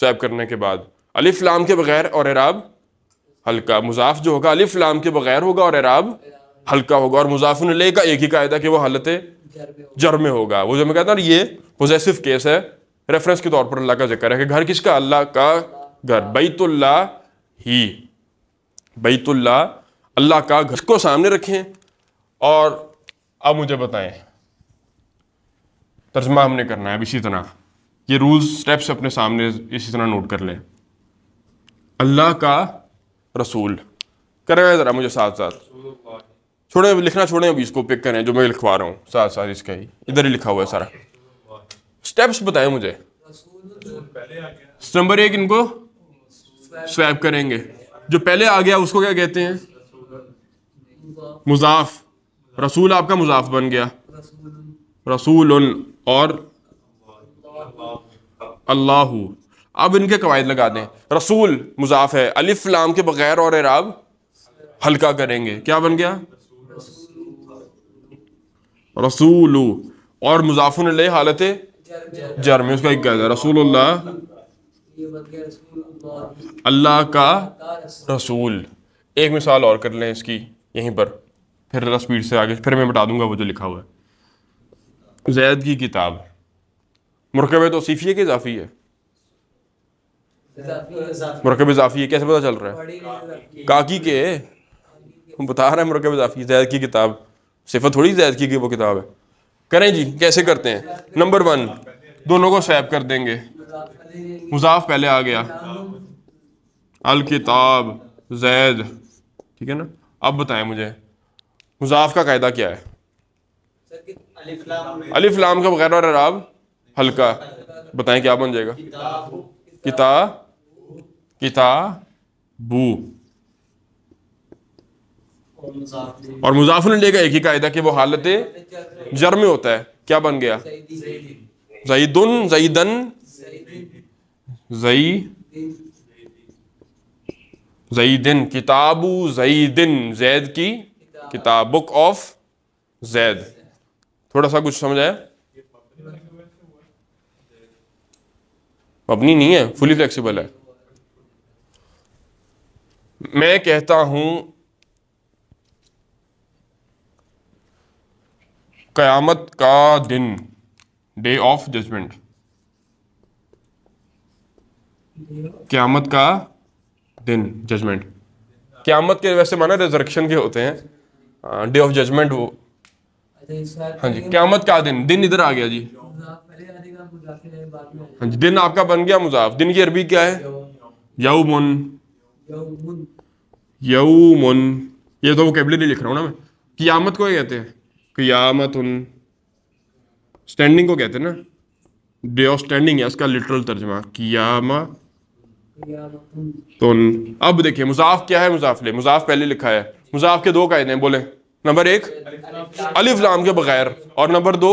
स्वैप करने के बाद अलिफ लाम के बगैर और एराब हल्का मुजाफ जो होगा अलिफ लाम के बगैर होगा और एराब हल्का होगा और मुजाफुन ले का एक ही कायदा कि वो हालत जर में होगा वो जो मैं कहता ये पोजेसिव केस है रेफरेंस के तौर पर अल्लाह का जिक्र है कि घर किसका अल्लाह का घर बैतुल्ला ही बैतुल्ला अल्लाह का घर को सामने रखें और अब मुझे बताएं तर्जमा हमने करना है अब इसी तरह ये रूल्स स्टेप्स अपने सामने इसी तरह नोट कर लें अल्लाह का रसूल करेगा ज़रा मुझे साथ साथ छोड़े लिखना छोड़ें अभी इसको पिक करें जो मैं लिखवा रहा हूँ साथ साथ इसका ही इधर ही लिखा हुआ है सारा स्टेप्स बताएं मुझे नंबर एक इनको स्वैप करेंगे जो पहले आ गया उसको क्या कहते हैं मुजाफ रसूल आपका मुजाफ बन गया रसूल उन और अल्लाह अब इनके कवायद लगा दें रसूल मुजाफ है अलिफ लाम के बगैर और एराब हल्का करेंगे क्या बन गया रसूल और मुजाफुन हालत जर में उसका एक कहता रसूल अल्लाह का रसूल एक मिसाल और कर लें इसकी यहीं पर फिर स्पीड से आगे फिर मैं बता दूंगा वो जो लिखा हुआ है जैद की किताब मरकब तो है कि इजाफी है मरकब इजाफी है कैसे पता चल रहा है काकी के बता रहे हैं मरकब इजाफी जैद की किताब सिफत थोड़ी जैद की वो किताब है करें जी कैसे करते हैं नंबर वन दोनों को सैब कर देंगे मुजाफ पहले आ गया अल किताब जैद ठीक है ना अब बताएं मुझे मुजाफ का कायदा क्या है अलिफ लाम का बगैर और अराब हल्का बताएं क्या बन जाएगा किता किता बू और ने लेगा एक ही कायदा कि वो हालत जर में होता है क्या बन गया जईदन जईदन जई जईदिन किताबू जईदिन जैद की किताबुक ऑफ जैद थोड़ा सा कुछ समझ आया अपनी नहीं है फुली फ्लेक्सिबल है मैं कहता हूं कयामत का दिन डे ऑफ जजमेंट क्यामत का दिन जजमेंट क्यामत के वैसे माना रिजर्वेक्शन के होते हैं डे ऑफ जजमेंट वो हाँ जी क्यामत का दिन दिन इधर आ गया जी हाँ जी दिन आपका बन गया मुजाफ दिन की अरबी क्या है यऊमुन यऊमुन ये तो वो कैबले लिख रहा हूँ ना मैं क्यामत को कहते हैं क्यामत उन स्टैंडिंग को कहते हैं ना डे ऑफ स्टैंडिंग है इसका लिटरल तर्जमा क्यामा तो अब देखिए मुजाफ क्या है मुजाफले मुजाफ पहले लिखा है मुजाफ के दो कायदे हैं बोले नंबर एक अलिफ लाम के बगैर और नंबर दो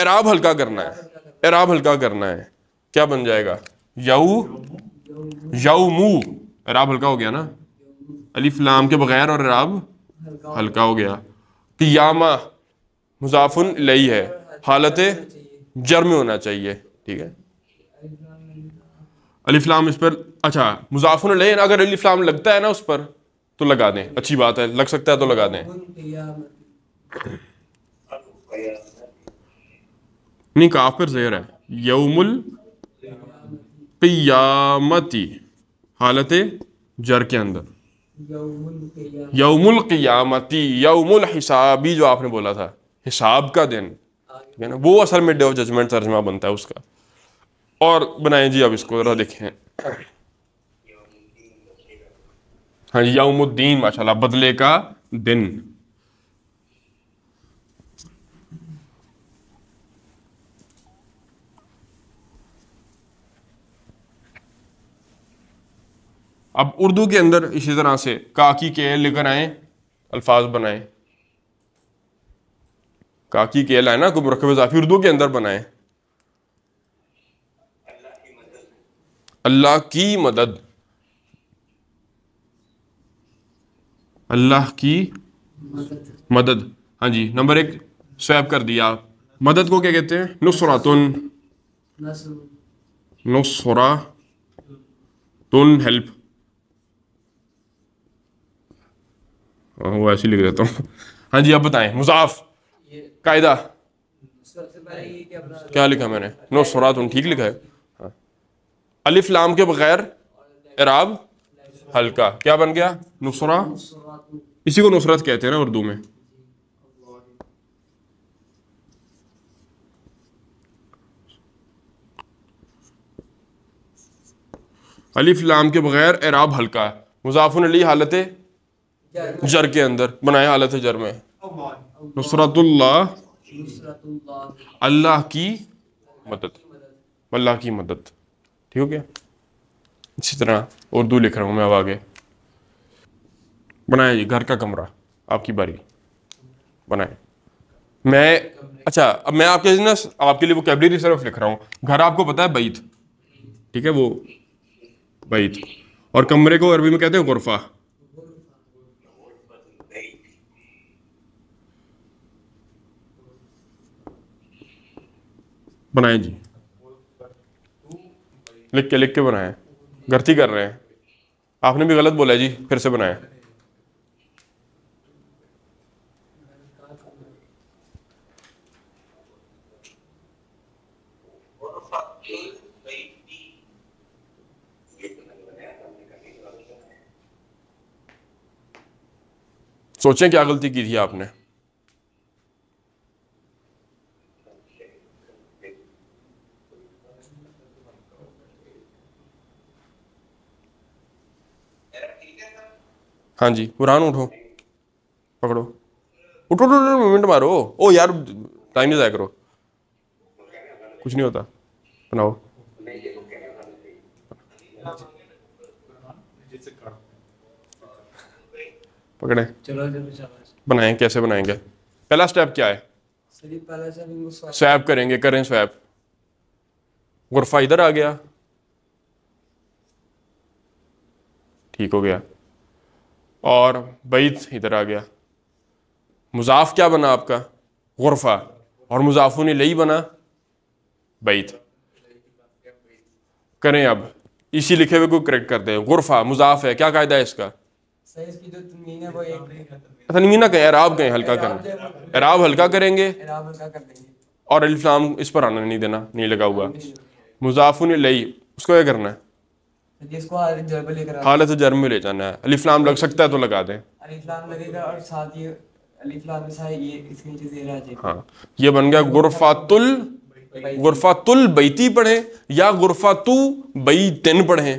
एराब हल्का करना है एराब हल्का करना है क्या बन जाएगा याऊ याऊ मू एराब हल्का हो गया ना अलिफ लाम के बगैर और एराब हल्का हो गया यामा मुजाफुन लई है हालत जर में होना चाहिए ठीक है लाम इस पर अच्छा मुजाफुन लई अगर लाम लगता है ना उस पर तो लगा दें अच्छी बात है लग सकता है तो लगा दें नहीं काफिर जहर है यौमुल कियामती हालत जर के अंदर यौमुल कियामती यौमुल हिसाबी जो आपने बोला था हिसाब का दिन ठीक है ना वो असल में डे ऑफ जजमेंट तर्जमा बनता है उसका और बनाएं जी अब इसको ज़रा देखें हाँ, यौमुद्दीन माशाल्लाह बदले का दिन अब उर्दू के अंदर इसी तरह से काकी के एल लेकर आए अल्फाज बनाए काकी के एल आए ना कोई मरकब इजाफी उर्दू के अंदर बनाए अल्लाह की मदद अल्लाह की मदद हाँ जी नंबर एक स्वैप कर दिया आप मदद को क्या कहते हैं तुन नुसरा तुन हेल्प हाँ, वो ऐसे लिख देता हूँ हाँ जी आप बताएं मुजाफ कायदा क्या लिखा मैंने तुन ठीक लिखा है हाँ। अलिफ लाम के बगैर इराब हल्का क्या बन गया नुसरा इसी को नुसरत कहते हैं ना उर्दू में अलिफ लाम के बगैर एराब हल्का है मुजाफुन अली हालत जर के अंदर बनाया हालत जर में नुसरतुल्ला अल्लाह की मदद अल्लाह की मदद ठीक हो गया इसी तरह उर्दू लिख रहा हूँ मैं अब आगे बनाया जी घर का कमरा आपकी बारी बनाए मैं अच्छा अब मैं आपके ना आपके लिए वो कैबलरी सिर्फ लिख रहा हूँ घर आपको पता है बैत ठीक है वो बैत और कमरे को अरबी में कहते हैं गुरफा बनाए जी लिख के लिख के बनाए गलती कर रहे हैं आपने भी गलत बोला जी फिर से बनाया सोचें क्या गलती की थी आपने हाँ जी कुरान उठो पकड़ो उठो उठो उठो मिनट मारो ओ यार टाइम नहीं जाया करो कुछ नहीं होता बनाओ पकड़े बनाए कैसे बनाएंगे पहला स्टेप क्या है स्वैप करेंगे करें स्वैप गुरफा इधर आ गया ठीक हो गया और बैत इधर आ गया मुजाफ क्या बना आपका गुरफा और मुजाफुन लई बना बैत करें अब इसी लिखे हुए को करेक्ट कर दें गुरफा मुजाफ है क्या कायदा है इसका तनवीना का एराब का हल्का करना एराब हल्का करेंगे और अलिफ्लाम इस पर आना नहीं देना नहीं लगा हुआ मुजाफुन लई उसको क्या करना है तो हालत जर्म में ले जाना है अलिफ्लाम लग सकता है तो लगा दें हाँ ये बन गया गुरफातुल गुरफातुल बैती पढ़े या गुरफातु बैतन पढ़े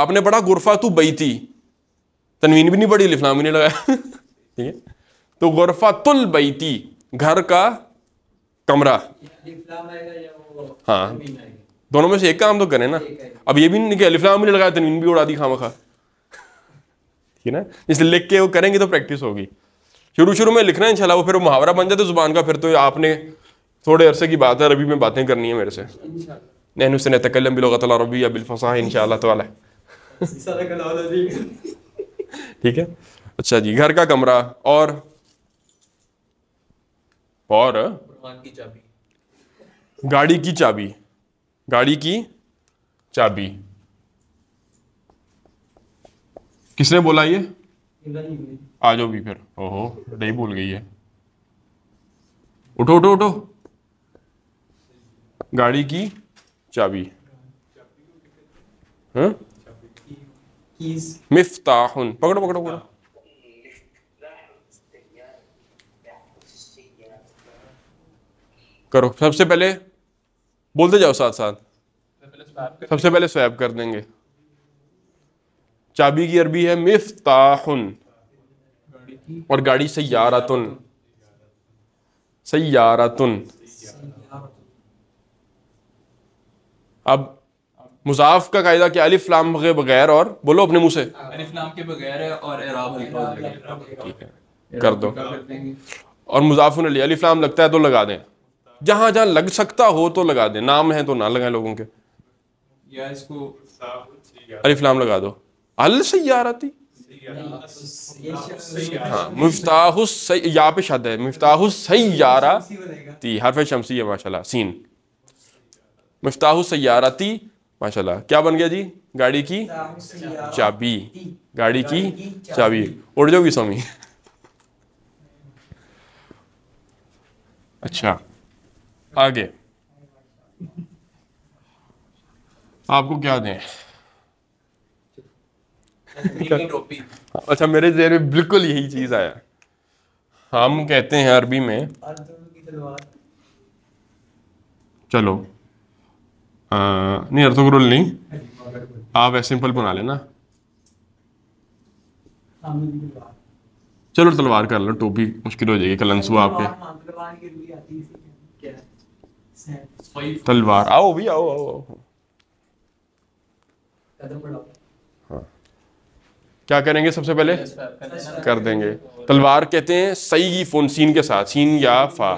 आपने पढ़ा गुरफातु बैती तनवीन भी नहीं पड़ी लिफलाम भी नहीं लगाया [laughs] ठीक है तो गुरफा तुल बैती घर का कमरा हाँ दोनों में से एक काम तो करें ना अब ये भी नहीं कि भी नहीं लगाया तनवीन भी उड़ा दी खाम खा ठीक है ना इसलिए लिख के वो करेंगे तो प्रैक्टिस होगी शुरू शुरू में लिखना इंशाल्लाह वो फिर वो मुहावरा बन जाते तो जुबान का फिर तो आपने थोड़े अरसे की बात है रबी में बातें करनी है मेरे से नहन उसने तकलम बिलोगत रबी या बिलफसा इन शाह ठीक है अच्छा जी घर का कमरा और और की चाबी गाड़ी की चाबी गाड़ी की चाबी किसने बोला ये आ जाओ भी फिर ओहो नहीं भूल गई है उठो उठो उठो गाड़ी की चाबी हाँ मिफ्ताहुन पकड़ो पकड़ो पकड़ो करो सबसे पहले बोलते जाओ साथ साथ सबसे पहले स्वैप कर देंगे चाबी की अरबी है मिफ्ताहुन और गाड़ी सयारातुन सयारातुन अब मुजाफ का कायदा क्या अलिफ लाम के बगैर और बोलो अपने मुंह से अलिफ लाम के बगैर और ठीक है कर दो और मुजाफुन अली अलिफ लाम लगता है तो लगा दें जहां जहां लग सकता हो तो लगा दें नाम है तो ना लगाएं लोगों के अलिफ लाम लगा दो अल आती हाँ मुफ्ताह यहाँ पे शाद है मुफ्ताहुस सयारा ती हरफ शमसी है माशाल्लाह सीन मुफ्ताहुस सयारती माशाल्लाह क्या बन गया जी गाड़ी की चाबी गाड़ी की चाबी उड़ जाओगी स्वामी अच्छा आगे आपको क्या दें अच्छा मेरे जहन में बिल्कुल यही चीज आया हम कहते हैं अरबी में चलो नहीं अर्थोक रूल नहीं आप ऐसे सिंपल बना लेना चलो तलवार कर लो टोपी मुश्किल हो जाएगी कल आपके तलवार आओ भी आओ आओ, आओ। हाँ। क्या करेंगे सबसे पहले कर देंगे तलवार कहते हैं सही की फोन सीन के साथ सीन या फा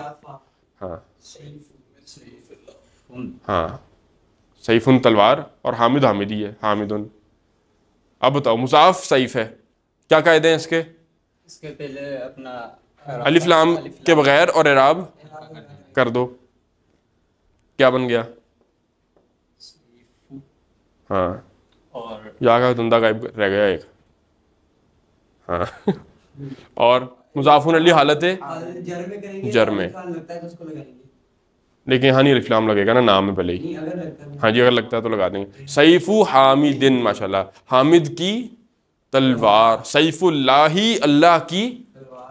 हाँ हाँ सैफुन तलवार और हामिद हामिदी है हामिदुन अब बताओ मुसाफ सईफ़ है क्या कायदे हैं इसके इसके पहले अपना लाम के बगैर और एराब कर दो क्या बन गया हाँ और यहाँ का धंधा गायब रह गया एक हाँ [laughs] और मुजाफुन अली हालत है जर में लेकिन यहाँ नहीं अलिफ्लाम लगेगा ना नाम में पहले ही हाँ जी अगर लगता है तो लगा देंगे सैफ़ु हामिदिन माशाल्लाह हामिद की तलवार सैफ़ुल्लाही अल्लाह की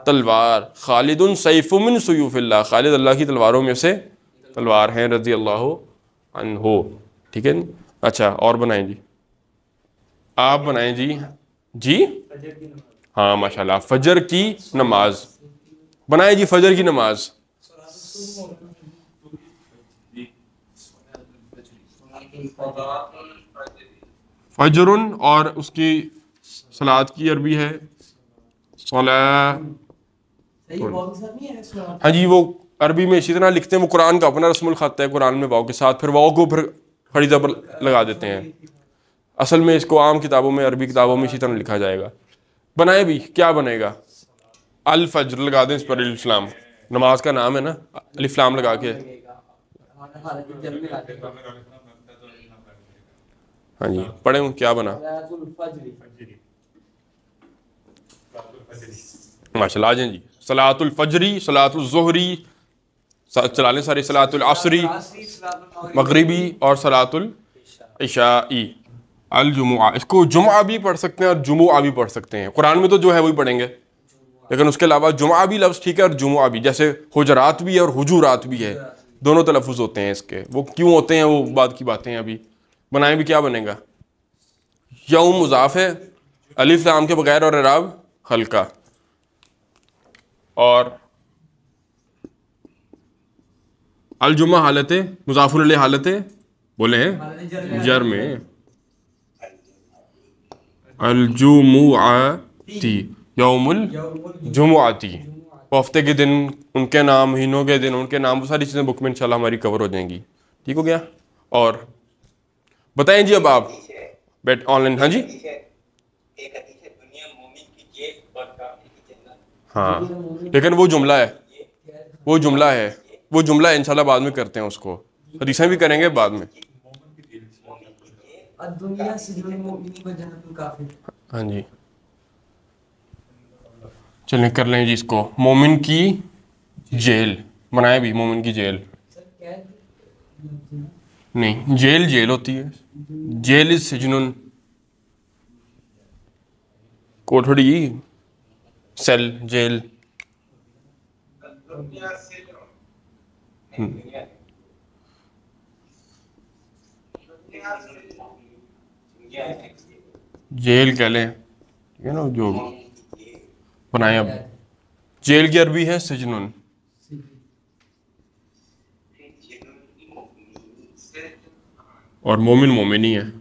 तलवार खालिदन सैफ़ुमिन सयूफ़ल्ला खालिद अल्लाह की तलवारों में से तलवार हैं रजी अल्लाह हो ठीक है अच्छा और बनाएं जी आप बनाएं जी जी हाँ माशा फजर की नमाज बनाए जी फजर की नमाज फजर और उसकी सलाद की अरबी है हाँ जी वो अरबी में इसी तरह लिखते हैं वो कुरान का अपना रस्मुल ख़त है कुरान में वाओ के साथ फिर वाओ को फिर खड़ी जबर लगा देते हैं असल में इसको आम किताबों में अरबी किताबों में इसी तरह लिखा जाएगा बनाए भी क्या बनेगा अल फजर लगा दें इस पर इस्लाम नमाज का नाम है ना अलीफ्लाम लगा के हाँ, हाँ जी हाँ। पढ़े हूँ क्या बना माशा आ जाए जी सलातुलफजरी सलातुलजहरी चला लें सारी सलातुल मगरबी और सलातुल ईशाई अलजुमा इसको जुमा भी पढ़ सकते हैं और जुमुआ भी पढ़ सकते हैं कुरान में तो जो है वही पढ़ेंगे लेकिन उसके अलावा जुमा भी लफ्ज़ ठीक है और जुमुआ भी जैसे हजरात भी है और हजूरात भी है दोनों तलफ़ होते हैं इसके वो क्यों होते हैं वो बाद की बातें हैं अभी बनाए भी क्या बनेगा यऊ मुजाफ है अलिफ लाम के बगैर और अराब हल्का और अलजुमा हालत मुजाफर हालत बोले हैं जर में अलजुमुआती यौमुल जुमुआती वो हफ्ते के दिन उनके नाम महीनों के दिन उनके नाम वो सारी चीज़ें बुक में इंशाल्लाह हमारी कवर हो जाएंगी ठीक हो गया और बताएं जी अब आप बैठ ऑनलाइन हाँ जी हाँ लेकिन वो जुमला है वो जुमला है वो जुमला इंशाल्लाह बाद में करते हैं उसको हदीसें भी करेंगे बाद में हाँ जी चलिए कर लें जी इसको मोमिन की जेल बनाए भी मोमिन की जेल नहीं जेल जेल होती है जेलिस सजनुन कोठड़ी सेल जेल हम्म। जेल कह लें ठीक है ना जो बनाए अब जेल की अरबी है सजनुन और मोमिन मोमिन ही है